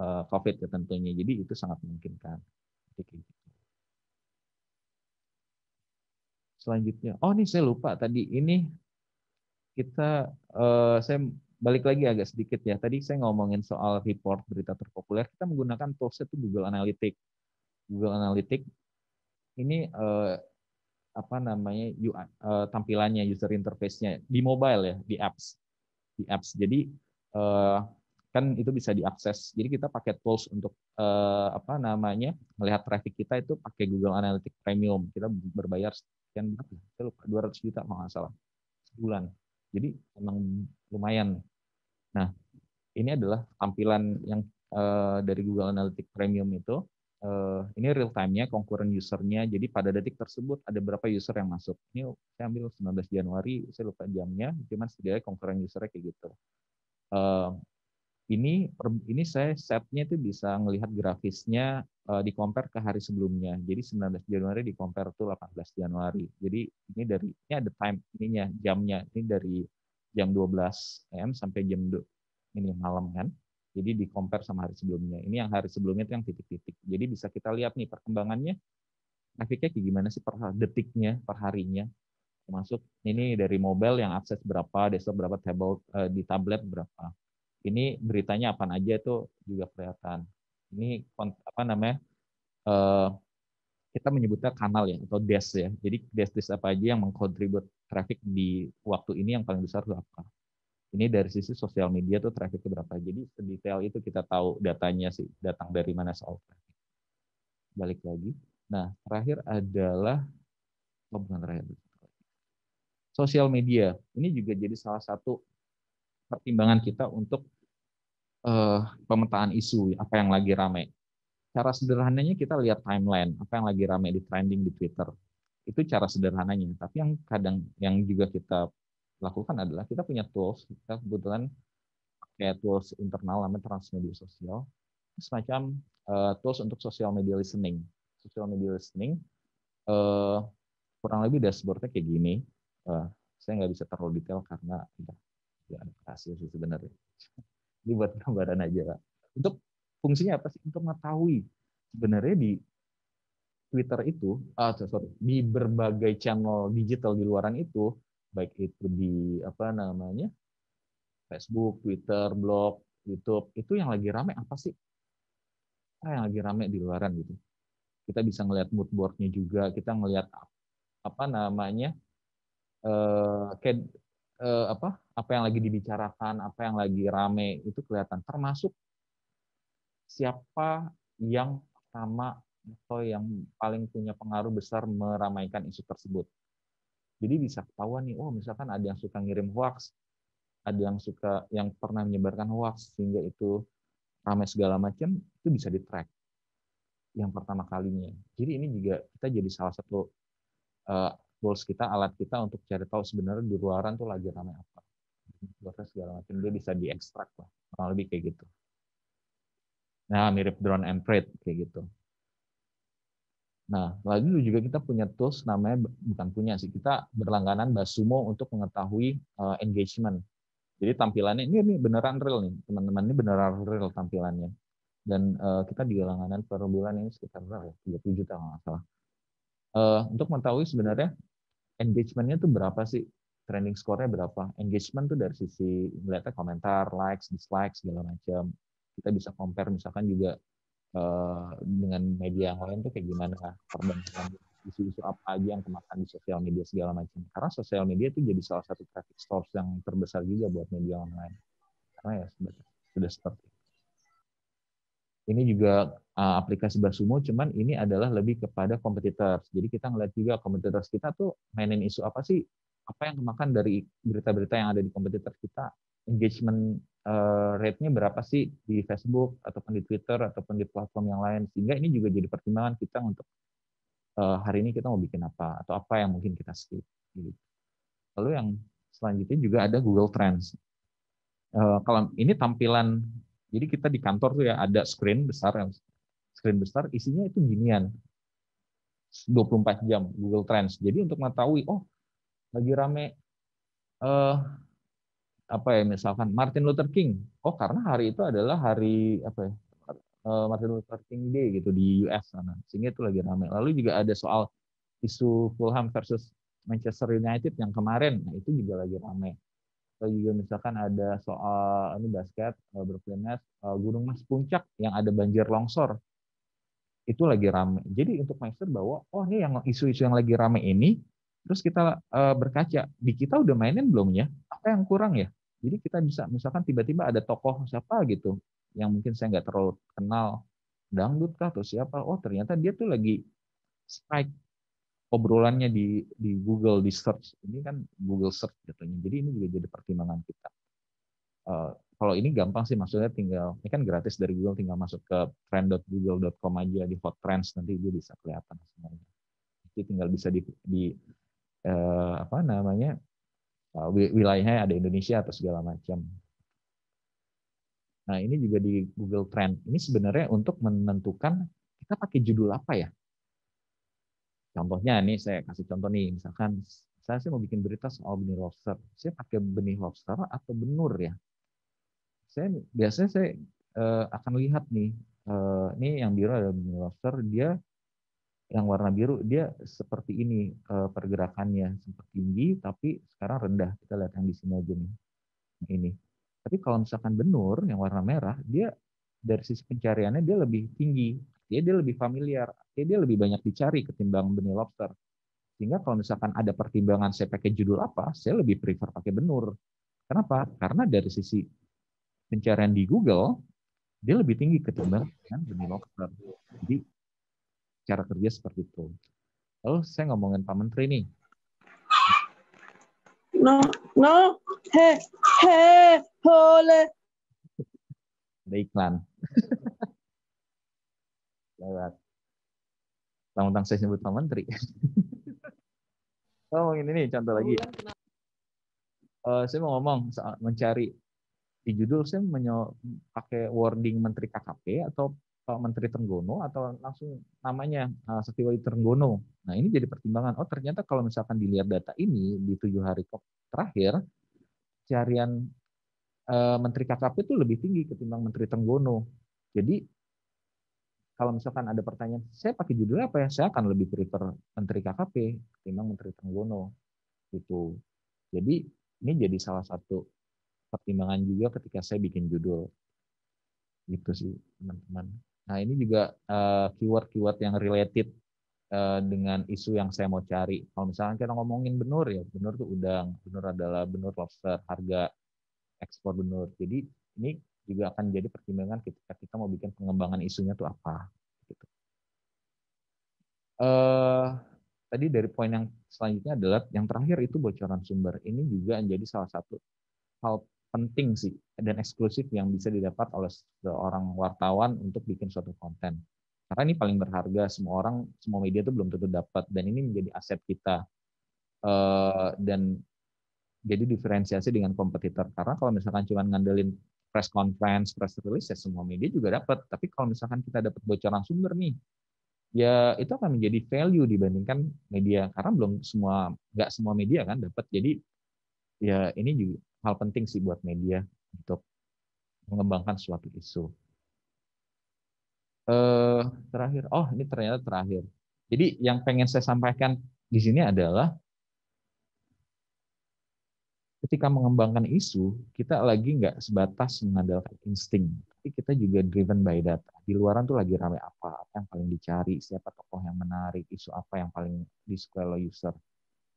Eh, COVID ya tentunya. Jadi itu sangat memungkinkan. Selanjutnya, oh ini saya lupa tadi ini kita eh, saya balik lagi agak sedikit ya. Tadi saya ngomongin soal report berita terpopuler, kita menggunakan tools itu Google Analytics. Google Analytics ini eh, apa namanya tampilannya user interface-nya di mobile ya, di apps. Di apps. Jadi kan itu bisa diakses. Jadi kita pakai tools untuk uh, apa namanya melihat traffic kita itu pakai Google Analytics Premium. Kita berbayar sekian berapa? Saya lupa 200 juta kalau nggak salah sebulan. Jadi emang lumayan. Nah ini adalah tampilan yang uh, dari Google Analytics Premium itu. Uh, ini real time-nya, concurrent usernya. Jadi pada detik tersebut ada berapa user yang masuk. Ini saya ambil 19 Januari, saya lupa jamnya. Cuman setidaknya concurrent usernya kayak gitu. Uh, ini ini saya setnya itu bisa melihat grafisnya uh, eh, di compare ke hari sebelumnya. Jadi 19 Januari di compare itu 18 Januari. Jadi ini dari ini ada time ininya jamnya ini dari jam 12 am sampai jam 2 ini malam kan. Jadi di compare sama hari sebelumnya. Ini yang hari sebelumnya itu yang titik-titik. Jadi bisa kita lihat nih perkembangannya grafiknya kayak gimana sih per detiknya, per harinya. Termasuk ini dari mobile yang akses berapa, desktop berapa, table eh, di tablet berapa ini beritanya apa aja itu juga kelihatan. Ini apa namanya? Eh, kita menyebutnya kanal ya atau desk ya. Jadi desk-desk apa aja yang mengkontribut traffic di waktu ini yang paling besar itu apa? Ini dari sisi sosial media tuh traffic berapa. Jadi sedetail itu kita tahu datanya sih datang dari mana soal traffic. Balik lagi. Nah, terakhir adalah oh, bukan terakhir. Sosial media. Ini juga jadi salah satu pertimbangan kita untuk uh, pemetaan isu apa yang lagi rame. Cara sederhananya kita lihat timeline apa yang lagi rame di trending di Twitter. Itu cara sederhananya. Tapi yang kadang yang juga kita lakukan adalah kita punya tools. Kita kebetulan kayak tools internal namanya transmedia sosial. Semacam uh, tools untuk social media listening. Social media listening uh, kurang lebih dashboardnya kayak gini. Uh, saya nggak bisa terlalu detail karena ya anak sih sebenarnya ini buat gambaran aja lah. untuk fungsinya apa sih untuk mengetahui sebenarnya di Twitter itu ah sorry di berbagai channel digital di luaran itu baik itu di apa namanya Facebook, Twitter, blog, YouTube itu yang lagi rame apa sih? Apa yang lagi rame di luaran gitu. Kita bisa ngelihat mood boardnya juga, kita ngelihat apa namanya eh, uh, uh, apa apa yang lagi dibicarakan, apa yang lagi rame itu kelihatan. Termasuk siapa yang pertama atau yang paling punya pengaruh besar meramaikan isu tersebut. Jadi bisa ketahuan nih, oh misalkan ada yang suka ngirim hoax, ada yang suka yang pernah menyebarkan hoax sehingga itu ramai segala macam, itu bisa di track yang pertama kalinya. Jadi ini juga kita jadi salah satu uh, eh, tools kita, alat kita untuk cari tahu sebenarnya di luaran tuh lagi ramai apa proses segala macam dia bisa diekstrak lah kurang lebih kayak gitu nah mirip drone and trade kayak gitu nah lalu juga kita punya tools namanya bukan punya sih kita berlangganan Basumo untuk mengetahui uh, engagement jadi tampilannya ini, ini beneran real nih teman-teman ini beneran real tampilannya dan uh, kita di langganan per bulan ini sekitar berapa ya 37 juta kalau nggak salah uh, untuk mengetahui sebenarnya engagementnya itu berapa sih trending score-nya berapa. Engagement tuh dari sisi melihatnya komentar, likes, dislikes, segala macam. Kita bisa compare misalkan juga uh, dengan media yang lain tuh kayak gimana perbandingan isu-isu apa aja yang kemakan di sosial media segala macam. Karena sosial media itu jadi salah satu traffic source yang terbesar juga buat media online. Karena ya sudah seperti Ini juga uh, aplikasi Barsumo, cuman ini adalah lebih kepada kompetitor. Jadi kita ngeliat juga kompetitor kita tuh mainin isu apa sih apa yang kemakan dari berita-berita yang ada di kompetitor kita engagement eh, rate-nya berapa sih di Facebook ataupun di Twitter ataupun di platform yang lain sehingga ini juga jadi pertimbangan kita untuk eh, hari ini kita mau bikin apa atau apa yang mungkin kita skip. Gitu. Lalu yang selanjutnya juga ada Google Trends. Eh, kalau ini tampilan, jadi kita di kantor tuh ya ada screen besar, yang screen besar isinya itu ginian, 24 jam Google Trends. Jadi untuk mengetahui, oh lagi rame eh, apa ya misalkan Martin Luther King. Oh karena hari itu adalah hari apa ya eh, Martin Luther King Day gitu di US sana. Sehingga itu lagi rame. Lalu juga ada soal isu Fulham versus Manchester United yang kemarin. Nah, itu juga lagi rame. Lalu juga misalkan ada soal ini basket eh, Brooklyn Nets, eh, Gunung Mas Puncak yang ada banjir longsor. Itu lagi rame. Jadi untuk master bahwa oh ini yang isu-isu yang lagi rame ini terus kita eh, berkaca di kita udah mainin belum ya apa yang kurang ya jadi kita bisa misalkan tiba-tiba ada tokoh siapa gitu yang mungkin saya nggak terlalu kenal dangdut kah atau siapa oh ternyata dia tuh lagi spike obrolannya di di Google di search ini kan Google search jatuhnya jadi ini juga jadi pertimbangan kita uh, kalau ini gampang sih maksudnya tinggal ini kan gratis dari Google tinggal masuk ke trend.google.com aja di hot trends nanti juga bisa kelihatan semuanya jadi tinggal bisa di, di eh, apa namanya eh, wilayahnya ada Indonesia atau segala macam. Nah ini juga di Google Trend. Ini sebenarnya untuk menentukan kita pakai judul apa ya. Contohnya nih saya kasih contoh nih misalkan saya sih mau bikin berita soal benih lobster. Saya pakai benih lobster atau benur ya. Saya biasanya saya eh, akan lihat nih eh, ini yang biru ada benih lobster dia yang warna biru dia seperti ini eh, pergerakannya sempat tinggi tapi sekarang rendah kita lihat yang di sini aja nih ini tapi kalau misalkan benur yang warna merah dia dari sisi pencariannya dia lebih tinggi dia dia lebih familiar dia dia lebih banyak dicari ketimbang benih lobster sehingga kalau misalkan ada pertimbangan saya pakai judul apa saya lebih prefer pakai benur kenapa karena dari sisi pencarian di Google dia lebih tinggi ketimbang dengan benih lobster jadi cara kerja seperti itu. Lalu saya ngomongin Pak Menteri nih. No, no, he, he, hole. Ada iklan. Lewat. Tentang saya sebut Pak Menteri. saya ngomongin ini contoh lagi. Uh, saya mau ngomong saat mencari di judul saya menyo, pakai wording Menteri KKP atau Pak Menteri Trenggono atau langsung namanya eh, Setiwadi Tenggono. Nah ini jadi pertimbangan. Oh ternyata kalau misalkan dilihat data ini di tujuh hari terakhir carian eh, Menteri KKP itu lebih tinggi ketimbang Menteri Trenggono. Jadi kalau misalkan ada pertanyaan, saya pakai judul apa ya? Saya akan lebih prefer Menteri KKP ketimbang Menteri Trenggono. Gitu. Jadi ini jadi salah satu pertimbangan juga ketika saya bikin judul. Gitu sih, teman-teman. Nah, ini juga eh, keyword-keyword uh, yang related uh, dengan isu yang saya mau cari. Kalau misalnya kita ngomongin benur ya, benur itu udang, benur adalah benur lobster, harga ekspor benur. Jadi ini juga akan jadi pertimbangan ketika kita mau bikin pengembangan isunya itu apa. Gitu. Uh, tadi dari poin yang selanjutnya adalah yang terakhir itu bocoran sumber. Ini juga menjadi salah satu hal penting sih dan eksklusif yang bisa didapat oleh seorang wartawan untuk bikin suatu konten. Karena ini paling berharga, semua orang, semua media itu belum tentu dapat dan ini menjadi aset kita. Eh, dan jadi diferensiasi dengan kompetitor. Karena kalau misalkan cuma ngandelin press conference, press release, ya semua media juga dapat. Tapi kalau misalkan kita dapat bocoran sumber nih, ya itu akan menjadi value dibandingkan media. Karena belum semua, nggak semua media kan dapat. Jadi ya ini juga hal penting sih buat media untuk mengembangkan suatu isu. Eh, terakhir, oh ini ternyata terakhir. Jadi yang pengen saya sampaikan di sini adalah ketika mengembangkan isu, kita lagi nggak sebatas mengandalkan insting, tapi kita juga driven by data. Di luaran tuh lagi ramai apa, apa yang paling dicari, siapa tokoh yang menarik, isu apa yang paling disukai oleh user.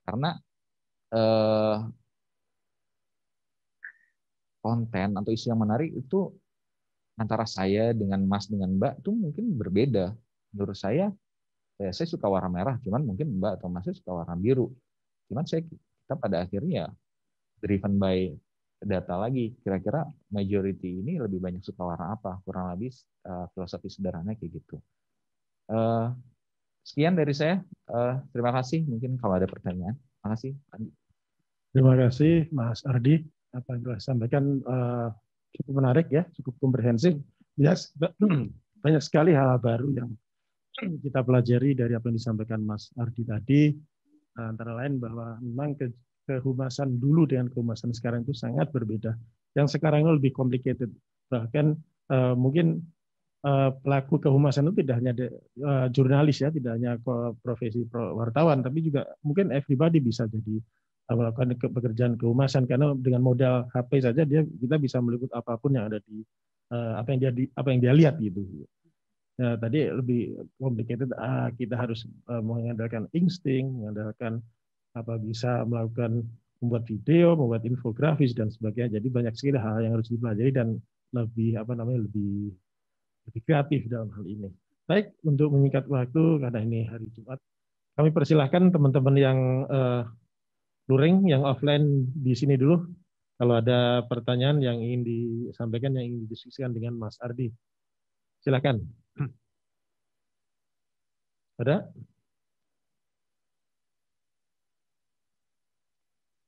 Karena eh, konten atau isu yang menarik itu antara saya dengan Mas dengan Mbak itu mungkin berbeda. Menurut saya, ya saya suka warna merah, cuman mungkin Mbak atau Mas suka warna biru. Cuman saya kita pada akhirnya driven by data lagi. Kira-kira majority ini lebih banyak suka warna apa? Kurang lebih uh, filosofi sederhana kayak gitu. Uh, sekian dari saya. Uh, terima kasih. Mungkin kalau ada pertanyaan. Terima kasih. Terima kasih, Mas Ardi apa yang telah disampaikan eh, cukup menarik ya, cukup komprehensif. yes, banyak sekali hal, hal baru yang kita pelajari dari apa yang disampaikan Mas Ardi tadi, eh, antara lain bahwa memang ke, kehumasan dulu dengan kehumasan sekarang itu sangat berbeda. Yang sekarang itu lebih complicated, bahkan eh, mungkin pelaku kehumasan itu tidak hanya jurnalis ya, tidak hanya profesi wartawan, tapi juga mungkin everybody bisa jadi melakukan pekerjaan kehumasan karena dengan modal HP saja dia kita bisa meliput apapun yang ada di eh, apa yang dia di, apa yang dia lihat gitu. Nah, tadi lebih complicated ah, kita harus eh, mengandalkan insting, mengandalkan apa bisa melakukan membuat video, membuat infografis dan sebagainya. Jadi banyak sekali hal yang harus dipelajari dan lebih apa namanya lebih lebih kreatif dalam hal ini. Baik, untuk menyingkat waktu karena ini hari Jumat, kami persilahkan teman-teman yang eh, Luring yang offline di sini dulu. Kalau ada pertanyaan yang ingin disampaikan, yang ingin didiskusikan dengan Mas Ardi, silakan. Ada?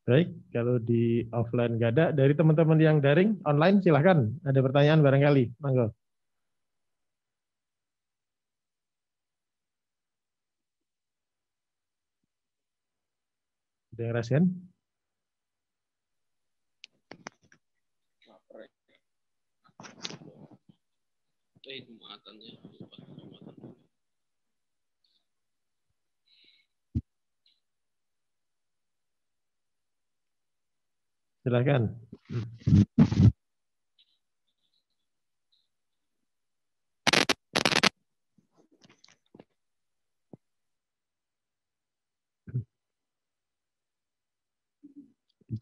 Baik, kalau di offline gak ada, dari teman-teman yang daring, online silahkan. Ada pertanyaan barangkali, monggo. Ada yang rasain? Silakan. Hmm.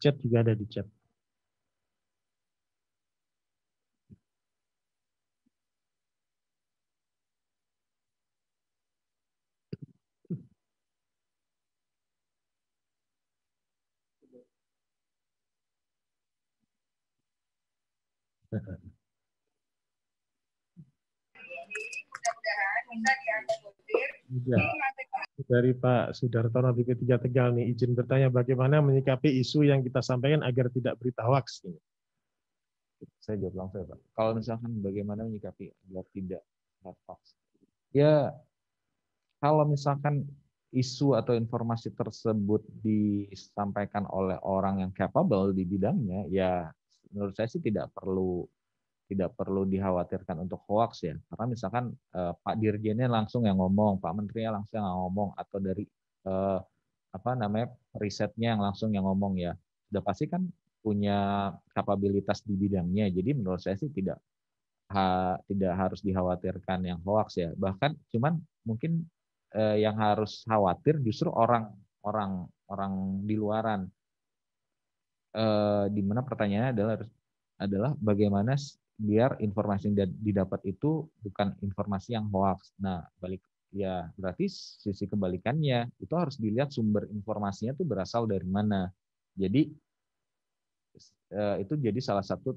chat juga ada di chat. Iya. Dari Pak Sudartono p 3 Tegal nih, izin bertanya bagaimana menyikapi isu yang kita sampaikan agar tidak berita hoax? Saya jawab langsung ya, Pak. Kalau misalkan bagaimana menyikapi agar tidak hoax? Ya, kalau misalkan isu atau informasi tersebut disampaikan oleh orang yang capable di bidangnya, ya menurut saya sih tidak perlu tidak perlu dikhawatirkan untuk hoax ya karena misalkan eh, Pak Dirjennya langsung yang ngomong Pak Menterinya langsung yang ngomong atau dari eh, apa namanya risetnya yang langsung yang ngomong ya sudah pasti kan punya kapabilitas di bidangnya jadi menurut saya sih tidak ha, tidak harus dikhawatirkan yang hoax ya bahkan cuman mungkin eh, yang harus khawatir justru orang orang orang di luaran eh, di mana pertanyaannya adalah adalah bagaimana biar informasi yang didapat itu bukan informasi yang hoax. Nah, balik ya berarti sisi kebalikannya itu harus dilihat sumber informasinya itu berasal dari mana. Jadi eh, itu jadi salah satu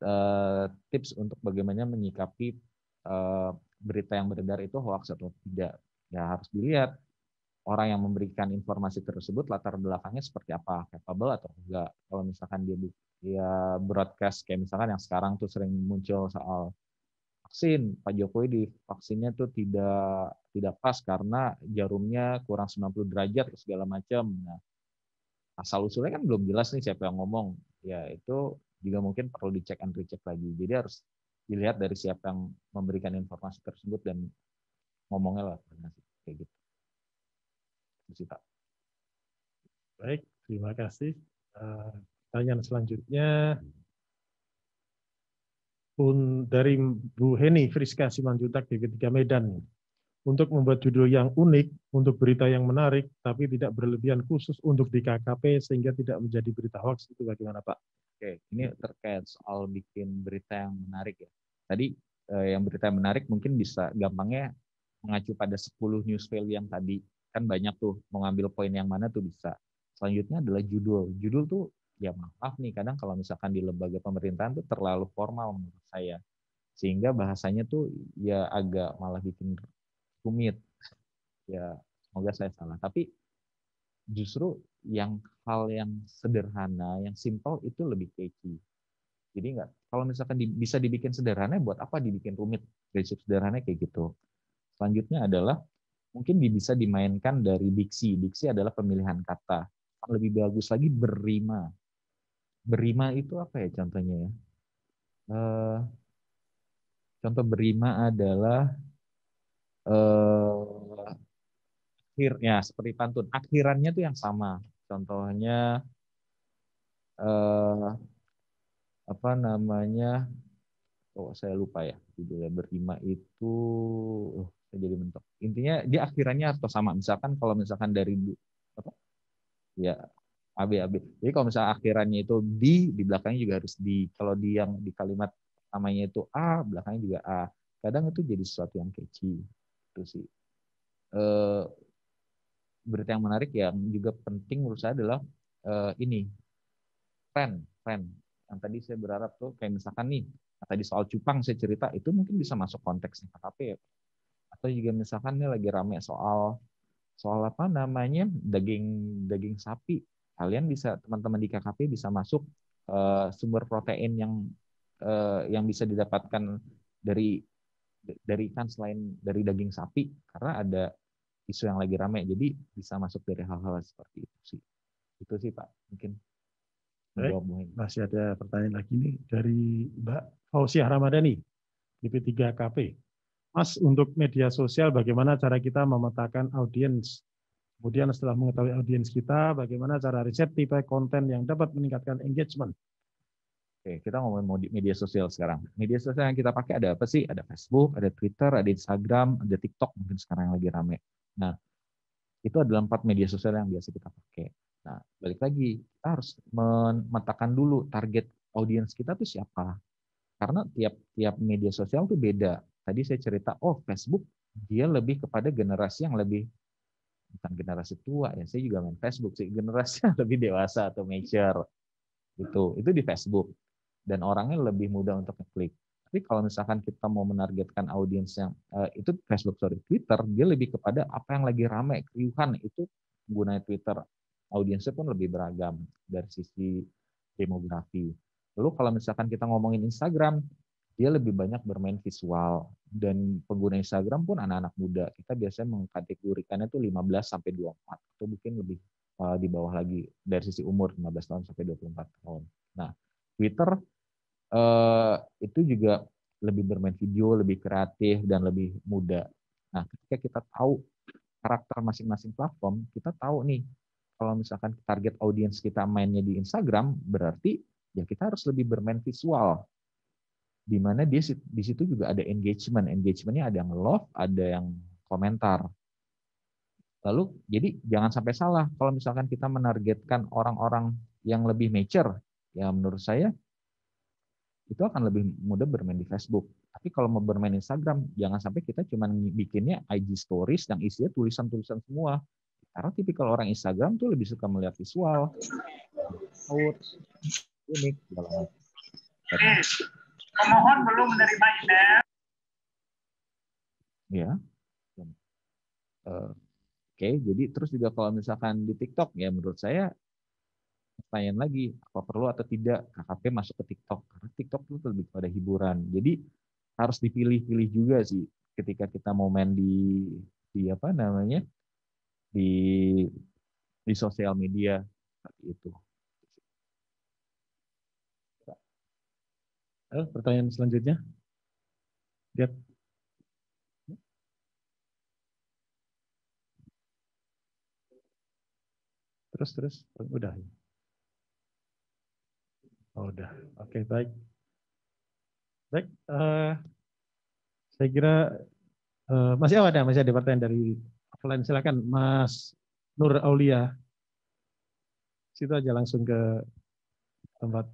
eh, tips untuk bagaimana menyikapi eh, berita yang beredar itu hoax atau tidak. Ya harus dilihat orang yang memberikan informasi tersebut latar belakangnya seperti apa, capable atau enggak. Kalau misalkan dia ya broadcast kayak misalkan yang sekarang tuh sering muncul soal vaksin Pak Jokowi di vaksinnya tuh tidak tidak pas karena jarumnya kurang 90 derajat segala macam. Nah, asal usulnya kan belum jelas nih siapa yang ngomong. Ya itu juga mungkin perlu dicek and recheck lagi. Jadi harus dilihat dari siapa yang memberikan informasi tersebut dan ngomongnya lah kayak gitu. Baik, terima kasih. Uh pertanyaan selanjutnya pun dari Bu Heni Friska Simanjuntak DP3 Medan. Untuk membuat judul yang unik, untuk berita yang menarik, tapi tidak berlebihan khusus untuk di KKP sehingga tidak menjadi berita hoax, itu bagaimana Pak? Oke, ini terkait soal bikin berita yang menarik ya. Tadi eh, yang berita yang menarik mungkin bisa gampangnya mengacu pada 10 news value yang tadi. Kan banyak tuh, mengambil poin yang mana tuh bisa. Selanjutnya adalah judul. Judul tuh ya maaf nih kadang kalau misalkan di lembaga pemerintahan tuh terlalu formal menurut saya sehingga bahasanya tuh ya agak malah bikin rumit ya semoga saya salah tapi justru yang hal yang sederhana yang simple itu lebih keki jadi enggak kalau misalkan di, bisa dibikin sederhana buat apa dibikin rumit prinsip sederhana kayak gitu selanjutnya adalah mungkin bisa dimainkan dari diksi diksi adalah pemilihan kata lebih bagus lagi berima berima itu apa ya contohnya ya? Uh, contoh berima adalah uh, eh, akhirnya seperti pantun. Akhirannya tuh yang sama. Contohnya uh, apa namanya? Oh, saya lupa ya. Judulnya berima itu uh, saya jadi mentok. Intinya dia akhirannya atau sama. Misalkan kalau misalkan dari apa? Ya, AB AB. Jadi kalau misalnya akhirannya itu di, di belakangnya juga harus di. Kalau di yang di kalimat namanya itu a, belakangnya juga a. Kadang itu jadi sesuatu yang keci. Itu sih. E, berita yang menarik yang juga penting menurut saya adalah e, ini tren, tren. Yang tadi saya berharap tuh kayak misalkan nih, yang tadi soal cupang saya cerita itu mungkin bisa masuk konteksnya KKP ya. Atau juga misalkan nih lagi rame soal soal apa namanya daging daging sapi kalian bisa teman-teman di KKP bisa masuk uh, sumber protein yang uh, yang bisa didapatkan dari dari ikan selain dari daging sapi karena ada isu yang lagi ramai jadi bisa masuk dari hal-hal seperti itu sih itu sih pak mungkin Baik, masih ada pertanyaan lagi nih dari Mbak Fausiah Ramadhani DP3KP Mas untuk media sosial bagaimana cara kita memetakan audiens Kemudian setelah mengetahui audiens kita, bagaimana cara riset tipe konten yang dapat meningkatkan engagement. Oke, kita ngomongin media sosial sekarang. Media sosial yang kita pakai ada apa sih? Ada Facebook, ada Twitter, ada Instagram, ada TikTok mungkin sekarang yang lagi rame. Nah, itu adalah empat media sosial yang biasa kita pakai. Nah, balik lagi, kita harus memetakan dulu target audiens kita itu siapa. Karena tiap-tiap media sosial itu beda. Tadi saya cerita, oh Facebook dia lebih kepada generasi yang lebih bukan generasi tua ya saya juga main Facebook sih generasi lebih dewasa atau mature gitu itu di Facebook dan orangnya lebih mudah untuk klik tapi kalau misalkan kita mau menargetkan audiens yang uh, itu Facebook sorry Twitter dia lebih kepada apa yang lagi ramai keriuhan itu gunanya Twitter audiensnya pun lebih beragam dari sisi demografi lalu kalau misalkan kita ngomongin Instagram dia lebih banyak bermain visual dan pengguna Instagram pun anak-anak muda. Kita biasanya mengkategorikannya itu 15 sampai 24 atau mungkin lebih uh, di bawah lagi dari sisi umur 15 tahun sampai 24 tahun. Nah, Twitter uh, itu juga lebih bermain video, lebih kreatif dan lebih muda. Nah, ketika kita tahu karakter masing-masing platform, kita tahu nih kalau misalkan target audiens kita mainnya di Instagram, berarti ya kita harus lebih bermain visual di mana dia di situ juga ada engagement. Engagementnya ada yang love, ada yang komentar. Lalu jadi jangan sampai salah kalau misalkan kita menargetkan orang-orang yang lebih mature, ya menurut saya itu akan lebih mudah bermain di Facebook. Tapi kalau mau bermain Instagram, jangan sampai kita cuma bikinnya IG stories yang isinya tulisan-tulisan semua. Karena tipikal orang Instagram tuh lebih suka melihat visual, out, unik, segala macam. Pemohon belum menerima email. Ya. Uh, Oke, okay. jadi terus juga kalau misalkan di TikTok ya menurut saya pertanyaan lagi apa perlu atau tidak KKP masuk ke TikTok karena TikTok itu lebih pada hiburan. Jadi harus dipilih-pilih juga sih ketika kita mau main di di apa namanya di di sosial media seperti itu. Eh, pertanyaan selanjutnya. Lihat. Terus, terus. Udah. Ya? Oh, udah. Oke, okay, baik. Baik. Uh, saya kira uh, masih ada, masih ada pertanyaan dari offline. Silakan, Mas Nur Aulia. Situ aja langsung ke tempat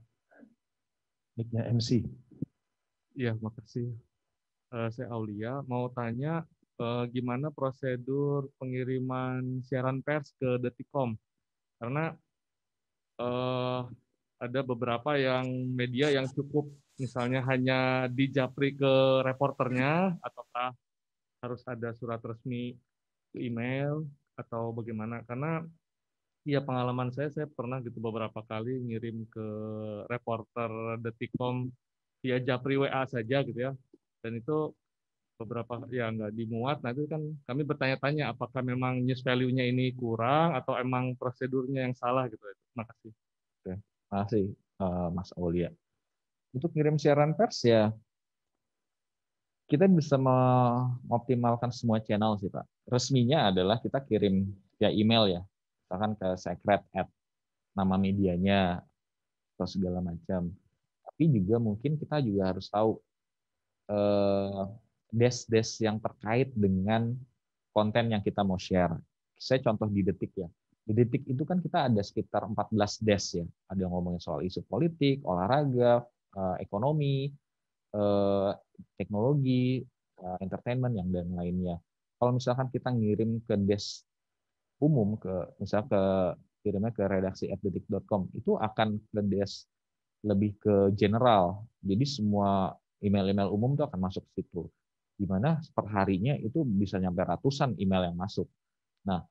Niknya MC. Iya, makasih. Uh, saya Aulia, mau tanya uh, gimana prosedur pengiriman siaran pers ke Detikom? Karena uh, ada beberapa yang media yang cukup misalnya hanya dijapri ke reporternya ataukah harus ada surat resmi ke email atau bagaimana karena Iya pengalaman saya, saya pernah gitu beberapa kali ngirim ke reporter Detikom via Japri WA saja gitu ya. Dan itu beberapa ya nggak dimuat. Nah itu kan kami bertanya-tanya apakah memang news value-nya ini kurang atau emang prosedurnya yang salah gitu. Terima kasih. Oke, kasih, uh, Mas Aulia. Untuk ngirim siaran pers ya kita bisa mengoptimalkan semua channel sih Pak. Resminya adalah kita kirim via email ya misalkan ke secret at nama medianya atau segala macam. Tapi juga mungkin kita juga harus tahu eh, des-des yang terkait dengan konten yang kita mau share. Saya contoh di detik ya. Di detik itu kan kita ada sekitar 14 des ya. Ada yang ngomongin soal isu politik, olahraga, eh, ekonomi, eh, teknologi, entertainment yang dan lainnya. Kalau misalkan kita ngirim ke des umum ke misal ke kirimnya ke redaksi detik.com itu akan ke lebih ke general. Jadi semua email-email umum itu akan masuk ke situ. Di mana perharinya itu bisa nyampe ratusan email yang masuk. Nah,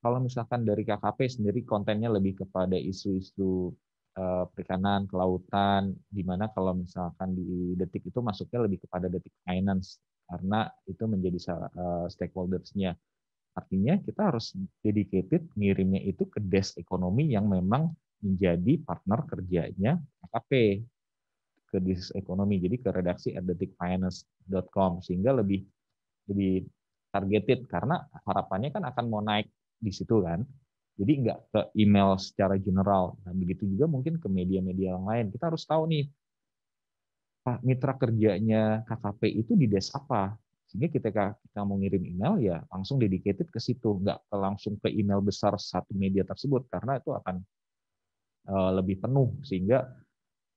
kalau misalkan dari KKP sendiri kontennya lebih kepada isu-isu eh, perikanan, kelautan, di mana kalau misalkan di detik itu masuknya lebih kepada detik finance karena itu menjadi eh, stakeholders-nya. Artinya kita harus dedicated ngirimnya itu ke desk ekonomi yang memang menjadi partner kerjanya KKP ke desk ekonomi jadi ke redaksi detikfinance.com sehingga lebih lebih targeted karena harapannya kan akan mau naik di situ kan jadi nggak ke email secara general nah begitu juga mungkin ke media-media yang lain kita harus tahu nih mitra kerjanya KKP itu di desk apa sehingga ketika kita mau ngirim email ya langsung dedicated ke situ, nggak langsung ke email besar satu media tersebut karena itu akan eh, lebih penuh sehingga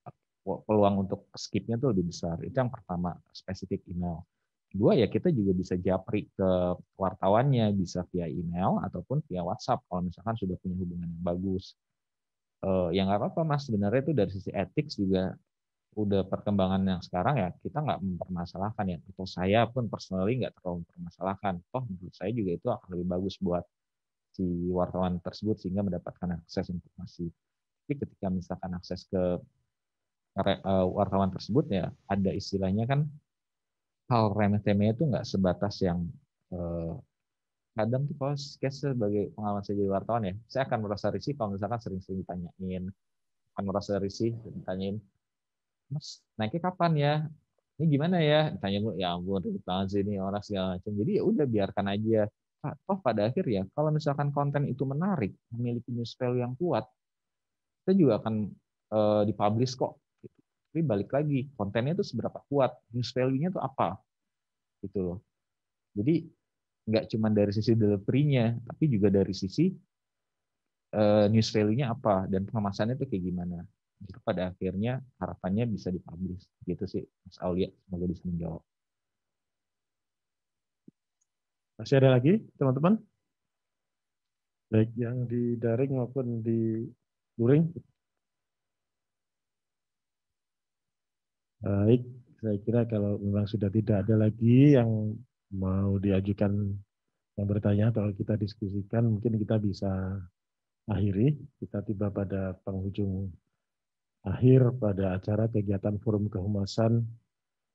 eh, peluang untuk skipnya itu lebih besar. Itu yang pertama, spesifik email. Dua ya kita juga bisa japri ke wartawannya, bisa via email ataupun via WhatsApp kalau misalkan sudah punya hubungan yang bagus. Eh, yang apa-apa mas, sebenarnya itu dari sisi etik juga udah perkembangan yang sekarang ya kita nggak mempermasalahkan ya atau saya pun personally nggak terlalu mempermasalahkan toh menurut saya juga itu akan lebih bagus buat si wartawan tersebut sehingga mendapatkan akses informasi tapi ketika misalkan akses ke eh, wartawan tersebut ya ada istilahnya kan hal remeh-temeh itu nggak sebatas yang eh, kadang tuh kalau case sebagai pengalaman saya jadi wartawan ya saya akan merasa risih kalau misalkan sering-sering ditanyain akan merasa risih ditanyain mas naiknya kapan ya ini gimana ya ditanya gue ya ampun ribet banget sih ini orang segala macam jadi ya udah biarkan aja pak toh pada akhir ya, kalau misalkan konten itu menarik memiliki news value yang kuat kita juga akan uh, dipublish kok gitu. tapi balik lagi kontennya itu seberapa kuat news value-nya itu apa gitu loh jadi nggak cuma dari sisi delivery-nya tapi juga dari sisi uh, news value-nya apa dan pengemasannya itu kayak gimana pada akhirnya harapannya bisa dipublish gitu sih Mas Aulia semoga bisa menjawab masih ada lagi teman-teman baik yang di daring maupun di luring baik saya kira kalau memang sudah tidak ada lagi yang mau diajukan yang bertanya atau kita diskusikan mungkin kita bisa akhiri kita tiba pada penghujung akhir pada acara kegiatan Forum Kehumasan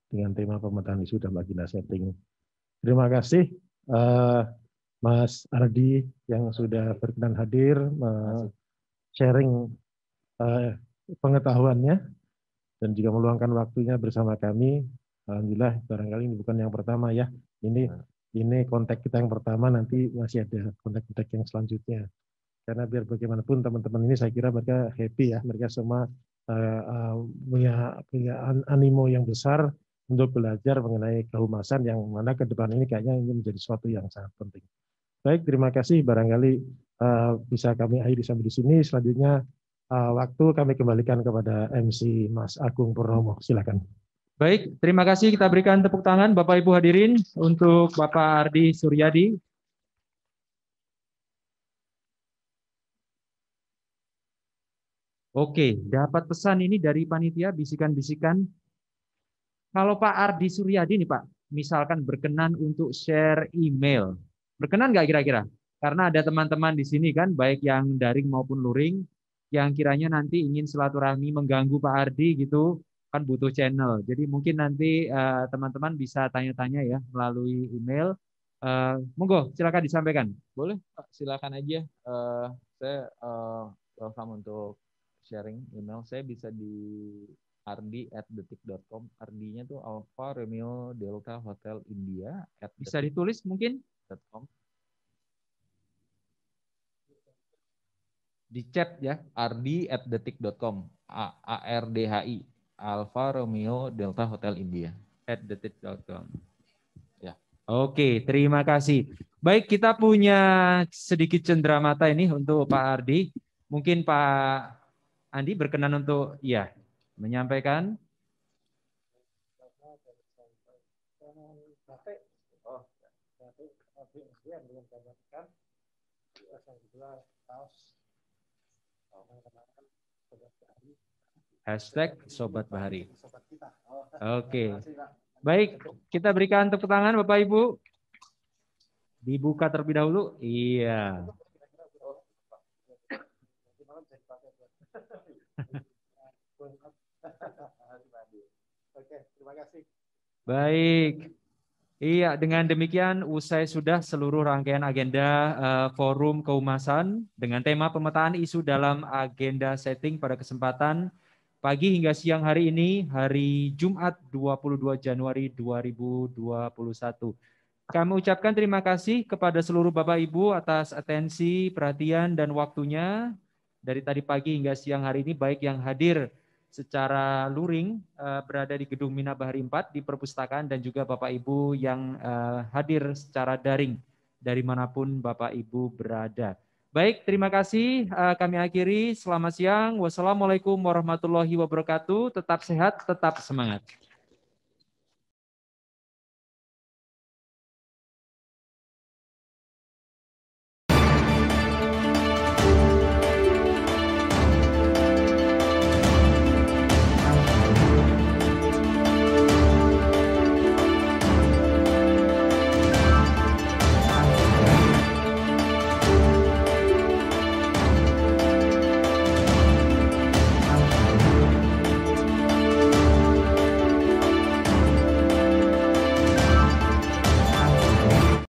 dengan tema pemetaan isu dan agenda setting. Terima kasih uh, Mas Ardi yang sudah berkenan hadir uh, sharing uh, eh, pengetahuannya dan juga meluangkan waktunya bersama kami. Alhamdulillah barangkali ini bukan yang pertama ya. Ini ini kontak kita yang pertama nanti masih ada kontak-kontak yang selanjutnya. Karena biar bagaimanapun teman-teman ini saya kira mereka happy ya, mereka semua Eh, eh, punya punya animo yang besar untuk belajar mengenai kehumasan yang mana ke depan ini kayaknya ini menjadi sesuatu yang sangat penting. Baik, terima kasih. Barangkali eh, bisa kami akhiri sampai di sini. Selanjutnya waktu kami kembalikan kepada MC Mas Agung Purnomo. Silakan. Baik, terima kasih. Kita berikan tepuk tangan Bapak Ibu hadirin untuk Bapak Ardi Suryadi Oke, dapat pesan ini dari panitia bisikan-bisikan. Kalau Pak Ardi Suryadi nih Pak, misalkan berkenan untuk share email, berkenan nggak kira-kira? Karena ada teman-teman di sini kan, baik yang daring maupun luring, yang kiranya nanti ingin silaturahmi mengganggu Pak Ardi gitu, kan butuh channel. Jadi mungkin nanti eh, teman-teman uh, bisa tanya-tanya ya melalui email. Uh, monggo, silakan disampaikan. Boleh, Pak, silakan aja. Uh, saya uh, welcome untuk sharing email saya bisa di ardi at detik.com. Ardinya tuh Alfa Romeo Delta Hotel India. At bisa ditulis mungkin? .com. Di chat ya, ardi at detik.com. A, A R D H I Alfa Romeo Delta Hotel India at detik.com. Ya. Oke, terima kasih. Baik, kita punya sedikit cendera mata ini untuk Pak Ardi. Mungkin Pak Andi berkenan untuk ya menyampaikan. Hashtag Sobat Bahari. Oke. Okay. Baik, kita berikan tepuk tangan Bapak Ibu. Dibuka terlebih dahulu. Iya. Oke, terima kasih. Baik. Iya, dengan demikian usai sudah seluruh rangkaian agenda uh, forum keumasan dengan tema pemetaan isu dalam agenda setting pada kesempatan pagi hingga siang hari ini, hari Jumat 22 Januari 2021. Kami ucapkan terima kasih kepada seluruh Bapak Ibu atas atensi, perhatian, dan waktunya dari tadi pagi hingga siang hari ini, baik yang hadir secara luring eh, berada di gedung Minabahari 4 di perpustakaan dan juga Bapak Ibu yang eh, hadir secara daring dari manapun Bapak Ibu berada. Baik, terima kasih. Eh, kami akhiri. Selamat siang. Wassalamualaikum warahmatullahi wabarakatuh. Tetap sehat, tetap semangat.